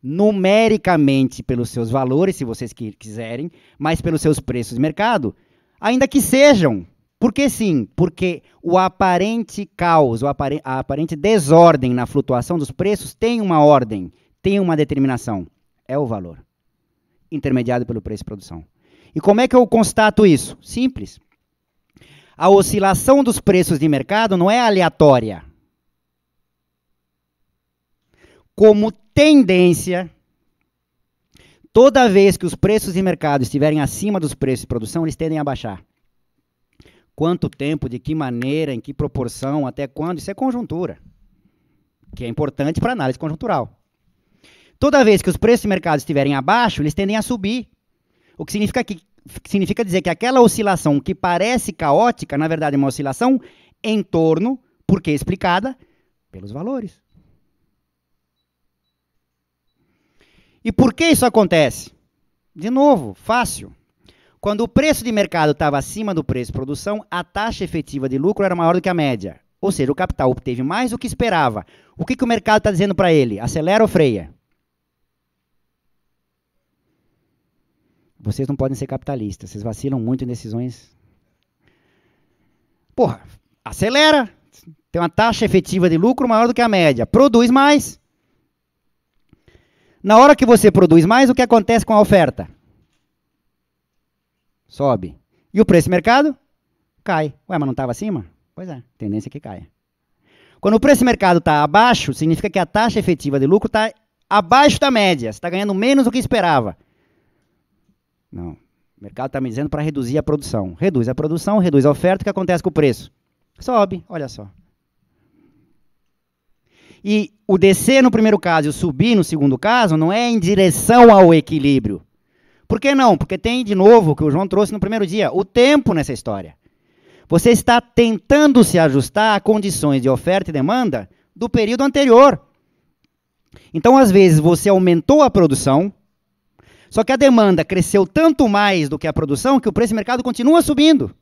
numericamente pelos seus valores, se vocês quiserem, mas pelos seus preços de mercado, ainda que sejam. Porque sim, porque o aparente caos, o a aparente desordem na flutuação dos preços tem uma ordem, tem uma determinação. É o valor intermediado pelo preço de produção. E como é que eu constato isso? Simples. A oscilação dos preços de mercado não é aleatória. como tendência, toda vez que os preços de mercado estiverem acima dos preços de produção, eles tendem a baixar. Quanto tempo, de que maneira, em que proporção, até quando, isso é conjuntura, que é importante para análise conjuntural. Toda vez que os preços de mercado estiverem abaixo, eles tendem a subir, o que significa, que, significa dizer que aquela oscilação que parece caótica, na verdade é uma oscilação em torno, porque explicada pelos valores. E por que isso acontece? De novo, fácil. Quando o preço de mercado estava acima do preço de produção, a taxa efetiva de lucro era maior do que a média. Ou seja, o capital obteve mais do que esperava. O que, que o mercado está dizendo para ele? Acelera ou freia? Vocês não podem ser capitalistas, vocês vacilam muito em decisões. Porra, acelera! Tem uma taxa efetiva de lucro maior do que a média. Produz mais, na hora que você produz mais, o que acontece com a oferta? Sobe. E o preço de mercado? Cai. Ué, mas não estava acima? Pois é, tendência é que caia. Quando o preço de mercado está abaixo, significa que a taxa efetiva de lucro está abaixo da média. Você está ganhando menos do que esperava. Não. O mercado está me dizendo para reduzir a produção. Reduz a produção, reduz a oferta, o que acontece com o preço? Sobe, olha só. E o descer no primeiro caso e o subir no segundo caso não é em direção ao equilíbrio. Por que não? Porque tem, de novo, o que o João trouxe no primeiro dia, o tempo nessa história. Você está tentando se ajustar a condições de oferta e demanda do período anterior. Então, às vezes, você aumentou a produção, só que a demanda cresceu tanto mais do que a produção que o preço de mercado continua subindo.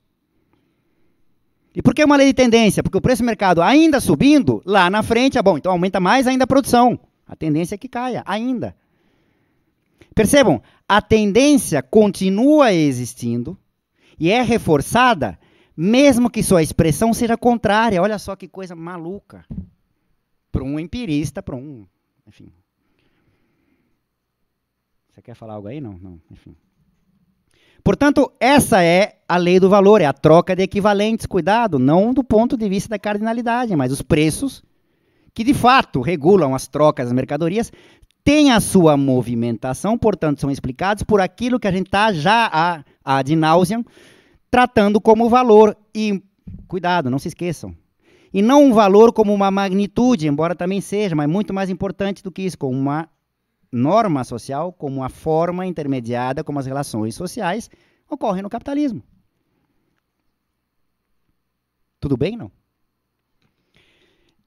E por que uma lei de tendência? Porque o preço do mercado ainda subindo, lá na frente, é bom, então aumenta mais ainda a produção. A tendência é que caia, ainda. Percebam, a tendência continua existindo e é reforçada, mesmo que sua expressão seja contrária. Olha só que coisa maluca. Para um empirista, para um. Enfim. Você quer falar algo aí? Não, não, enfim. Portanto, essa é a lei do valor, é a troca de equivalentes. Cuidado, não do ponto de vista da cardinalidade, mas os preços que de fato regulam as trocas das mercadorias têm a sua movimentação, portanto, são explicados por aquilo que a gente está já a, a ad nauseam tratando como valor. E cuidado, não se esqueçam. E não um valor como uma magnitude, embora também seja, mas muito mais importante do que isso, como uma norma social como a forma intermediada como as relações sociais ocorrem no capitalismo. Tudo bem, não?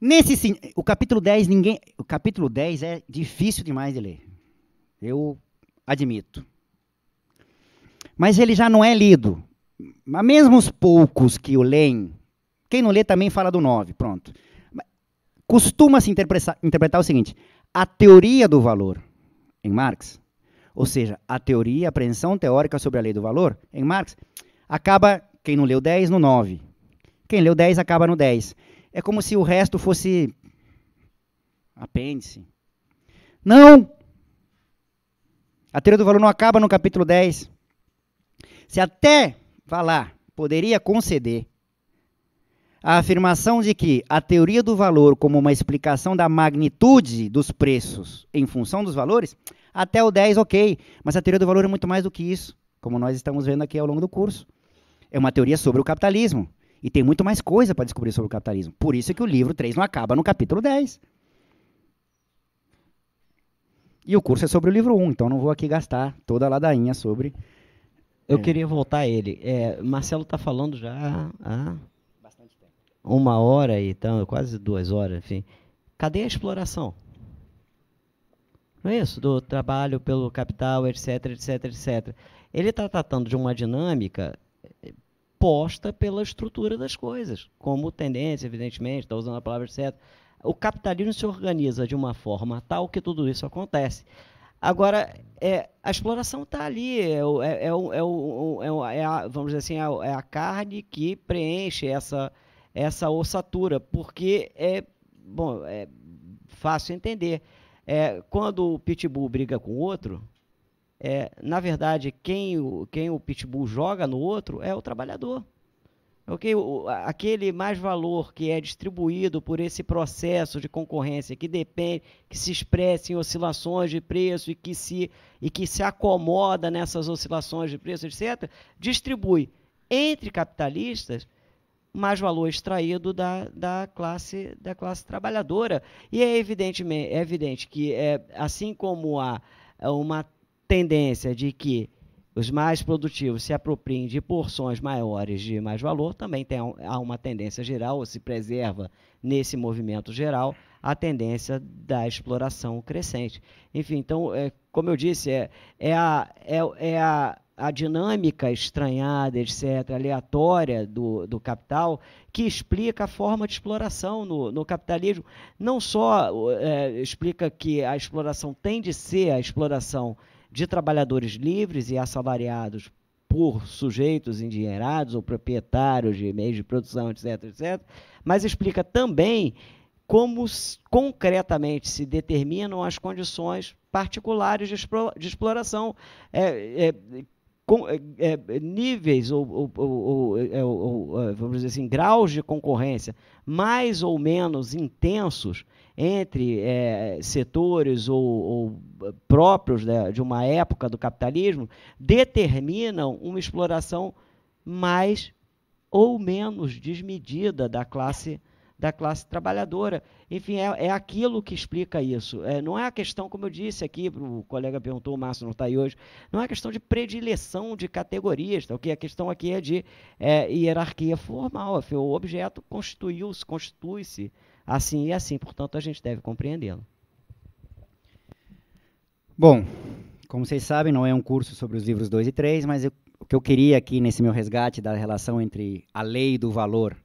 Nesse o capítulo 10 ninguém, o capítulo 10 é difícil demais de ler. Eu admito. Mas ele já não é lido. Mas mesmo os poucos que o leem, quem não lê também fala do 9, pronto. Costuma se interpretar, interpretar o seguinte: a teoria do valor em Marx. Ou seja, a teoria, a apreensão teórica sobre a lei do valor, em Marx, acaba, quem não leu 10, no 9. Quem leu 10, acaba no 10. É como se o resto fosse apêndice. Não! A teoria do valor não acaba no capítulo 10. Se até, vá lá, poderia conceder a afirmação de que a teoria do valor, como uma explicação da magnitude dos preços em função dos valores, até o 10, ok, mas a teoria do valor é muito mais do que isso, como nós estamos vendo aqui ao longo do curso. É uma teoria sobre o capitalismo. E tem muito mais coisa para descobrir sobre o capitalismo. Por isso é que o livro 3 não acaba no capítulo 10. E o curso é sobre o livro 1, então não vou aqui gastar toda a ladainha sobre. Eu é. queria voltar a ele. É, Marcelo está falando já há uma hora e tal, quase duas horas, enfim. Cadê a exploração? Não é isso? Do trabalho pelo capital, etc, etc, etc. Ele está tratando de uma dinâmica eh, posta pela estrutura das coisas, como tendência, evidentemente, está usando a palavra etc. O capitalismo se organiza de uma forma tal que tudo isso acontece. Agora, é, a exploração está ali, é, é, é, é o, é, o, é, a, vamos dizer assim, é a, é a carne que preenche essa, essa ossatura, porque é, bom, é fácil entender. É, quando o pitbull briga com o outro, é, na verdade, quem o, quem o pitbull joga no outro é o trabalhador. Okay? O, aquele mais valor que é distribuído por esse processo de concorrência que depende, que se expressa em oscilações de preço e que se, e que se acomoda nessas oscilações de preço, etc., distribui entre capitalistas mais valor extraído da, da, classe, da classe trabalhadora. E é, evidentemente, é evidente que, é, assim como há é, uma tendência de que os mais produtivos se apropriem de porções maiores de mais valor, também tem, há uma tendência geral, ou se preserva nesse movimento geral, a tendência da exploração crescente. Enfim, então, é, como eu disse, é, é, a, é, é a, a dinâmica estranhada, etc., aleatória do, do capital, que explica a forma de exploração no, no capitalismo. Não só é, explica que a exploração tem de ser a exploração de trabalhadores livres e assalariados por sujeitos endinheirados ou proprietários de meios de produção, etc., etc., mas explica também como concretamente se determinam as condições particulares de, exploração, é, é, com, é, é, níveis ou, ou, ou, ou, é, é, vamos dizer assim, graus de concorrência mais ou menos intensos entre é, setores ou, ou eh, próprios né, de uma época do capitalismo determinam uma exploração mais ou menos desmedida da classe da classe trabalhadora. Enfim, é, é aquilo que explica isso. É, não é a questão, como eu disse aqui, o colega perguntou, o Márcio não está aí hoje, não é a questão de predileção de categorias, tá, que a questão aqui é de é, hierarquia formal, o objeto constituiu-se, constitui-se, assim e assim, portanto, a gente deve compreendê-lo. Bom, como vocês sabem, não é um curso sobre os livros 2 e 3, mas eu, o que eu queria aqui nesse meu resgate da relação entre a lei do valor,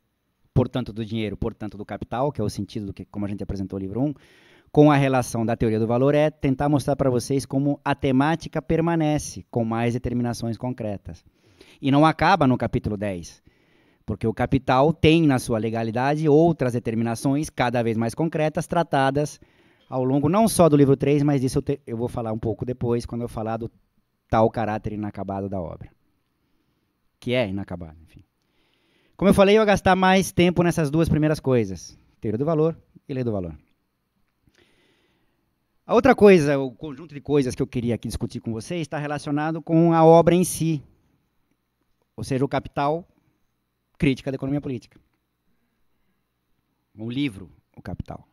portanto do dinheiro, portanto do capital, que é o sentido do que como a gente apresentou o livro 1, um, com a relação da teoria do valor é tentar mostrar para vocês como a temática permanece com mais determinações concretas. E não acaba no capítulo 10 porque o capital tem na sua legalidade outras determinações cada vez mais concretas tratadas ao longo não só do livro 3, mas disso eu, te, eu vou falar um pouco depois quando eu falar do tal caráter inacabado da obra, que é inacabado, enfim. Como eu falei, eu ia gastar mais tempo nessas duas primeiras coisas, teoria do valor e lei do valor. A outra coisa, o conjunto de coisas que eu queria aqui discutir com vocês está relacionado com a obra em si, ou seja, o capital Crítica da Economia Política. Um livro, O Capital.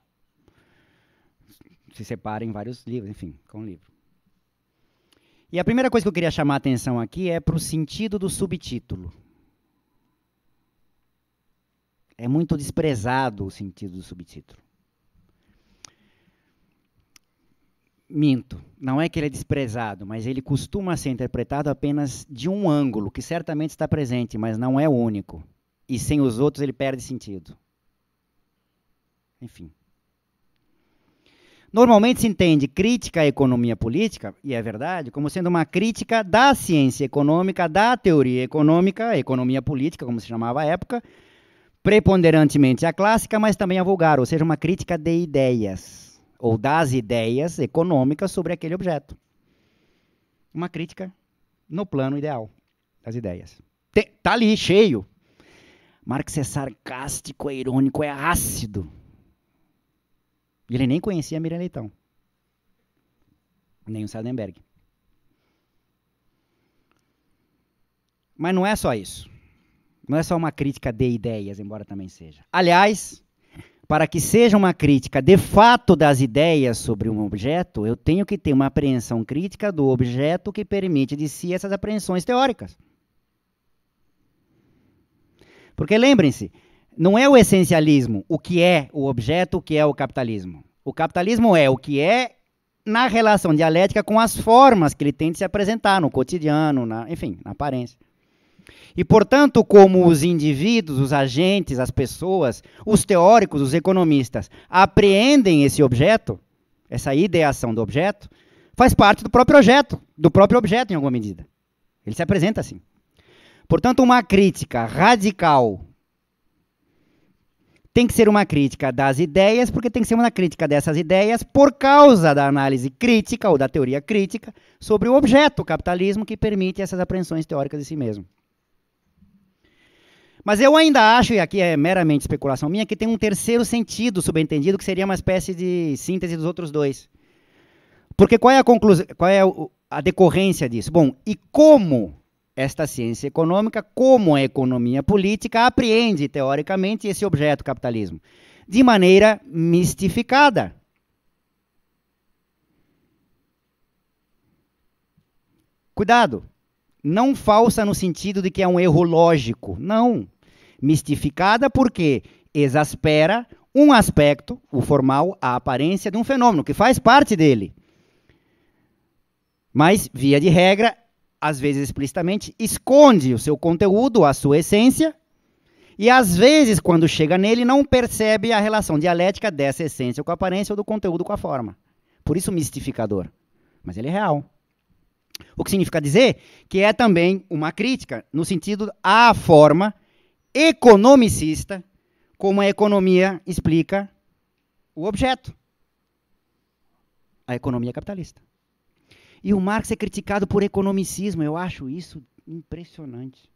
Se separa em vários livros, enfim, com um livro. E a primeira coisa que eu queria chamar a atenção aqui é para o sentido do subtítulo. É muito desprezado o sentido do subtítulo. Minto. Não é que ele é desprezado, mas ele costuma ser interpretado apenas de um ângulo, que certamente está presente, mas não é o único e sem os outros ele perde sentido. Enfim. Normalmente se entende crítica à economia política, e é verdade, como sendo uma crítica da ciência econômica, da teoria econômica, a economia política, como se chamava à época, preponderantemente a clássica, mas também a vulgar, ou seja, uma crítica de ideias, ou das ideias econômicas sobre aquele objeto. Uma crítica no plano ideal das ideias. Está tá ali, cheio, Marx é sarcástico, é irônico, é ácido. E ele nem conhecia Miriam Leitão. Nem o Sadenberg. Mas não é só isso. Não é só uma crítica de ideias, embora também seja. Aliás, para que seja uma crítica de fato das ideias sobre um objeto, eu tenho que ter uma apreensão crítica do objeto que permite de si essas apreensões teóricas. Porque lembrem-se, não é o essencialismo o que é o objeto, o que é o capitalismo. O capitalismo é o que é na relação dialética com as formas que ele tem de se apresentar no cotidiano, na, enfim, na aparência. E, portanto, como os indivíduos, os agentes, as pessoas, os teóricos, os economistas apreendem esse objeto, essa ideação do objeto, faz parte do próprio objeto, do próprio objeto em alguma medida. Ele se apresenta assim. Portanto, uma crítica radical tem que ser uma crítica das ideias, porque tem que ser uma crítica dessas ideias por causa da análise crítica ou da teoria crítica sobre o objeto o capitalismo que permite essas apreensões teóricas de si mesmo. Mas eu ainda acho, e aqui é meramente especulação minha, que tem um terceiro sentido subentendido que seria uma espécie de síntese dos outros dois. Porque qual é a conclusão, qual é a decorrência disso? Bom, e como esta ciência econômica, como a economia política, apreende teoricamente esse objeto capitalismo de maneira mistificada. Cuidado, não falsa no sentido de que é um erro lógico, não. Mistificada porque exaspera um aspecto, o formal, a aparência de um fenômeno que faz parte dele. Mas, via de regra, às vezes explicitamente, esconde o seu conteúdo, a sua essência, e às vezes, quando chega nele, não percebe a relação dialética dessa essência com a aparência ou do conteúdo com a forma. Por isso, mistificador. Mas ele é real. O que significa dizer que é também uma crítica no sentido à forma economicista como a economia explica o objeto a economia capitalista. E o Marx é criticado por economicismo. Eu acho isso impressionante.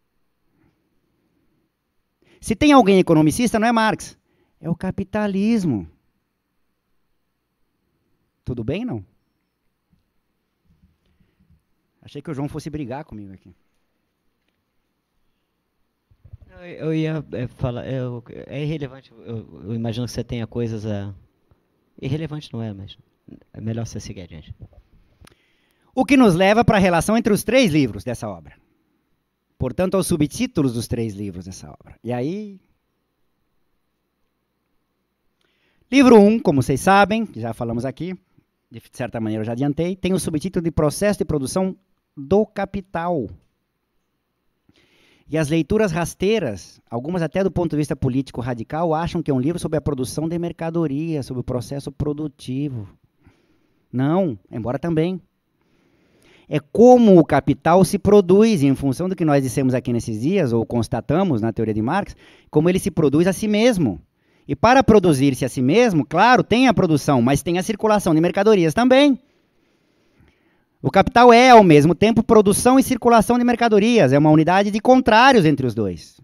Se tem alguém economicista, não é Marx. É o capitalismo. Tudo bem, não? Achei que o João fosse brigar comigo aqui. Eu ia é, falar, é, é irrelevante. Eu, eu, imagino que você tenha coisas a. Irrelevante não é, mas é melhor você seguir adiante. O que nos leva para a relação entre os três livros dessa obra. Portanto, aos subtítulos dos três livros dessa obra. E aí. Livro 1, um, como vocês sabem, já falamos aqui, de certa maneira eu já adiantei, tem o subtítulo de Processo de Produção do Capital. E as leituras rasteiras, algumas até do ponto de vista político radical, acham que é um livro sobre a produção de mercadoria, sobre o processo produtivo. Não, embora também é como o capital se produz, em função do que nós dissemos aqui nesses dias, ou constatamos na teoria de Marx, como ele se produz a si mesmo. E para produzir-se a si mesmo, claro, tem a produção, mas tem a circulação de mercadorias também. O capital é, ao mesmo tempo, produção e circulação de mercadorias, é uma unidade de contrários entre os dois.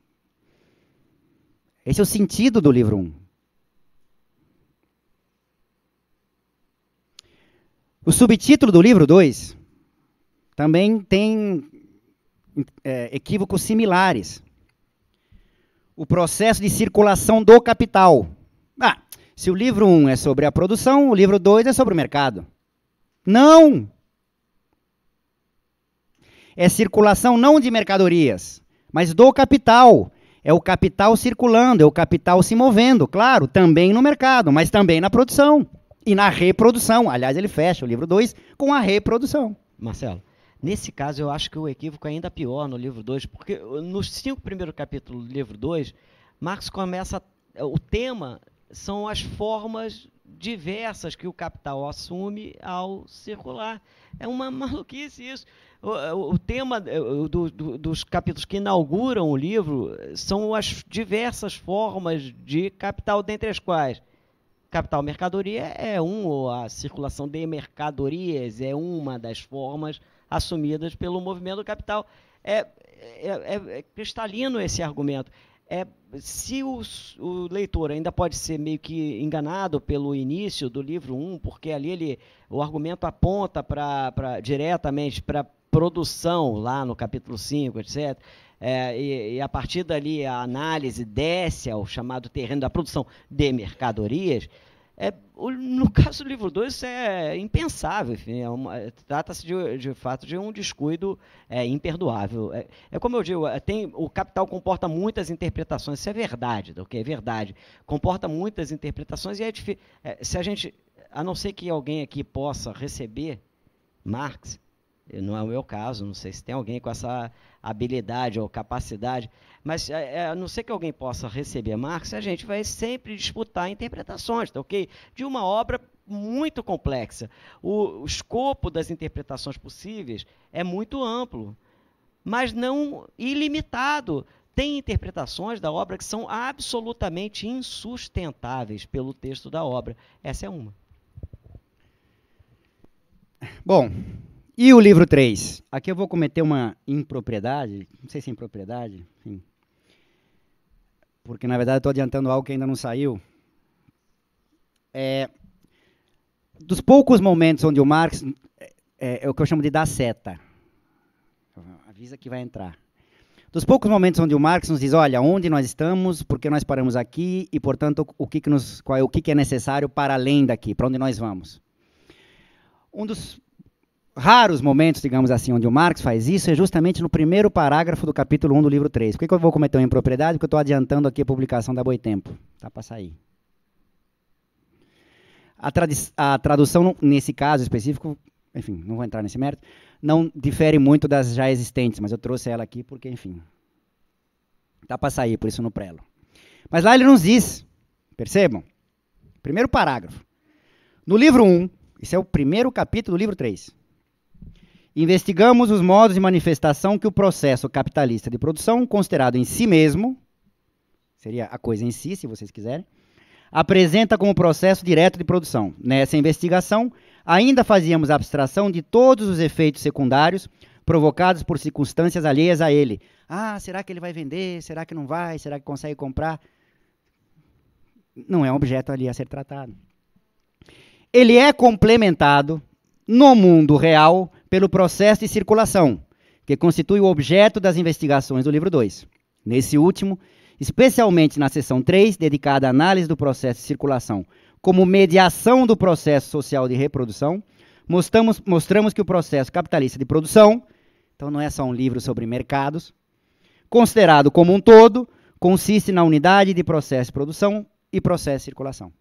Esse é o sentido do livro 1. Um. O subtítulo do livro 2 também tem é, equívocos similares. O processo de circulação do capital. Ah, se o livro 1 um é sobre a produção, o livro 2 é sobre o mercado. Não! É circulação não de mercadorias, mas do capital. É o capital circulando, é o capital se movendo, claro, também no mercado, mas também na produção e na reprodução. Aliás, ele fecha o livro 2 com a reprodução. Marcelo, Nesse caso, eu acho que o equívoco é ainda pior no livro 2, porque nos cinco primeiros capítulos do livro 2, Marx começa. O tema são as formas diversas que o capital assume ao circular. É uma maluquice isso. O, o tema eh, do, do, dos capítulos que inauguram o livro são as diversas formas de capital, dentre as quais capital mercadoria é um, ou a circulação de mercadorias é uma das formas assumidas pelo movimento do capital. É, é, é, é cristalino esse argumento. É, se o, o, leitor ainda pode ser meio que enganado pelo início do livro 1, um, porque ali ele, o argumento aponta pra, pra diretamente para produção, lá no capítulo 5, etc. É, e, e, a partir dali a análise desce ao chamado terreno da produção de mercadorias, é, no caso do livro 2, isso é impensável. É, é Trata-se de, de, fato de um descuido é, imperdoável. É, é como eu digo, é, tem, o capital comporta muitas interpretações. Isso é verdade, que tá, é verdade. Comporta muitas interpretações e é difícil. se a gente. A não ser que alguém aqui possa receber Marx, não é o meu caso, não sei se tem alguém com essa habilidade ou capacidade, mas é, é, a não ser que alguém possa receber Marx, a gente vai sempre disputar interpretações, tá ok? De uma obra muito complexa. O, o escopo das interpretações possíveis é muito amplo, mas não ilimitado. Tem interpretações da obra que são absolutamente insustentáveis pelo texto da obra. Essa é uma. Bom, e o livro 3? Aqui eu vou cometer uma impropriedade, não sei se é impropriedade, enfim. Porque na verdade estou adiantando algo que ainda não saiu. É, dos poucos momentos onde o Marx é, é, é, o que eu chamo de dar seta. Avisa que vai entrar. Dos poucos momentos onde o Marx nos diz, olha, onde nós estamos, por que nós paramos aqui e, portanto, o que, que, nos, qual, é, o que, que é necessário para além daqui, para onde nós vamos. Um dos raros momentos, digamos assim, onde o Marx faz isso é justamente no primeiro parágrafo do capítulo 1 do livro 3. Por que, que eu vou cometer uma impropriedade? Porque eu estou adiantando aqui a publicação da tempo, Está para sair. A, a tradução, nesse caso específico, enfim, não vou entrar nesse mérito, não difere muito das já existentes, mas eu trouxe ela aqui porque, enfim, está para sair, por isso no prelo. Mas lá ele nos diz, percebam? Primeiro parágrafo. No livro 1, esse é o primeiro capítulo do livro 3. Investigamos os modos de manifestação que o processo capitalista de produção, considerado em si mesmo, seria a coisa em si, se vocês quiserem, apresenta como processo direto de produção. Nessa investigação, ainda fazíamos abstração de todos os efeitos secundários provocados por circunstâncias alheias a ele. Ah, será que ele vai vender? Será que não vai? Será que consegue comprar? Não é um objeto ali a ser tratado. Ele é complementado no mundo real pelo processo de circulação, que constitui o objeto das investigações do livro 2. Nesse último, especialmente na seção 3, dedicada à análise do processo de circulação como mediação do processo social de reprodução, mostramos, mostramos que o processo capitalista de produção, então não é só um livro sobre mercados, considerado como um todo, consiste na unidade de processo de produção e processo de circulação.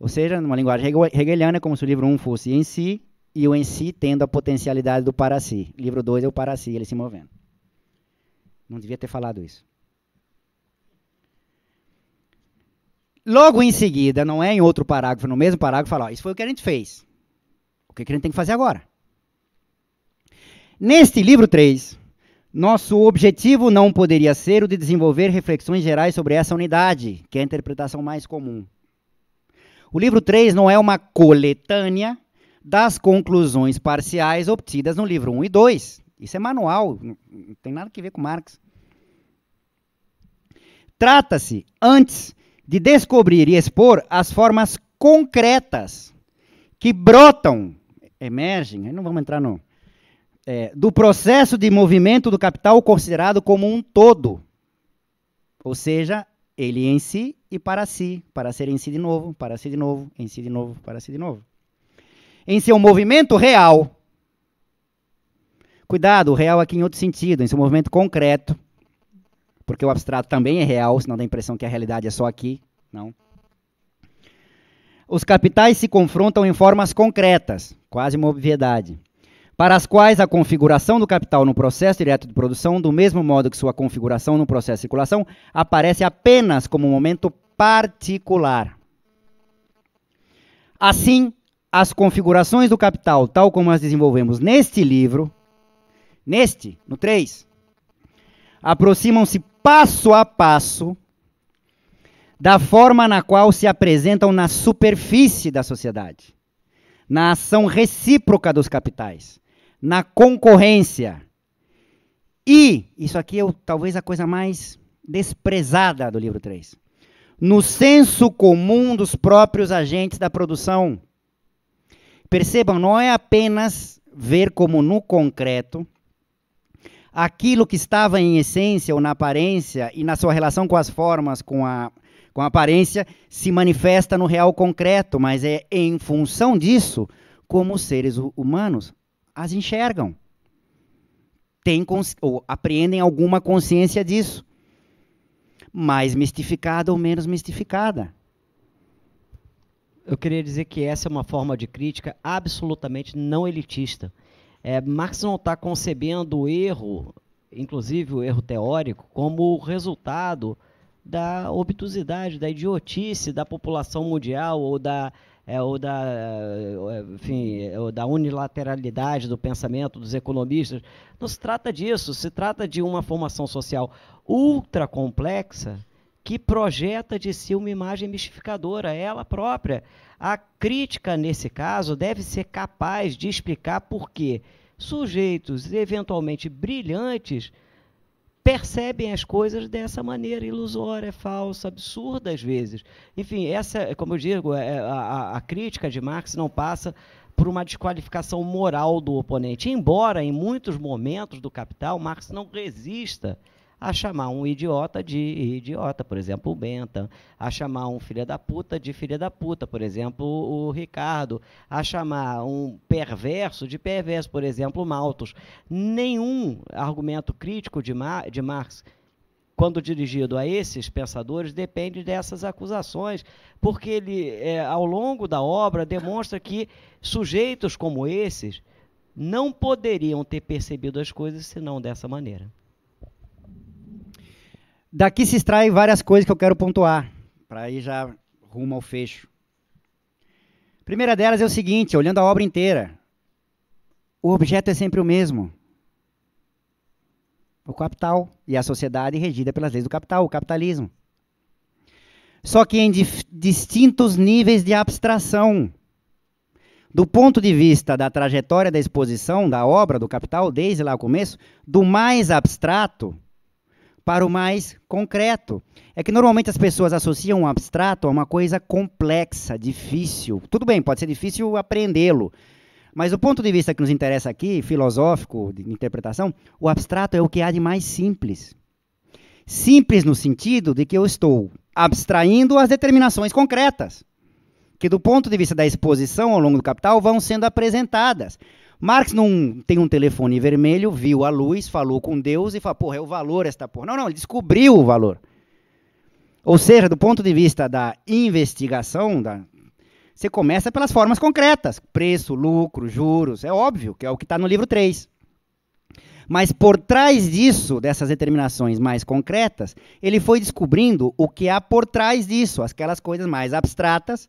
Ou seja, numa linguagem hegeliana, é como se o livro 1 um fosse em si e o em si tendo a potencialidade do para si. Livro 2 é o para si, ele se movendo. Não devia ter falado isso. Logo em seguida, não é em outro parágrafo, no mesmo parágrafo, fala: ó, Isso foi o que a gente fez. O que a gente tem que fazer agora? Neste livro 3, nosso objetivo não poderia ser o de desenvolver reflexões gerais sobre essa unidade, que é a interpretação mais comum. O livro 3 não é uma coletânea das conclusões parciais obtidas no livro 1 e 2. Isso é manual, não tem nada que ver com Marx. Trata-se, antes, de descobrir e expor as formas concretas que brotam, emergem, não vamos entrar no. É, do processo de movimento do capital considerado como um todo. Ou seja, ele em si e para si, para ser em si de novo, para si de novo, em si de novo, para si de novo em seu movimento real. Cuidado, o real aqui em outro sentido, em seu movimento concreto. Porque o abstrato também é real, senão dá a impressão que a realidade é só aqui. Não. Os capitais se confrontam em formas concretas, quase uma obviedade, para as quais a configuração do capital no processo direto de produção, do mesmo modo que sua configuração no processo de circulação, aparece apenas como um momento particular. Assim, as configurações do capital, tal como as desenvolvemos neste livro, neste, no 3, aproximam-se passo a passo da forma na qual se apresentam na superfície da sociedade, na ação recíproca dos capitais, na concorrência. E, isso aqui é o, talvez a coisa mais desprezada do livro 3, no senso comum dos próprios agentes da produção Percebam, não é apenas ver como no concreto aquilo que estava em essência ou na aparência e na sua relação com as formas, com a, com a aparência, se manifesta no real concreto, mas é em função disso como os seres humanos as enxergam. Tem ou apreendem alguma consciência disso. Mais mistificada ou menos mistificada eu queria dizer que essa é uma forma de crítica absolutamente não elitista. É, Marx não está concebendo o erro, inclusive o erro teórico, como resultado da obtusidade, da idiotice da população mundial ou da, é, ou da, é, enfim, é, ou da unilateralidade do pensamento dos economistas. Não se trata disso, se trata de uma formação social ultra complexa que projeta de si uma imagem mistificadora, ela própria. A crítica, nesse caso, deve ser capaz de explicar por que sujeitos eventualmente brilhantes percebem as coisas dessa maneira ilusória, falsa, absurda às vezes. Enfim, essa, como eu digo, é, é, a, a crítica de Marx não passa por uma desqualificação moral do oponente. Embora em muitos momentos do Capital Marx não resista a chamar um idiota de idiota, por exemplo, o Benta, a chamar um filho da puta de filha da puta, por exemplo, o Ricardo, a chamar um perverso de perverso, por exemplo, o Maltos. Nenhum argumento crítico de, Mar de Marx quando dirigido a esses pensadores, depende dessas acusações, porque ele, é, ao longo da obra, demonstra que sujeitos como esses não poderiam ter percebido as coisas senão dessa maneira. Daqui se extrai várias coisas que eu quero pontuar, para ir já rumo ao fecho. A primeira delas é o seguinte, olhando a obra inteira, o objeto é sempre o mesmo. O capital e a sociedade regida pelas leis do capital, o capitalismo. Só que em distintos níveis de abstração. Do ponto de vista da trajetória da exposição, da obra, do capital, desde lá o começo, do mais abstrato para o mais concreto. É que normalmente as pessoas associam um abstrato a uma coisa complexa, difícil. Tudo bem, pode ser difícil aprendê-lo. Mas do ponto de vista que nos interessa aqui, filosófico, de interpretação, o abstrato é o que há de mais simples. Simples no sentido de que eu estou abstraindo as determinações concretas, que do ponto de vista da exposição ao longo do capital vão sendo apresentadas. Marx não tem um telefone vermelho, viu a luz, falou com Deus e falou, porra, é o valor esta porra. Não, não, ele descobriu o valor. Ou seja, do ponto de vista da investigação, da, você começa pelas formas concretas: preço, lucro, juros. É óbvio que é o que está no livro 3. Mas por trás disso, dessas determinações mais concretas, ele foi descobrindo o que há por trás disso, aquelas coisas mais abstratas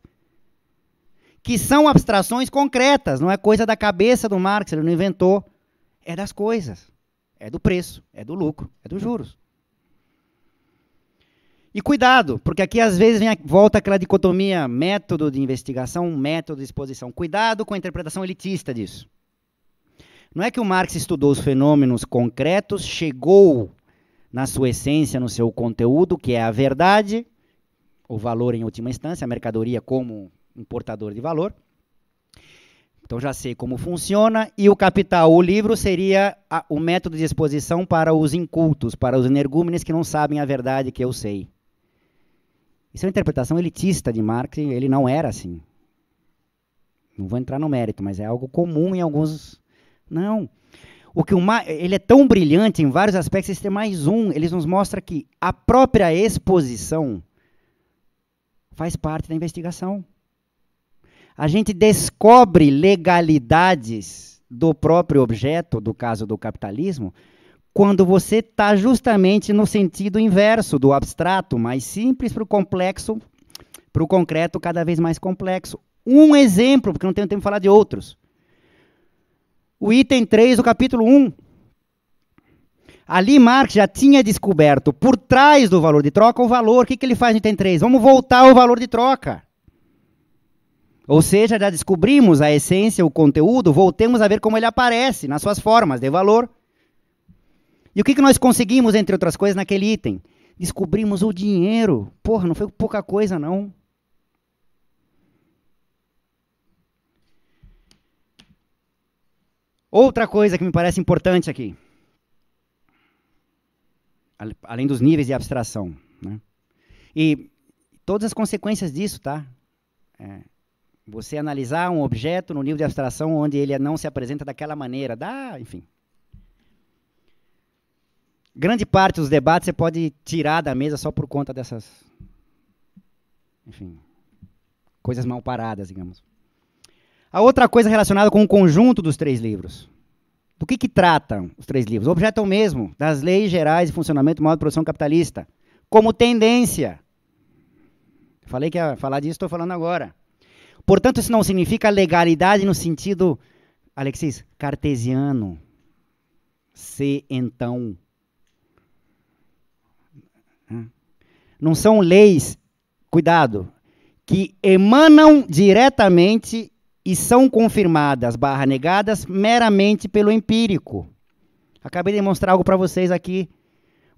que são abstrações concretas, não é coisa da cabeça do Marx, ele não inventou. É das coisas, é do preço, é do lucro, é dos juros. E cuidado, porque aqui às vezes vem a, volta aquela dicotomia método de investigação, método de exposição. Cuidado com a interpretação elitista disso. Não é que o Marx estudou os fenômenos concretos, chegou na sua essência, no seu conteúdo, que é a verdade, o valor em última instância, a mercadoria como importador de valor. Então já sei como funciona. E o capital, o livro, seria a, o método de exposição para os incultos, para os energúmenes que não sabem a verdade que eu sei. Isso é uma interpretação elitista de Marx, ele não era assim. Não vou entrar no mérito, mas é algo comum em alguns. Não. O que o Ma... Ele é tão brilhante em vários aspectos, esse é mais um. Ele nos mostra que a própria exposição faz parte da investigação a gente descobre legalidades do próprio objeto, do caso do capitalismo, quando você está justamente no sentido inverso do abstrato, mais simples para o complexo, para o concreto cada vez mais complexo. Um exemplo, porque não tenho tempo de falar de outros. O item 3 do capítulo 1. Ali Marx já tinha descoberto por trás do valor de troca o valor. O que, que ele faz no item 3? Vamos voltar ao valor de troca. Ou seja, já descobrimos a essência, o conteúdo, voltemos a ver como ele aparece nas suas formas de valor. E o que, que nós conseguimos, entre outras coisas, naquele item? Descobrimos o dinheiro. Porra, não foi pouca coisa, não. Outra coisa que me parece importante aqui, além dos níveis de abstração, né? e todas as consequências disso, tá? É, você analisar um objeto no nível de abstração onde ele não se apresenta daquela maneira, dá, enfim. Grande parte dos debates você pode tirar da mesa só por conta dessas, enfim, coisas mal paradas, digamos. A outra coisa relacionada com o conjunto dos três livros. Do que, que tratam os três livros? O objeto é o mesmo, das leis gerais de funcionamento do modo de produção capitalista, como tendência. Falei que ia falar disso, estou falando agora. Portanto, isso não significa legalidade no sentido, Alexis, cartesiano. Se então. Não são leis, cuidado, que emanam diretamente e são confirmadas barra negadas meramente pelo empírico. Acabei de mostrar algo para vocês aqui.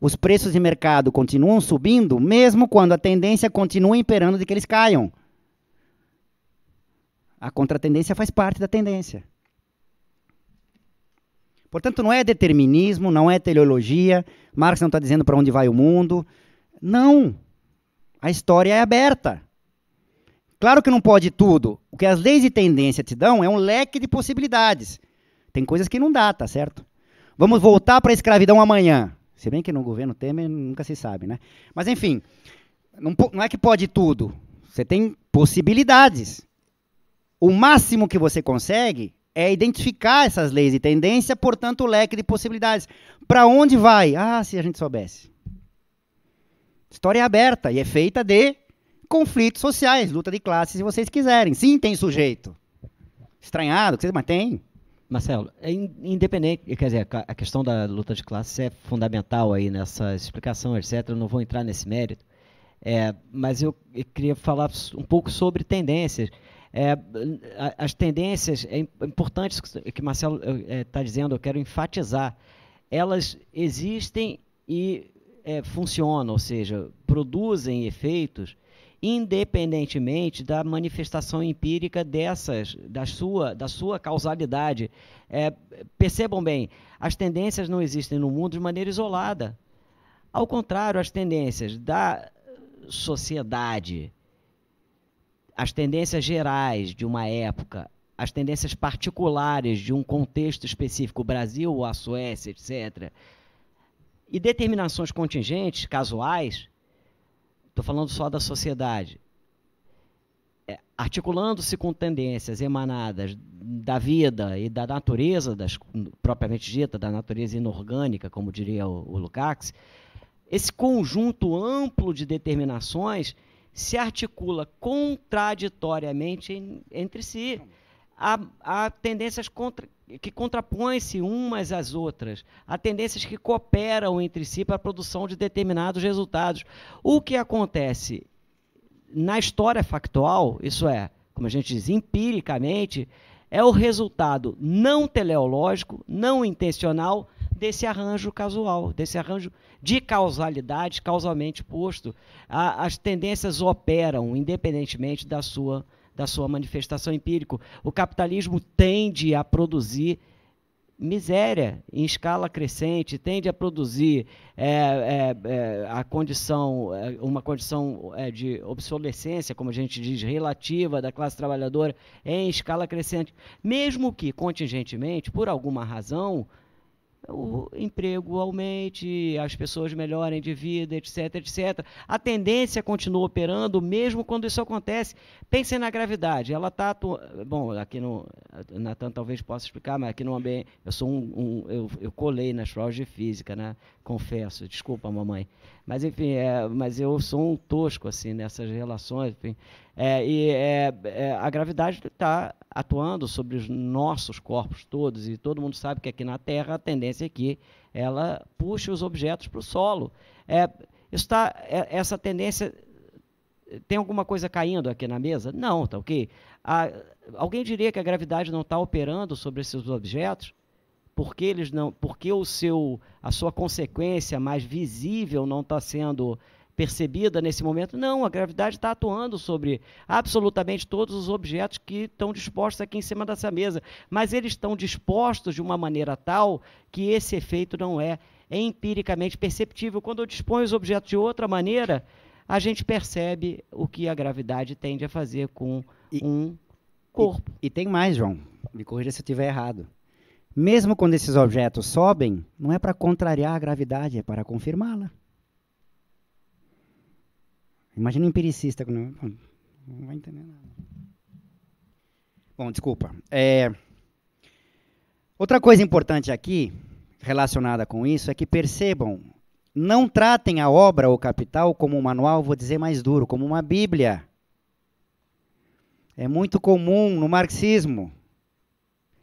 Os preços de mercado continuam subindo, mesmo quando a tendência continua imperando de que eles caiam. A contratendência faz parte da tendência. Portanto, não é determinismo, não é teleologia, Marx não está dizendo para onde vai o mundo. Não. A história é aberta. Claro que não pode tudo. O que as leis de tendência te dão é um leque de possibilidades. Tem coisas que não dá, tá certo? Vamos voltar para a escravidão amanhã. Se bem que no governo Temer nunca se sabe, né? Mas enfim, não, não é que pode tudo. Você tem possibilidades. O máximo que você consegue é identificar essas leis e tendência, portanto, o leque de possibilidades. Para onde vai? Ah, se a gente soubesse. História é aberta e é feita de conflitos sociais, luta de classes, se vocês quiserem. Sim, tem sujeito. Estranhado, vocês, mas tem. Marcelo, é independente, quer dizer, a questão da luta de classes é fundamental aí nessa explicação, etc. Eu não vou entrar nesse mérito, é, mas eu, eu queria falar um pouco sobre tendências. É, as tendências, é importante o que Marcelo está eh, eh, é, dizendo, eu quero enfatizar. Elas existem e é, funcionam, ou seja, produzem efeitos independentemente da manifestação empírica dessas, da sua, da sua causalidade. É, percebam bem, as tendências não existem no mundo de maneira isolada. Ao contrário, as tendências da sociedade as tendências gerais de uma época, as tendências particulares de um contexto específico, o Brasil ou a Suécia, etc., e determinações contingentes, casuais, estou falando só da sociedade, é, articulando-se com tendências emanadas da vida e da natureza, das, propriamente dita, da natureza inorgânica, como diria o, o Lukács, esse conjunto amplo de determinações se articula contraditoriamente entre si. Há, há tendências contra, que contrapõem-se umas às outras. Há tendências que cooperam entre si para a produção de determinados resultados. O que acontece na história factual, isso é, como a gente diz, empiricamente, é o resultado não teleológico, não intencional, desse arranjo casual, desse arranjo de causalidade, causalmente posto. A, as tendências operam independentemente da sua, da sua manifestação empírica. O capitalismo tende a produzir miséria em escala crescente, tende a produzir é, é, é, a condição, é, uma condição é, de obsolescência, como a gente diz, relativa da classe trabalhadora em escala crescente, mesmo que contingentemente, por alguma razão, o hum. emprego aumente, as pessoas melhorem de vida, etc, etc. A tendência continua operando mesmo quando isso acontece. Pensem na gravidade. Ela está. Bom, aqui no. Natan talvez possa explicar, mas aqui no ambiente. Eu sou um. um eu, eu colei nas provas de física, né? Confesso. Desculpa, mamãe. Mas, enfim, é, mas eu sou um tosco, assim, nessas relações, enfim. É, e é, é a gravidade está atuando sobre os nossos corpos todos, e todo mundo sabe que aqui na Terra a tendência é que ela puxa os objetos para o solo. É, está, é, essa tendência tem alguma coisa caindo aqui na mesa? Não, tá ok. A, ah, alguém diria que a gravidade não está operando sobre esses objetos? porque eles não, porque o seu, a sua consequência mais visível não está sendo percebida nesse momento? Não, a gravidade está atuando sobre absolutamente todos os objetos que estão dispostos aqui em cima dessa mesa, mas eles estão dispostos de uma maneira tal que esse efeito não é empiricamente perceptível. Quando eu disponho os objetos de outra maneira, a gente percebe o que a gravidade tende a fazer com e, um corpo. E, e tem mais, João. Me corrija se eu estiver errado mesmo quando esses objetos sobem, não é para contrariar a gravidade, é para confirmá-la. Imagina um empiricista. Não, vai entender nada. Bom, desculpa. É, outra coisa importante aqui, relacionada com isso, é que percebam, não tratem a obra ou capital como um manual, vou dizer mais duro, como uma bíblia. É muito comum no marxismo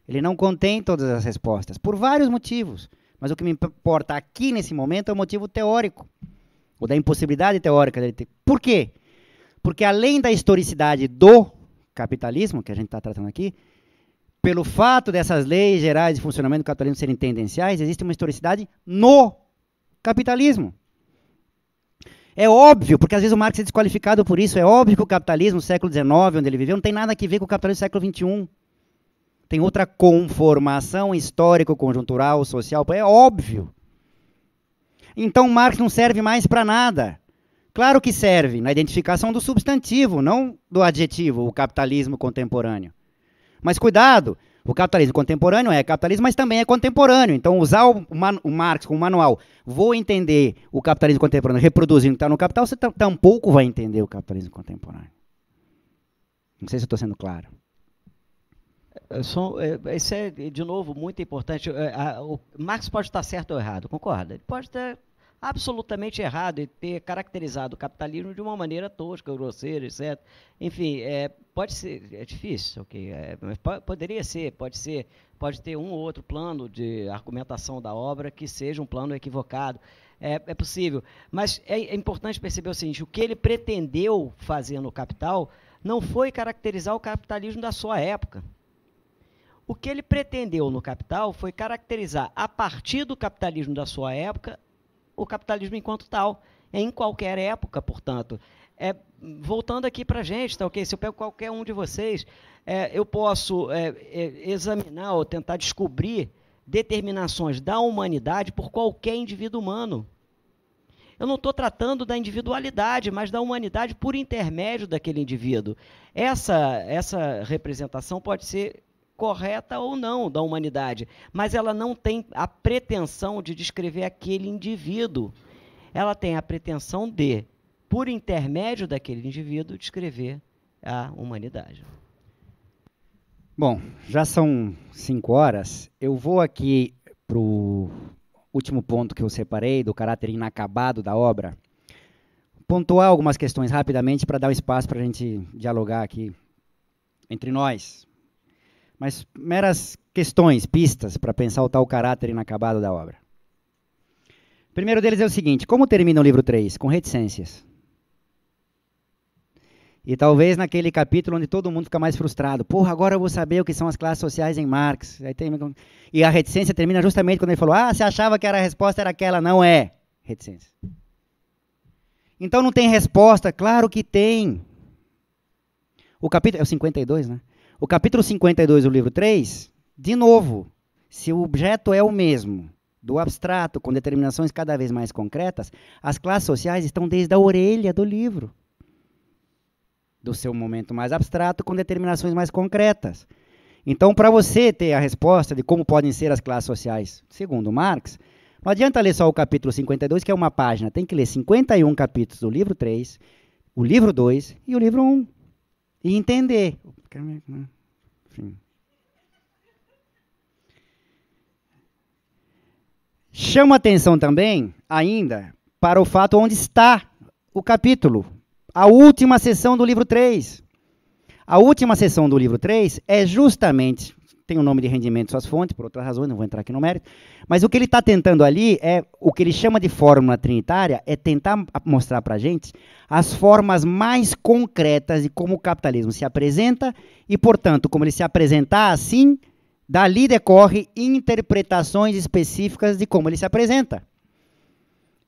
ele não contém todas as respostas, por vários motivos. Mas o que me importa aqui nesse momento é o motivo teórico, ou da impossibilidade teórica dele ter. Por quê? Porque além da historicidade do capitalismo, que a gente está tratando aqui, pelo fato dessas leis gerais de funcionamento do capitalismo serem tendenciais, existe uma historicidade no capitalismo. É óbvio, porque às vezes o Marx é desqualificado por isso, é óbvio que o capitalismo, século XIX, onde ele viveu, não tem nada a ver com o capitalismo do século XXI tem outra conformação histórico-conjuntural, social, é óbvio. Então Marx não serve mais para nada. Claro que serve na identificação do substantivo, não do adjetivo, o capitalismo contemporâneo. Mas cuidado, o capitalismo contemporâneo é capitalismo, mas também é contemporâneo. Então, usar o, o Marx como manual, vou entender o capitalismo contemporâneo reproduzindo o que está no capital, você tampouco vai entender o capitalismo contemporâneo. Não sei se estou sendo claro. É, São, é, é, isso é, de novo, muito importante. O Marx pode estar certo ou errado, concorda? Ele pode estar absolutamente errado e ter caracterizado o capitalismo de uma maneira tosca, grosseira, etc. Enfim, é, pode ser, é difícil, ok? É, mas pode, poderia ser, pode ser, pode ter um ou outro plano de argumentação da obra que seja um plano equivocado. É, é possível. Mas é importante perceber o seguinte: o que ele pretendeu fazer no Capital não foi caracterizar o capitalismo da sua época o que ele pretendeu no Capital foi caracterizar, a partir do capitalismo da sua época, o capitalismo enquanto tal, em qualquer época, portanto. É, voltando aqui para a gente, tá ok? Se eu pego qualquer um de vocês, é, eu posso é, é examinar ou tentar descobrir determinações da humanidade por qualquer indivíduo humano. Eu não estou tratando da individualidade, mas da humanidade por intermédio daquele indivíduo. Essa, essa representação pode ser correta ou não da humanidade, mas ela não tem a pretensão de descrever aquele indivíduo. Ela tem a pretensão de, por intermédio daquele indivíduo, descrever a humanidade. Bom, já são cinco horas. Eu vou aqui para o último ponto que eu separei, do caráter inacabado da obra. Pontuar algumas questões rapidamente para dar um espaço para a gente dialogar aqui entre nós, mas meras questões, pistas para pensar o tal caráter inacabado da obra. O primeiro deles é o seguinte: como termina o livro 3? Com reticências. E talvez naquele capítulo onde todo mundo fica mais frustrado. Porra, agora eu vou saber o que são as classes sociais em Marx. E a reticência termina justamente quando ele falou: Ah, você achava que era a resposta era aquela, não é. Reticência. Então não tem resposta? Claro que tem. O capítulo. É o 52, né? O capítulo 52 do livro 3, de novo, se o objeto é o mesmo, do abstrato, com determinações cada vez mais concretas, as classes sociais estão desde a orelha do livro. Do seu momento mais abstrato, com determinações mais concretas. Então, para você ter a resposta de como podem ser as classes sociais, segundo Marx, não adianta ler só o capítulo 52, que é uma página, tem que ler 51 capítulos do livro 3, o livro 2 e o livro 1. E entender porque, né? É? Enfim. Chama atenção também, ainda, para o fato onde está o capítulo. A última sessão do livro 3. A última sessão do livro 3 é justamente tem o nome de rendimento suas fontes, por outras razões, não vou entrar aqui no mérito. Mas o que ele está tentando ali é, o que ele chama de fórmula trinitária, é tentar mostrar para a gente as formas mais concretas de como o capitalismo se apresenta e, portanto, como ele se apresentar assim, dali decorre interpretações específicas de como ele se apresenta.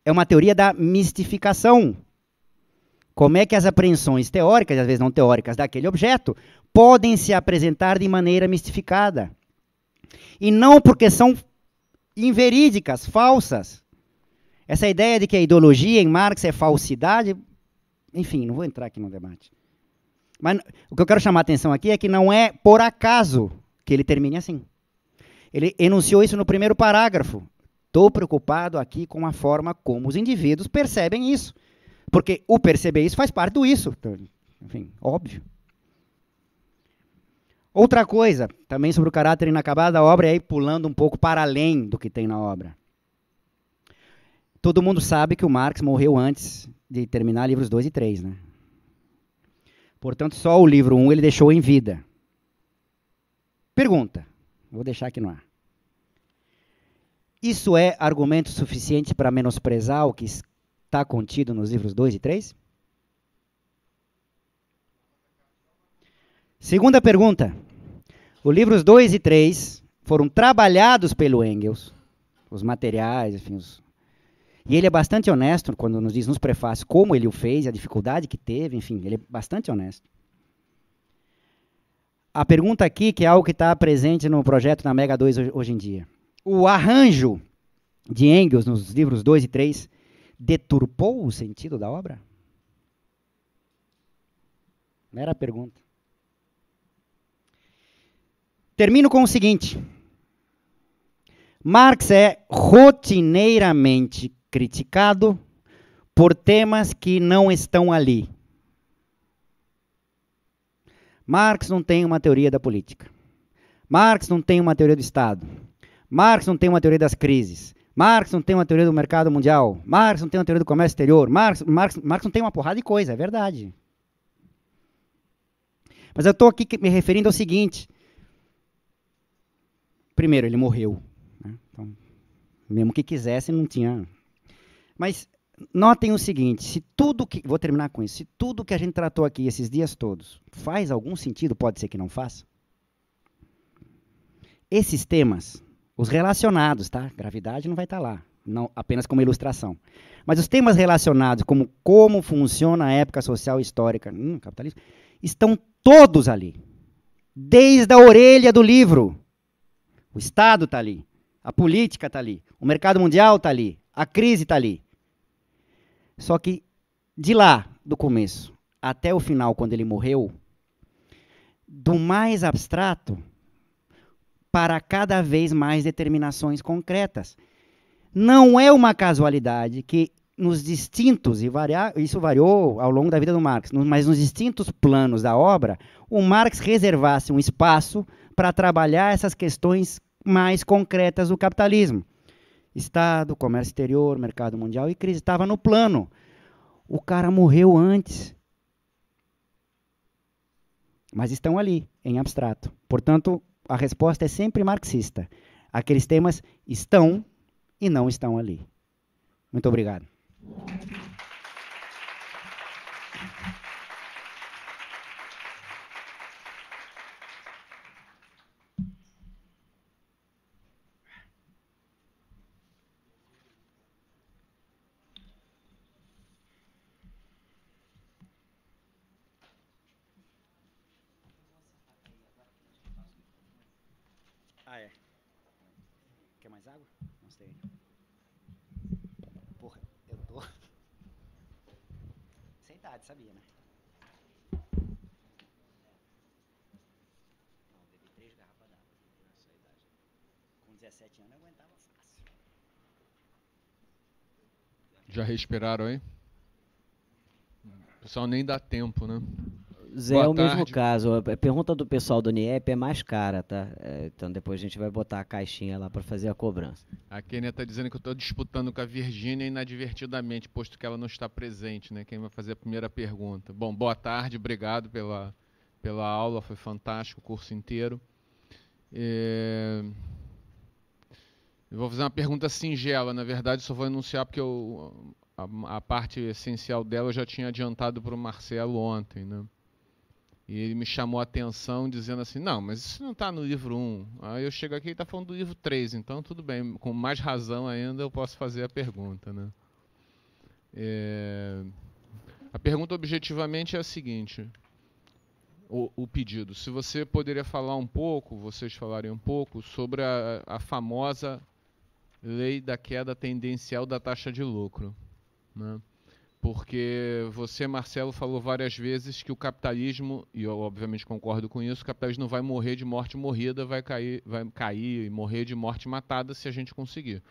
É uma teoria da mistificação, como é que as apreensões teóricas, e às vezes não teóricas, daquele objeto, podem se apresentar de maneira mistificada. E não porque são inverídicas, falsas. Essa ideia de que a ideologia em Marx é falsidade, enfim, não vou entrar aqui no debate. Mas o que eu quero chamar a atenção aqui é que não é por acaso que ele termine assim. Ele enunciou isso no primeiro parágrafo. Estou preocupado aqui com a forma como os indivíduos percebem isso. Porque o perceber isso faz parte do isso. Então, enfim, óbvio. Outra coisa, também sobre o caráter inacabado da obra, é aí pulando um pouco para além do que tem na obra. Todo mundo sabe que o Marx morreu antes de terminar livros 2 e 3, né? Portanto, só o livro 1 um ele deixou em vida. Pergunta, vou deixar aqui no ar. Isso é argumento suficiente para menosprezar o que está contido nos livros 2 e 3? Segunda pergunta. Os livros 2 e 3 foram trabalhados pelo Engels, os materiais, enfim, os... E ele é bastante honesto quando nos diz nos prefácios como ele o fez, a dificuldade que teve, enfim, ele é bastante honesto. A pergunta aqui, que é algo que está presente no projeto na Mega 2 hoje em dia. O arranjo de Engels nos livros 2 e 3 deturpou o sentido da obra? Não era a pergunta. Termino com o seguinte: Marx é rotineiramente criticado por temas que não estão ali. Marx não tem uma teoria da política. Marx não tem uma teoria do Estado. Marx não tem uma teoria das crises. Marx não tem uma teoria do mercado mundial, Marx não tem uma teoria do comércio exterior, Marx, Marx, Marx não tem uma porrada de coisa, é verdade. Mas eu estou aqui me referindo ao seguinte. Primeiro, ele morreu. Né? Então, mesmo que quisesse, não tinha. Mas notem o seguinte: se tudo que. Vou terminar com isso. Se tudo que a gente tratou aqui esses dias todos faz algum sentido, pode ser que não faça. Esses temas os relacionados, tá? Gravidade não vai estar tá lá, não apenas como ilustração. Mas os temas relacionados, como como funciona a época social histórica, hum, capitalismo, estão todos ali. Desde a orelha do livro. O Estado está ali, a política está ali, o mercado mundial está ali, a crise está ali. Só que de lá, do começo, até o final, quando ele morreu, do mais abstrato para cada vez mais determinações concretas. Não é uma casualidade que nos distintos, e isso variou ao longo da vida do Marx, mas nos distintos planos da obra, o Marx reservasse um espaço para trabalhar essas questões mais concretas do capitalismo. Estado, comércio exterior, mercado mundial e crise estava no plano. O cara morreu antes. Mas estão ali, em abstrato. Portanto, a resposta é sempre marxista. Aqueles temas estão e não estão ali. Muito obrigado. Já respiraram aí? pessoal nem dá tempo, né? Zé, Boa é o tarde. mesmo caso. A pergunta do pessoal do NIEP é mais cara, tá? É, então depois a gente vai botar a caixinha lá para fazer a cobrança. A Kenia está dizendo que eu estou disputando com a Virgínia inadvertidamente, posto que ela não está presente, né? Quem vai fazer a primeira pergunta? Bom, boa tarde, obrigado pela, pela aula, foi fantástico o curso inteiro. É... Eu vou fazer uma pergunta singela, na verdade, só vou enunciar porque eu, a, a, parte essencial dela eu já tinha adiantado para o Marcelo ontem, né? E ele me chamou a atenção dizendo assim: não, mas isso não está no livro 1. Aí eu chego aqui e está falando do livro 3, então tudo bem, com mais razão ainda eu posso fazer a pergunta. Né? É... A pergunta objetivamente é a seguinte: o, o, pedido, se você poderia falar um pouco, vocês falarem um pouco, sobre a, a famosa lei da queda tendencial da taxa de lucro. Né? Porque você, Marcelo, falou várias vezes que o capitalismo, e eu obviamente concordo com isso, o capitalismo não vai morrer de morte morrida, vai cair, vai cair e morrer de morte matada se a gente conseguir.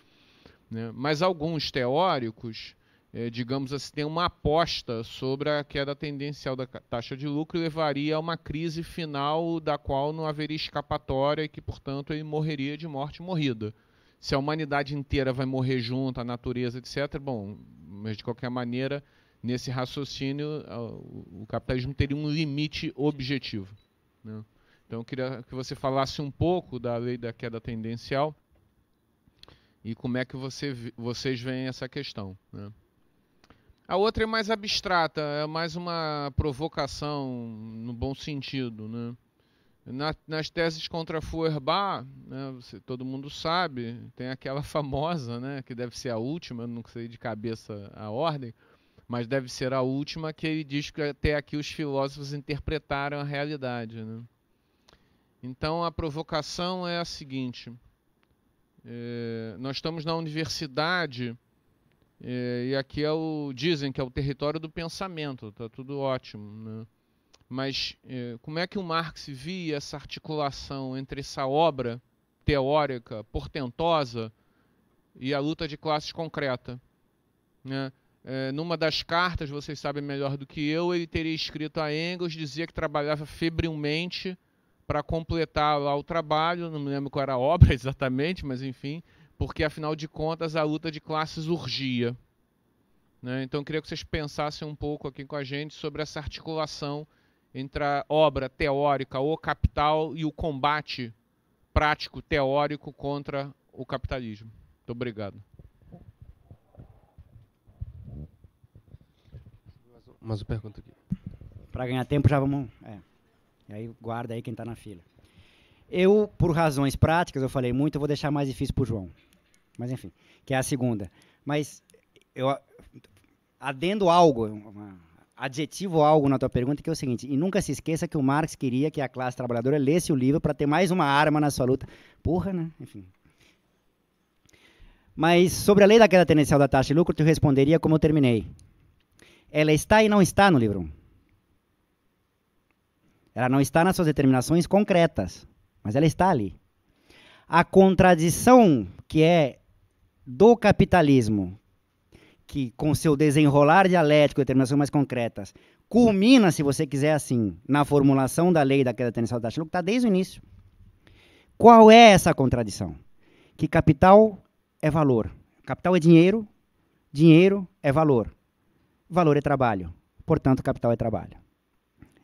Né? Mas alguns teóricos, é, digamos assim, têm uma aposta sobre a queda tendencial da taxa de lucro e levaria a uma crise final da qual não haveria escapatória e que, portanto, ele morreria de morte morrida se a humanidade inteira vai morrer junto, a natureza, etc., bom, mas de qualquer maneira, nesse raciocínio, o capitalismo teria um limite objetivo. Né? Então, eu queria que você falasse um pouco da lei da queda tendencial e como é que você, vocês veem essa questão. Né? A outra é mais abstrata, é mais uma provocação no bom sentido, né? Na, nas teses contra Feuerbach, né, você, todo mundo sabe, tem aquela famosa, né, que deve ser a última, não sei de cabeça a ordem, mas deve ser a última, que ele diz que até aqui os filósofos interpretaram a realidade. Né? Então a provocação é a seguinte: é, nós estamos na universidade é, e aqui é o, dizem que é o território do pensamento, está tudo ótimo. Né? Mas eh, como é que o Marx via essa articulação entre essa obra teórica, portentosa, e a luta de classes concreta? Né? Eh, numa das cartas, vocês sabem melhor do que eu, ele teria escrito a Engels, dizia que trabalhava febrilmente para completar lá o trabalho, não me lembro qual era a obra exatamente, mas enfim, porque afinal de contas a luta de classes urgia. Né? Então eu queria que vocês pensassem um pouco aqui com a gente sobre essa articulação entre a obra teórica O Capital e o combate prático teórico contra o capitalismo. Muito obrigado. Mais uma pergunta aqui. Para ganhar tempo, já vamos. É. E aí guarda aí quem está na fila. Eu, por razões práticas, eu falei muito, eu vou deixar mais difícil para o João. Mas enfim, que é a segunda. Mas eu adendo algo, uma, adjetivo algo na tua pergunta, que é o seguinte: e nunca se esqueça que o Marx queria que a classe trabalhadora lesse o livro para ter mais uma arma na sua luta. Porra, né? Enfim. Mas sobre a lei da queda tendencial da taxa de lucro, tu responderia como eu terminei. Ela está e não está no livro Ela não está nas suas determinações concretas, mas ela está ali. A contradição que é do capitalismo que com seu desenrolar dialético, e determinações mais concretas, culmina, se você quiser assim, na formulação da lei da queda tendencial da taxa lucro, está desde o início. Qual é essa contradição? Que capital é valor. Capital é dinheiro, dinheiro é valor. Valor é trabalho. Portanto, capital é trabalho.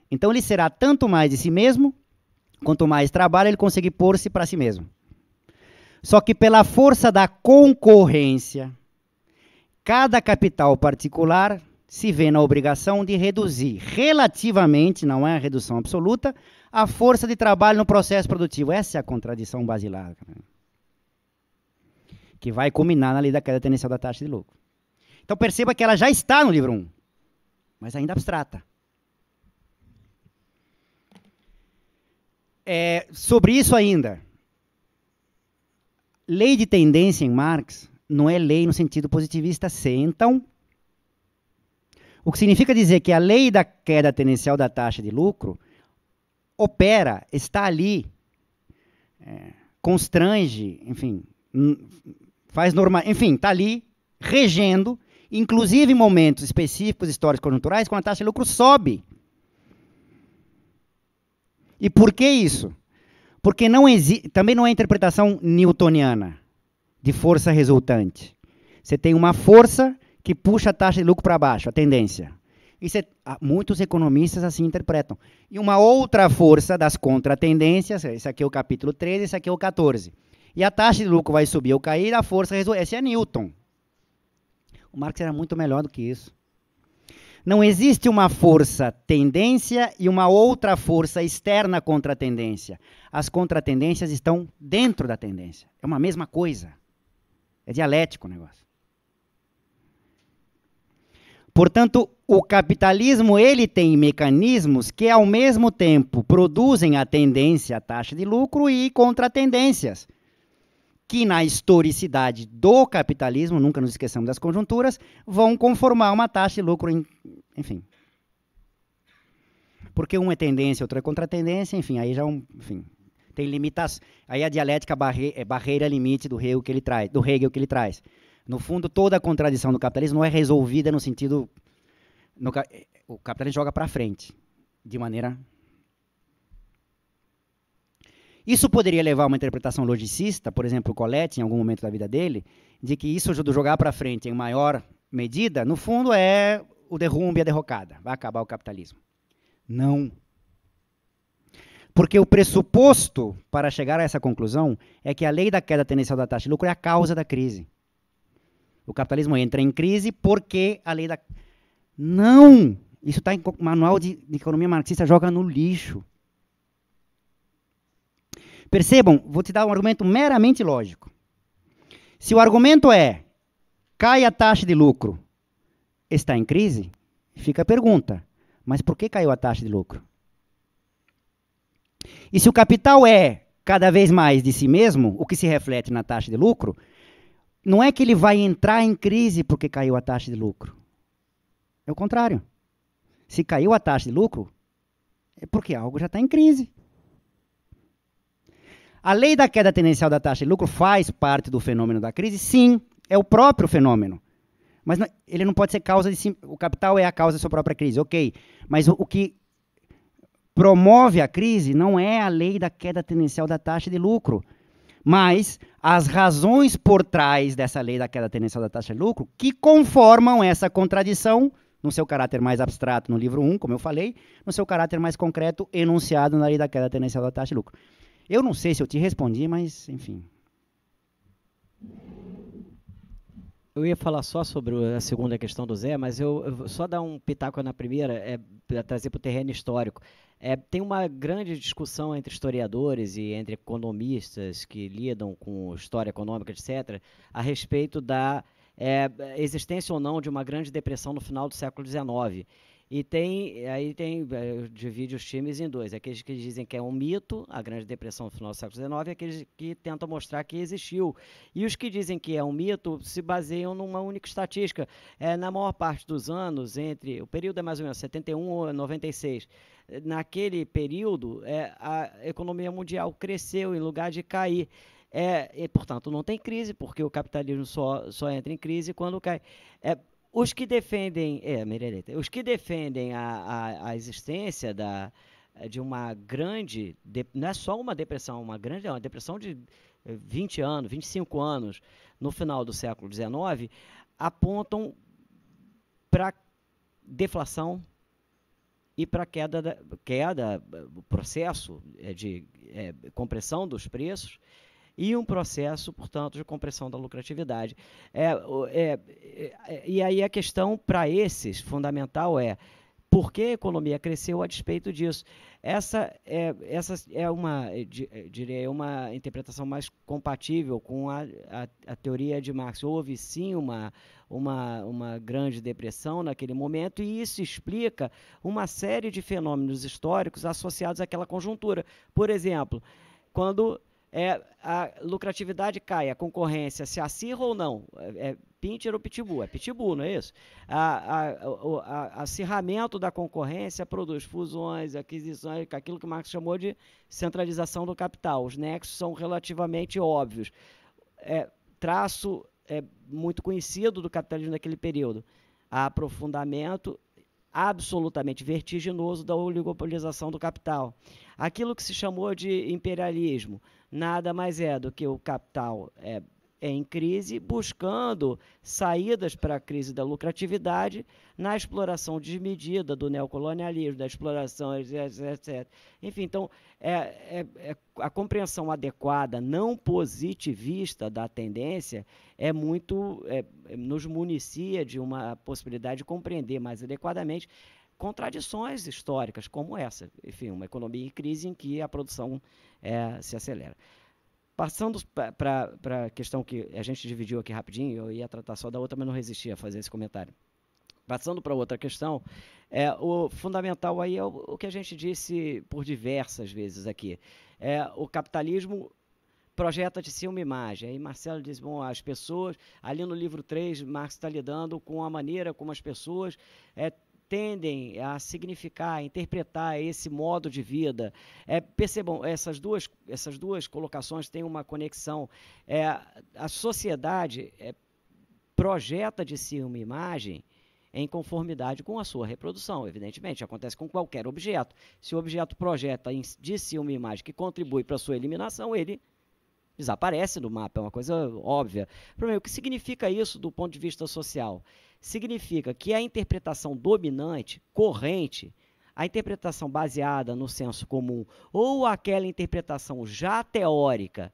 Então ele será tanto mais de si mesmo, quanto mais trabalho ele conseguir pôr-se para si mesmo. Só que pela força da concorrência, Cada capital particular se vê na obrigação de reduzir relativamente, não é a redução absoluta, a força de trabalho no processo produtivo. Essa é a contradição basilar, que vai culminar na lei da queda tendencial da taxa de lucro. Então perceba que ela já está no livro 1, mas ainda abstrata. É, sobre isso ainda, lei de tendência em Marx não é lei no sentido positivista sentam. Então, o que significa dizer que a lei da queda tendencial da taxa de lucro opera, está ali, é, constrange, enfim, faz normal, enfim, está ali regendo, inclusive em momentos específicos, históricos, conjunturais, quando a taxa de lucro sobe. E por que isso? Porque não também não é interpretação newtoniana de força resultante. Você tem uma força que puxa a taxa de lucro para baixo, a tendência. E muitos economistas assim interpretam. E uma outra força das contratendências, esse aqui é o capítulo 13, esse aqui é o 14. E a taxa de lucro vai subir ou cair, a força resultante. Esse é Newton. O Marx era muito melhor do que isso. Não existe uma força tendência e uma outra força externa contra a tendência. As contratendências estão dentro da tendência. É uma mesma coisa. É dialético o negócio. Portanto, o capitalismo ele tem mecanismos que ao mesmo tempo produzem a tendência à taxa de lucro e contratendências, que na historicidade do capitalismo, nunca nos esqueçamos das conjunturas, vão conformar uma taxa de lucro, em, enfim. Porque uma é tendência, outra é contratendência, enfim, aí já é um, enfim, tem limitas. Aí a dialética barre, é barreira limite do Hegel que ele traz, do Hegel que ele traz. No fundo, toda a contradição do capitalismo não é resolvida no sentido no, é, o capitalismo joga para frente de maneira isso poderia levar a uma interpretação logicista, por exemplo, Colette, em algum momento da vida dele, de que isso do jogar para frente em maior medida, no fundo, é o derrumbe, a derrocada, vai acabar o capitalismo. Não. Porque o pressuposto para chegar a essa conclusão é que a lei da queda tendencial da taxa de lucro é a causa da crise. O capitalismo entra em crise porque a lei da. Não! Isso está em manual de, de economia marxista, joga no lixo. Percebam, vou te dar um argumento meramente lógico. Se o argumento é cai a taxa de lucro, está em crise, fica a pergunta: mas por que caiu a taxa de lucro? E se o capital é cada vez mais de si mesmo, o que se reflete na taxa de lucro, não é que ele vai entrar em crise porque caiu a taxa de lucro. É o contrário. Se caiu a taxa de lucro, é porque algo já está em crise. A lei da queda tendencial da taxa de lucro faz parte do fenômeno da crise? Sim, é o próprio fenômeno. Mas não, ele não pode ser causa de si. O capital é a causa da sua própria crise, ok. Mas o, o que promove a crise não é a lei da queda tendencial da taxa de lucro, mas as razões por trás dessa lei da queda tendencial da taxa de lucro que conformam essa contradição no seu caráter mais abstrato no livro 1, como eu falei, no seu caráter mais concreto enunciado na lei da queda tendencial da taxa de lucro. Eu não sei se eu te respondi, mas enfim. Eu ia falar só sobre a segunda questão do Zé, mas eu, eu só dar um pitaco na primeira, é, para trazer para o terreno histórico. É, tem uma grande discussão entre historiadores e entre economistas que lidam com história econômica, etc., a respeito da é, existência ou não de uma grande depressão no final do século XIX. E tem, aí tem, eh, divide os times em dois. Aqueles que dizem que é um mito, a Grande Depressão do final do século XIX, e aqueles que tentam mostrar que existiu. E os que dizem que é um mito se baseiam numa única estatística. É, na maior parte dos anos, entre o período é mais ou menos 71 ou 96, é naquele período é, a economia mundial cresceu em lugar de cair. É, e, portanto, não tem crise, porque o capitalismo só, só entra em crise quando cai. É, os que defendem, é, Mireleta, os que defendem a, a, a existência da, de uma grande, de, não é só uma depressão, uma grande, é uma depressão de 20 eh, anos, 25 anos, no final do século XIX, apontam para deflação e para queda, queda, eh, processo eh, de é, compressão dos preços e um processo, portanto, de compressão da lucratividade. É, é, é, é, e aí a questão para esses fundamental é por que a economia cresceu a despeito disso? Essa é, essa é uma, é, diria, é uma interpretação mais compatível com a, a, a, teoria de Marx. Houve sim uma, uma, uma grande depressão naquele momento, e isso explica uma série de fenômenos históricos associados àquela conjuntura. Por exemplo, quando é, a lucratividade cai, a concorrência se acirra ou não? É, é Pinter ou Pitbull? É Pitbull, não é isso? o acirramento da concorrência produz fusões, aquisições, aquilo que o Marx chamou de centralização do capital. Os nexos são relativamente óbvios. É, traço é, muito conhecido do capitalismo naquele período. Aprofundamento absolutamente vertiginoso da oligopolização do capital. Aquilo que se chamou de imperialismo, nada mais é do que o capital é, é em crise, buscando saídas para a crise da lucratividade na exploração desmedida do neocolonialismo, da exploração, etc. Enfim, então, é, é, é, a compreensão adequada, não positivista da tendência, é muito. É, é, nos municia de uma possibilidade de compreender mais adequadamente contradições históricas como essa. Enfim, uma economia em crise em que a produção é, se acelera. Passando para a questão que a gente dividiu aqui rapidinho, eu ia tratar só da outra, mas não resisti a fazer esse comentário. Passando para outra questão, é, o fundamental aí é o, o, que a gente disse por diversas vezes aqui. É, o capitalismo projeta de si uma imagem. Aí Marcelo diz, bom, as pessoas, ali no livro 3, Marx está lidando com a maneira como as pessoas é, tendem a significar, a interpretar esse modo de vida. É, percebam, essas duas, essas duas colocações têm uma conexão. É, a sociedade é, projeta de si uma imagem em conformidade com a sua reprodução, evidentemente. Acontece com qualquer objeto. Se o objeto projeta de si uma imagem que contribui para a sua eliminação, ele desaparece do mapa, é uma coisa óbvia. É, o que significa isso do ponto de vista social? significa que a interpretação dominante, corrente, a interpretação baseada no senso comum ou aquela interpretação já teórica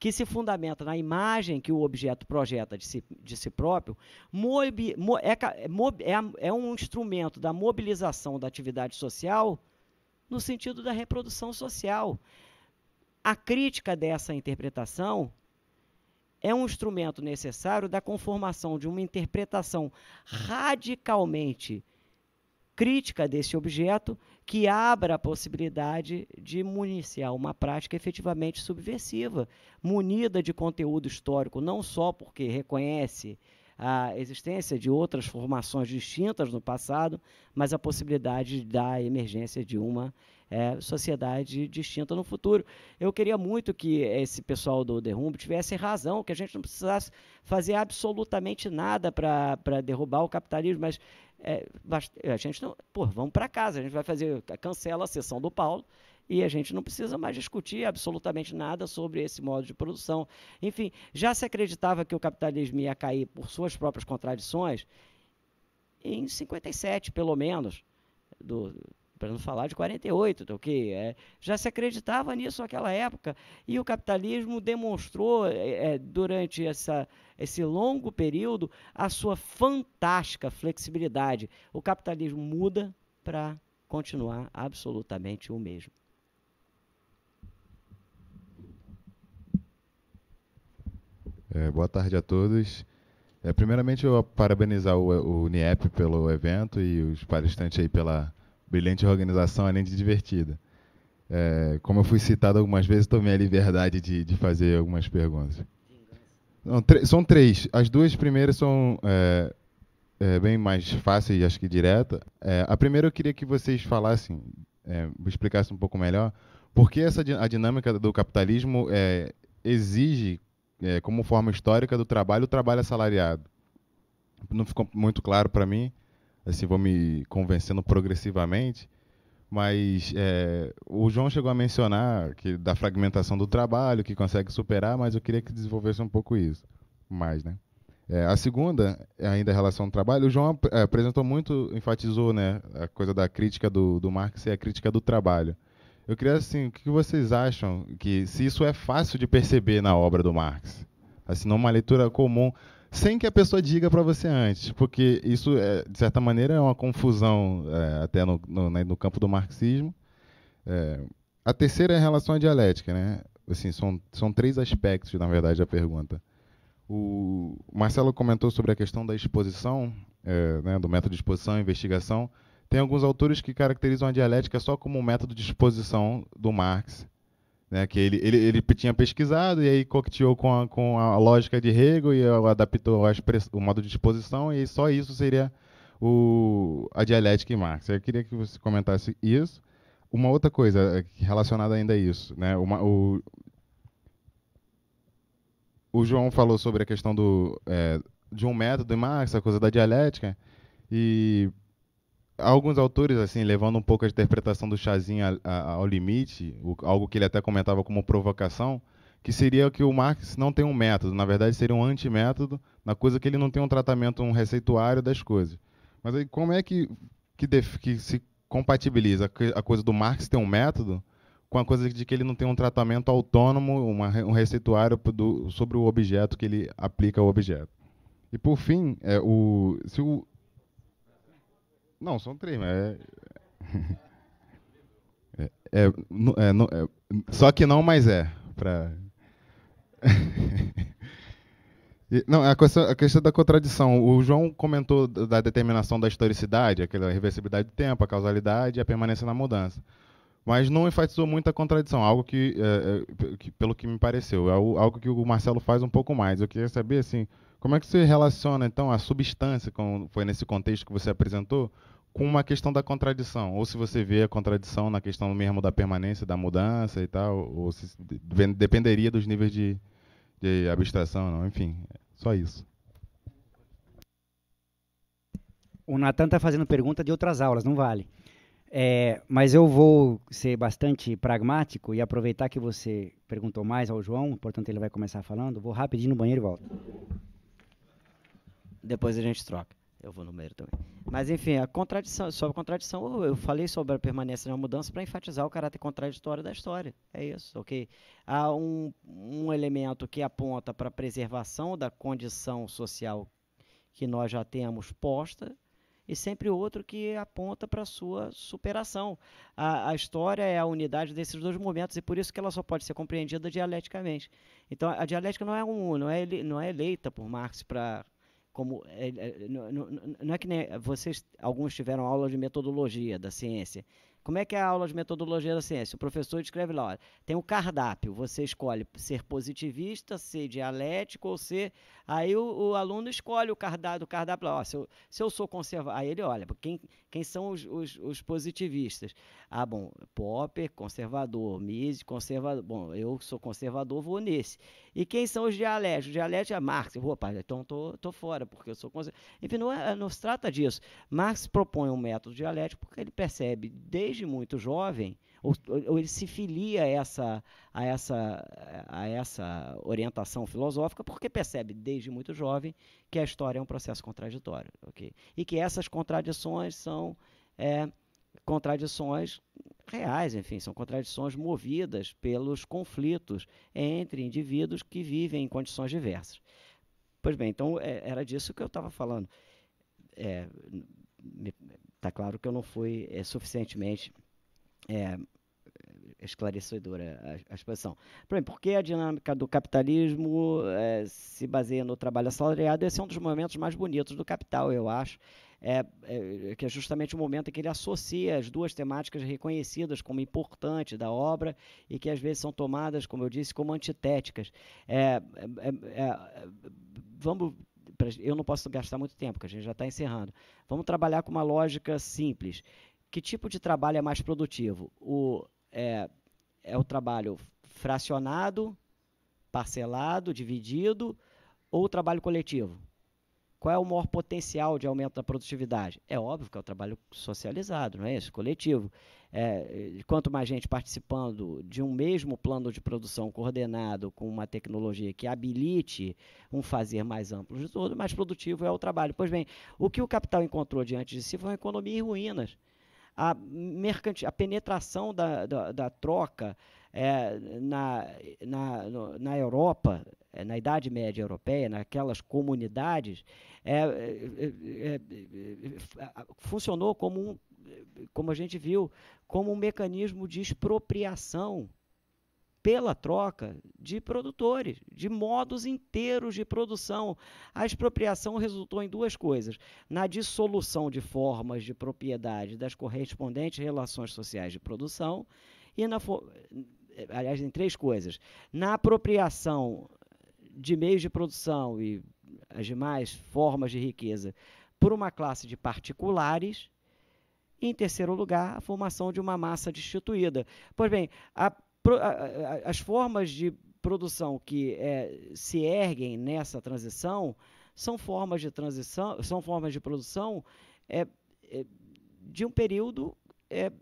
que se fundamenta na imagem que o objeto projeta de si, de si próprio, mobi, mo, é, é, é, é um instrumento da mobilização da atividade social no sentido da reprodução social. A crítica dessa interpretação é um instrumento necessário da conformação de uma interpretação radicalmente crítica desse objeto que abra a possibilidade de municiar uma prática efetivamente subversiva, munida de conteúdo histórico, não só porque reconhece a existência de outras formações distintas no passado, mas a possibilidade da emergência de uma é, sociedade distinta no futuro. Eu queria muito que esse pessoal do Derrumbe tivesse razão, que a gente não precisasse fazer absolutamente nada para derrubar o capitalismo, mas é, a gente não. Pô, vamos para casa, a gente vai fazer. cancela a sessão do Paulo e a gente não precisa mais discutir absolutamente nada sobre esse modo de produção. Enfim, já se acreditava que o capitalismo ia cair por suas próprias contradições em 57, pelo menos, do, para não falar de 48, tá ok? É, já se acreditava nisso naquela época e o capitalismo demonstrou é, é durante essa, esse longo período a sua fantástica flexibilidade. O capitalismo muda para continuar absolutamente o mesmo. É, boa tarde a todos. É, primeiramente, eu parabenizar o, o NIEP pelo evento e os palestrantes aí pela brilhante organização, além de divertida. É, como eu fui citado algumas vezes, tomei a liberdade de, de fazer algumas perguntas. Não, são três. As duas primeiras são é, é, bem mais fáceis, acho que direta. É, a primeira eu queria que vocês falassem, é, explicassem um pouco melhor, por que essa a dinâmica do capitalismo é, exige, como forma histórica do trabalho, o trabalho assalariado. Não ficou muito claro para mim assim, vou me convencendo progressivamente. Mas é, o João chegou a mencionar que da fragmentação do trabalho, que consegue superar, mas eu queria que desenvolvesse um pouco isso mais, né? É, a segunda, ainda em relação ao trabalho, o João é, apresentou muito, enfatizou né, a coisa da crítica do, do Marx e a crítica do trabalho. Eu queria, assim, o que vocês acham que se isso é fácil de perceber na obra do Marx? Assim, numa leitura comum, sem que a pessoa diga para você antes, porque isso, é, de certa maneira, é uma confusão é, até no, no, né, no, campo do marxismo. É, a terceira é em relação à dialética, né? Assim, são, são três aspectos, na verdade, da pergunta. O Marcelo comentou sobre a questão da exposição, é, né, do método de exposição investigação. Tem alguns autores que caracterizam a dialética só como um método de exposição do Marx, né, que ele, ele, ele tinha pesquisado e aí coqueteou com a, com a lógica de Hegel e adaptou express, o modo de exposição, e só isso seria o, a dialética em Marx. Eu queria que você comentasse isso. Uma outra coisa é, relacionada ainda a isso, né, uma, o, o João falou sobre a questão do, é, de um método em Marx, a coisa da dialética, e alguns autores, assim, levando um pouco a interpretação do Chazinho a, a, ao limite, o, algo que ele até comentava como provocação, que seria que o Marx não tem um método, na verdade seria um antimétodo, na coisa que ele não tem um tratamento, um receituário das coisas. Mas aí como é que, que, def, que se compatibiliza a coisa do Marx ter um método com a coisa de que ele não tem um tratamento autônomo, uma, um receituário do, sobre o objeto que ele aplica ao objeto? E por fim, é, o, se o, não, são três, mas. É... É, é, é, é, é só que não, mas é. Pra... Não, a questão, a questão, da contradição. O João comentou da determinação da historicidade, aquela reversibilidade do tempo, a causalidade e a permanência na mudança. Mas não enfatizou muito a contradição, algo que, é, que pelo que me pareceu, é algo que o Marcelo faz um pouco mais. Eu queria saber, assim, como é que você relaciona, então, a substância, como foi nesse contexto que você apresentou, com uma questão da contradição, ou se você vê a contradição na questão mesmo da permanência, da mudança e tal, ou se dependeria dos níveis de, de abstração, não, enfim, só isso. O Natan está fazendo pergunta de outras aulas, não vale. É, mas eu vou ser bastante pragmático e aproveitar que você perguntou mais ao João, portanto ele vai começar falando. Vou rapidinho no banheiro e volto. Depois a gente troca. Eu vou no meio também. Mas, enfim, a contradição, sobre a contradição, eu falei sobre a permanência na mudança para enfatizar o caráter contraditório da história. É isso, ok? Há um, um elemento que aponta para a preservação da condição social que nós já temos posta e sempre outro que aponta para a sua superação. A, a, história é a unidade desses dois momentos e por isso que ela só pode ser compreendida dialeticamente. Então, a dialética não é um, não é, ele, não é eleita por Marx para como é, é não, não, não é que nem vocês alguns tiveram aula de metodologia da ciência. Como é que é a aula de metodologia da ciência? O professor escreve lá, olha, tem o um cardápio, você escolhe ser positivista, ser dialético ou ser Aí o, o aluno escolhe o cardápio, o cardápio, ó, se eu, se eu sou conservador, aí ele olha, quem, quem são os, os, os positivistas? Ah, bom, Popper, conservador, Mises, conservador, bom, eu sou conservador, vou nesse. E quem são os dialéticos? O dialético é Marx, opa, então tô, tô fora, porque eu sou conservador. Enfim, não, é, não se trata disso. Marx propõe um método dialético porque ele percebe desde muito jovem ou, ou ele se filia a essa, a, essa, a essa orientação filosófica porque percebe desde muito jovem que a história é um processo contraditório. Okay? E que essas contradições são é, contradições reais, enfim, são contradições movidas pelos conflitos entre indivíduos que vivem em condições diversas. Pois bem, então é, era disso que eu estava falando. É, Está claro que eu não fui é, suficientemente é, é, esclarecedora a, a expressão. Por exemplo, por que a dinâmica do capitalismo é, se baseia no trabalho assalariado? Esse é um dos momentos mais bonitos do Capital, eu acho. É, é, que é justamente o momento em que ele associa as duas temáticas reconhecidas como importantes da obra e que às vezes são tomadas, como eu disse, como antitéticas. É, é, é vamos, eu não posso gastar muito tempo, porque a gente já está encerrando. Vamos trabalhar com uma lógica simples que tipo de trabalho é mais produtivo? O, é, é o trabalho fracionado, parcelado, dividido ou o trabalho coletivo? Qual é o maior potencial de aumento da produtividade? É óbvio que é o trabalho socializado, não é isso? Coletivo. É, quanto mais gente participando de um mesmo plano de produção coordenado com uma tecnologia que habilite um fazer mais amplo de todo, mais produtivo é o trabalho. Pois bem, o que o capital encontrou diante de si foi uma economia em ruínas a, mercante a penetração da, da, da troca é, na, na, no, na Europa, é, na Idade Média Europeia, naquelas comunidades, é, funcionou como um, como a gente viu, como um mecanismo de expropriação pela troca de produtores, de modos inteiros de produção. A expropriação resultou em duas coisas: na dissolução de formas de propriedade das correspondentes relações sociais de produção e na aliás em três coisas: na apropriação de meios de produção e as demais formas de riqueza por uma classe de particulares. Em terceiro lugar, a formação de uma massa destituída. Pois bem, a as formas de produção que é, se erguem nessa transição são formas de transição, são formas de produção é, é, de um período é,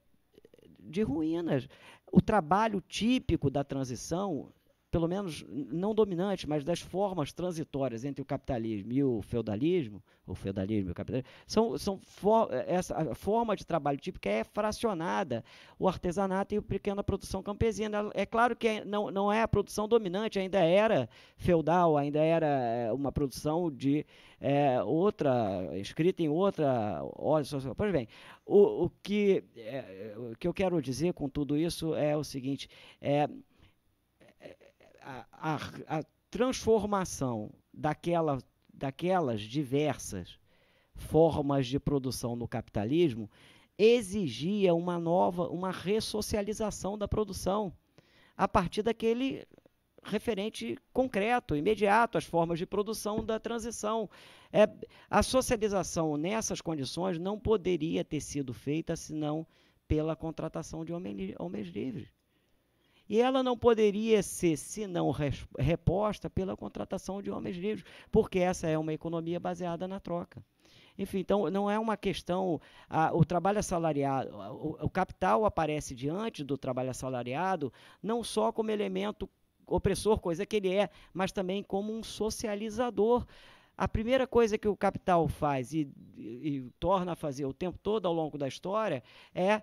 de ruínas. O trabalho típico da transição pelo menos não dominante, mas das formas transitórias entre o capitalismo e o feudalismo, o feudalismo e o capitalismo, são, são for, essa forma de trabalho típica é fracionada, o artesanato e a pequena produção campesina. É claro que é, não, não é a produção dominante, ainda era feudal, ainda era eh, uma produção de é, outra, escrita em outra ordem social. Pois bem, o, o, que, é, o que eu quero dizer com tudo isso é o seguinte, é, a, a, transformação daquela, daquelas diversas formas de produção no capitalismo exigia uma nova, uma ressocialização da produção a partir daquele referente concreto, imediato, as formas de produção da transição. É, a socialização nessas condições não poderia ter sido feita senão pela contratação de homens, homens livres. E ela não poderia ser, se não reposta, pela contratação de homens livres, porque essa é uma economia baseada na troca. Enfim, então não é uma questão. A, o trabalho assalariado, o, o capital aparece diante do trabalho assalariado, não só como elemento opressor, coisa que ele é, mas também como um socializador. A primeira coisa que o capital faz e, e, e, torna a fazer o tempo todo ao longo da história é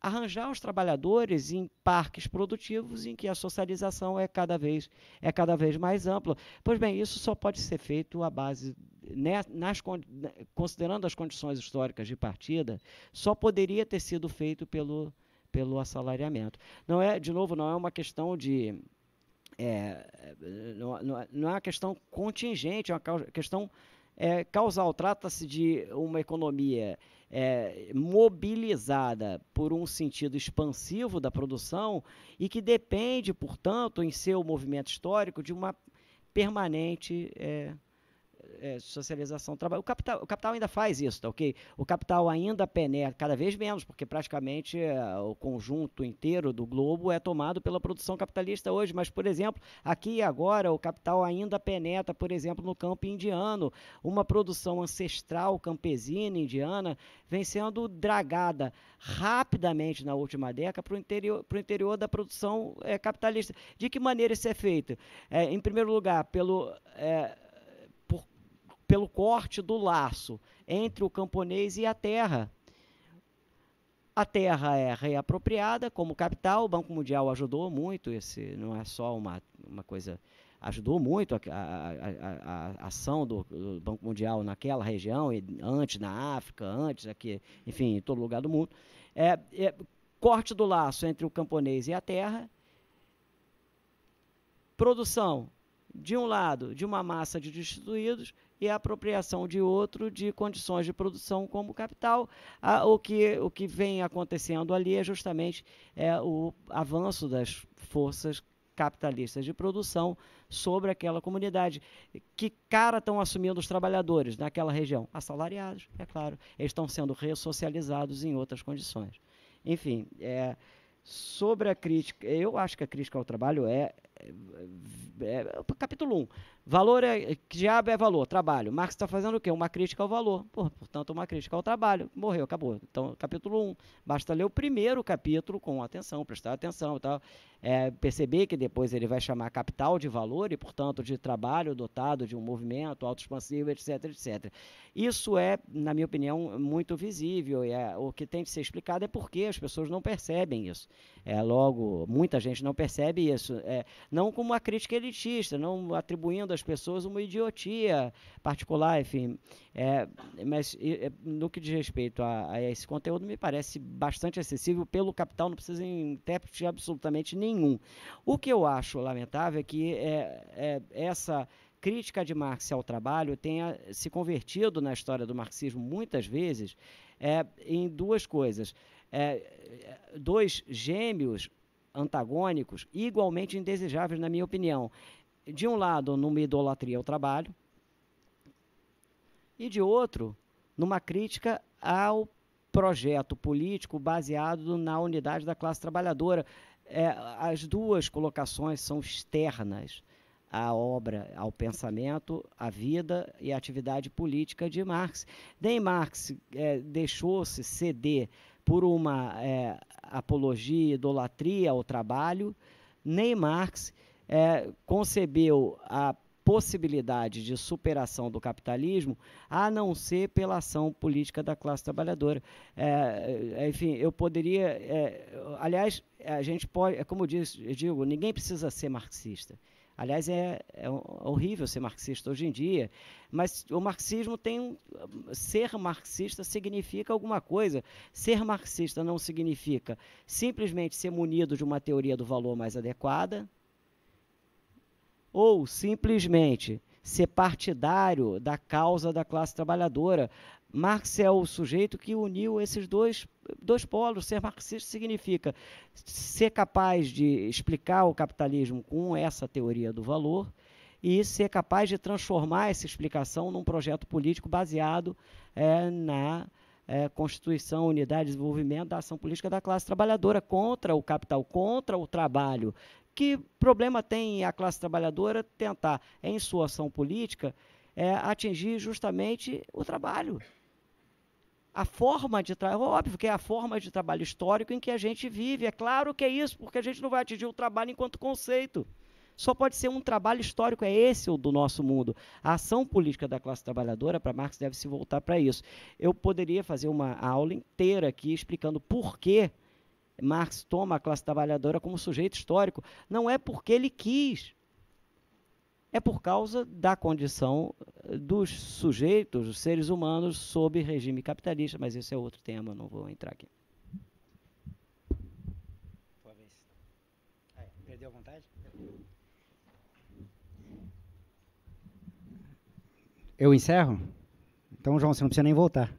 arranjar os trabalhadores em parques produtivos em que a socialização é cada vez, é cada vez mais ampla. Pois bem, isso só pode ser feito à base né, nas, né, considerando as condições históricas de partida, só poderia ter sido feito pelo, pelo assalariamento. Não é, de novo, não é uma questão de é, não, não, é, é uma questão contingente, é uma questão é, causal. Trata-se de uma economia é, mobilizada por um sentido expansivo da produção e que depende, portanto, em seu movimento histórico, de uma permanente é, é, socialização trabalho. O capital, o capital ainda faz isso, tá ok? O capital ainda penetra cada vez menos, porque praticamente é, o conjunto inteiro do globo é tomado pela produção capitalista hoje. Mas, por exemplo, aqui e agora o capital ainda penetra, por exemplo, no campo indiano. Uma produção ancestral campesina indiana vem sendo dragada rapidamente na última década para o interior, interior da produção é, capitalista. De que maneira isso é feito? É, em primeiro lugar, pelo. É, pelo corte do laço entre o camponês e a terra. A terra é reapropriada como capital, o Banco Mundial ajudou muito, esse não é só uma, uma coisa, ajudou muito a, a, a, a ação do, do, Banco Mundial naquela região, e antes na África, antes aqui, enfim, em todo lugar do mundo. É, é, corte do laço entre o camponês e a terra, produção, de um lado, de uma massa de destituídos, e a apropriação de outro de condições de produção como capital. Ah, o, que, o que vem acontecendo ali é justamente é, o avanço das forças capitalistas de produção sobre aquela comunidade. Que cara estão assumindo os trabalhadores naquela região? Assalariados, é claro. Eles estão sendo ressocializados em outras condições. Enfim, é, sobre a crítica, eu acho que a crítica ao trabalho é, é, é, é capítulo 1. Um Valor é. Que diabo é valor? Trabalho. Marx está fazendo o quê? Uma crítica ao valor. portanto, uma crítica ao trabalho. Morreu, acabou. Então, capítulo 1. Um. Basta ler o primeiro capítulo com atenção, prestar atenção e tal. É, perceber que depois ele vai chamar capital de valor e, portanto, de trabalho dotado de um movimento autoexpansivo, etc, etc. Isso é, na minha opinião, muito visível. E é, o que tem de ser explicado é porque as pessoas não percebem isso. É, logo, muita gente não percebe isso. É, não como uma crítica elitista, não atribuindo as pessoas uma idiotia particular, enfim. É, mas é, no que diz respeito a, a, esse conteúdo, me parece bastante acessível pelo capital, não precisa em intérprete absolutamente nenhum. O que eu acho lamentável é que é, é, essa crítica de Marx ao trabalho tenha se convertido na história do marxismo muitas vezes é, em duas coisas. dois gêmeos antagônicos, igualmente indesejáveis, na minha opinião, de um lado, numa idolatria ao trabalho, e de outro, numa crítica ao projeto político baseado na unidade da classe trabalhadora. É, as duas colocações são externas à obra, ao pensamento, à vida e à atividade política de Marx. Nem Marx é, deixou-se ceder por uma é, apologia, idolatria ao trabalho, nem Marx é, concebeu a possibilidade de superação do capitalismo, a não ser pela ação política da classe trabalhadora. É, é enfim, eu poderia. É, aliás, a gente pode. É como eu, disse, eu digo, ninguém precisa ser marxista. Aliás, é, é, horrível ser marxista hoje em dia, mas o marxismo tem ser marxista significa alguma coisa. Ser marxista não significa simplesmente ser munido de uma teoria do valor mais adequada, ou simplesmente ser partidário da causa da classe trabalhadora. Marx é o sujeito que uniu esses dois, dois polos. Ser marxista significa ser capaz de explicar o capitalismo com essa teoria do valor e ser capaz de transformar essa explicação num projeto político baseado é, na é, Constituição, Unidade, Desenvolvimento da Ação Política da Classe Trabalhadora contra o capital, contra o trabalho que problema tem a classe trabalhadora tentar, em sua ação política, é, atingir justamente o trabalho? a forma de trabalho, é óbvio que é a forma de trabalho histórico em que a gente vive. É claro que é isso, porque a gente não vai atingir o trabalho enquanto conceito. Só pode ser um trabalho histórico, é esse o do nosso mundo. A ação política da classe trabalhadora, para Marx, deve se voltar para isso. Eu poderia fazer uma aula inteira aqui explicando por que Marx toma a classe trabalhadora como sujeito histórico. Não é porque ele quis. É por causa da condição eh, dos sujeitos, dos seres humanos, sob regime capitalista, mas esse é outro tema, não vou entrar aqui. Perdeu a vontade? Eu encerro? Então, João, você não precisa nem voltar.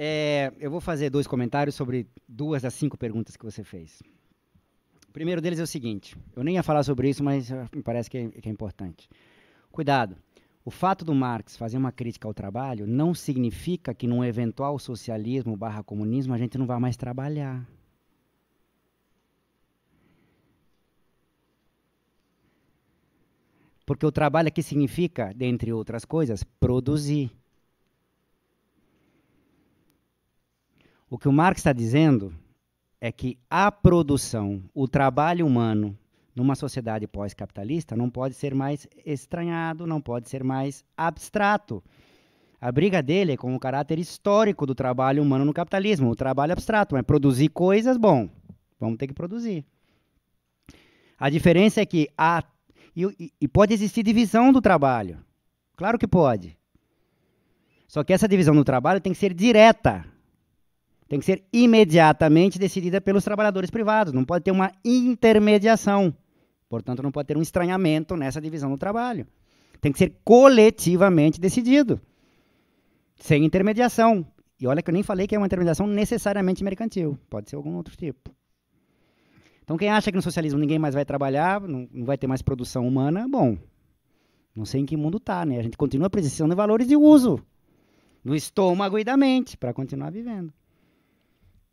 É, eu vou fazer dois comentários sobre duas das cinco perguntas que você fez. O primeiro deles é o seguinte: eu nem ia falar sobre isso, mas ah, me parece que é, que é importante. Cuidado. O fato do Marx fazer uma crítica ao trabalho não significa que num eventual socialismo barra comunismo a gente não vai mais trabalhar. Porque o trabalho aqui é significa, dentre outras coisas, produzir. O que o Marx está dizendo é que a produção, o trabalho humano, numa sociedade pós-capitalista, não pode ser mais estranhado, não pode ser mais abstrato. A briga dele é com o caráter histórico do trabalho humano no capitalismo, o trabalho abstrato, mas produzir coisas, bom, vamos ter que produzir. A diferença é que há. E, e pode existir divisão do trabalho. Claro que pode. Só que essa divisão do trabalho tem que ser direta tem que ser imediatamente decidida pelos trabalhadores privados, não pode ter uma intermediação. Portanto, não pode ter um estranhamento nessa divisão do trabalho. Tem que ser coletivamente decidido, sem intermediação. E olha que eu nem falei que é uma intermediação necessariamente mercantil, pode ser algum outro tipo. Então, quem acha que no socialismo ninguém mais vai trabalhar, não, não vai ter mais produção humana, bom, não sei em que mundo está, né? A gente continua precisando de valores de uso do estômago e da mente para continuar vivendo.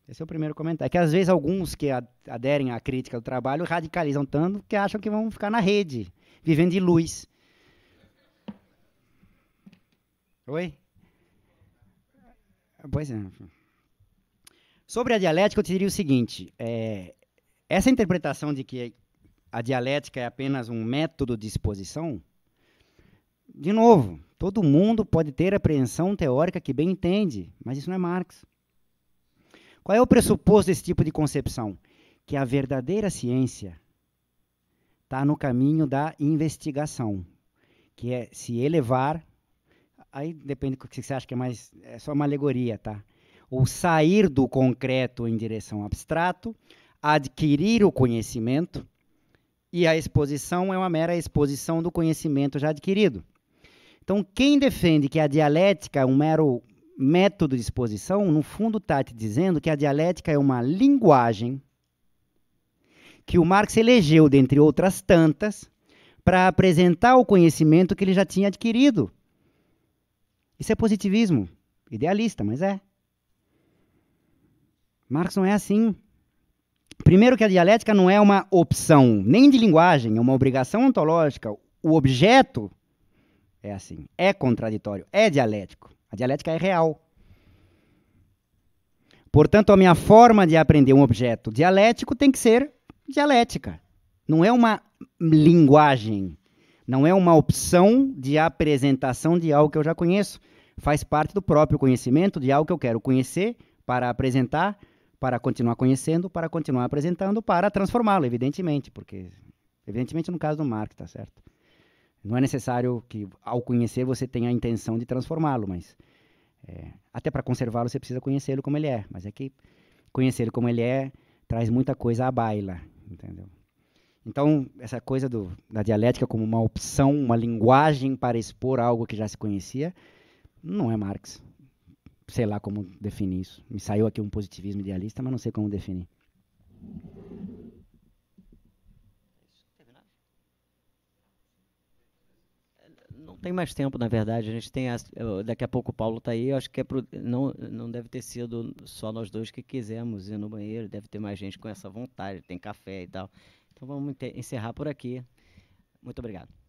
Esse é o primeiro comentário. É que às vezes alguns que aderem à crítica do trabalho radicalizam tanto que acham que vão ficar na rede, vivendo de luz. Oi? Pois é. Sobre a dialética, eu te diria o seguinte: é, essa interpretação de que a dialética é apenas um método de exposição, de novo, todo mundo pode ter apreensão teórica que bem entende, mas isso não é Marx. Qual é o pressuposto desse tipo de concepção? Que a verdadeira ciência está no caminho da investigação, que é se elevar. Aí depende do que você acha que é mais. É só uma alegoria, tá? Ou sair do concreto em direção ao abstrato, adquirir o conhecimento, e a exposição é uma mera exposição do conhecimento já adquirido. Então, quem defende que a dialética é um mero método de exposição, no fundo, está te dizendo que a dialética é uma linguagem que o Marx elegeu, dentre outras tantas, para apresentar o conhecimento que ele já tinha adquirido. Isso é positivismo. Idealista, mas é. Marx não é assim. Primeiro, que a dialética não é uma opção, nem de linguagem, é uma obrigação ontológica. O objeto é assim, é contraditório, é dialético. A dialética é real. Portanto, a minha forma de aprender um objeto dialético tem que ser dialética. Não é uma linguagem, não é uma opção de apresentação de algo que eu já conheço. Faz parte do próprio conhecimento de algo que eu quero conhecer para apresentar, para continuar conhecendo, para continuar apresentando, para transformá-lo, evidentemente, porque evidentemente no caso do Marx, tá certo? Não é necessário que, ao conhecer, você tenha a intenção de transformá-lo, mas é, até para conservá-lo você precisa conhecê-lo como ele é. Mas é que conhecê-lo como ele é traz muita coisa à baila, entendeu? Então, essa coisa do, da dialética como uma opção, uma linguagem para expor algo que já se conhecia, não é Marx. Sei lá como definir isso. Me saiu aqui um positivismo idealista, mas não sei como definir. tem mais tempo, na verdade. A gente tem. as. daqui a pouco o Paulo está aí. Eu acho que é pro, não, não deve ter sido só nós dois que quisemos ir no banheiro. Deve ter mais gente com essa vontade. Tem café e tal. Então vamos encerrar por aqui. Muito obrigado.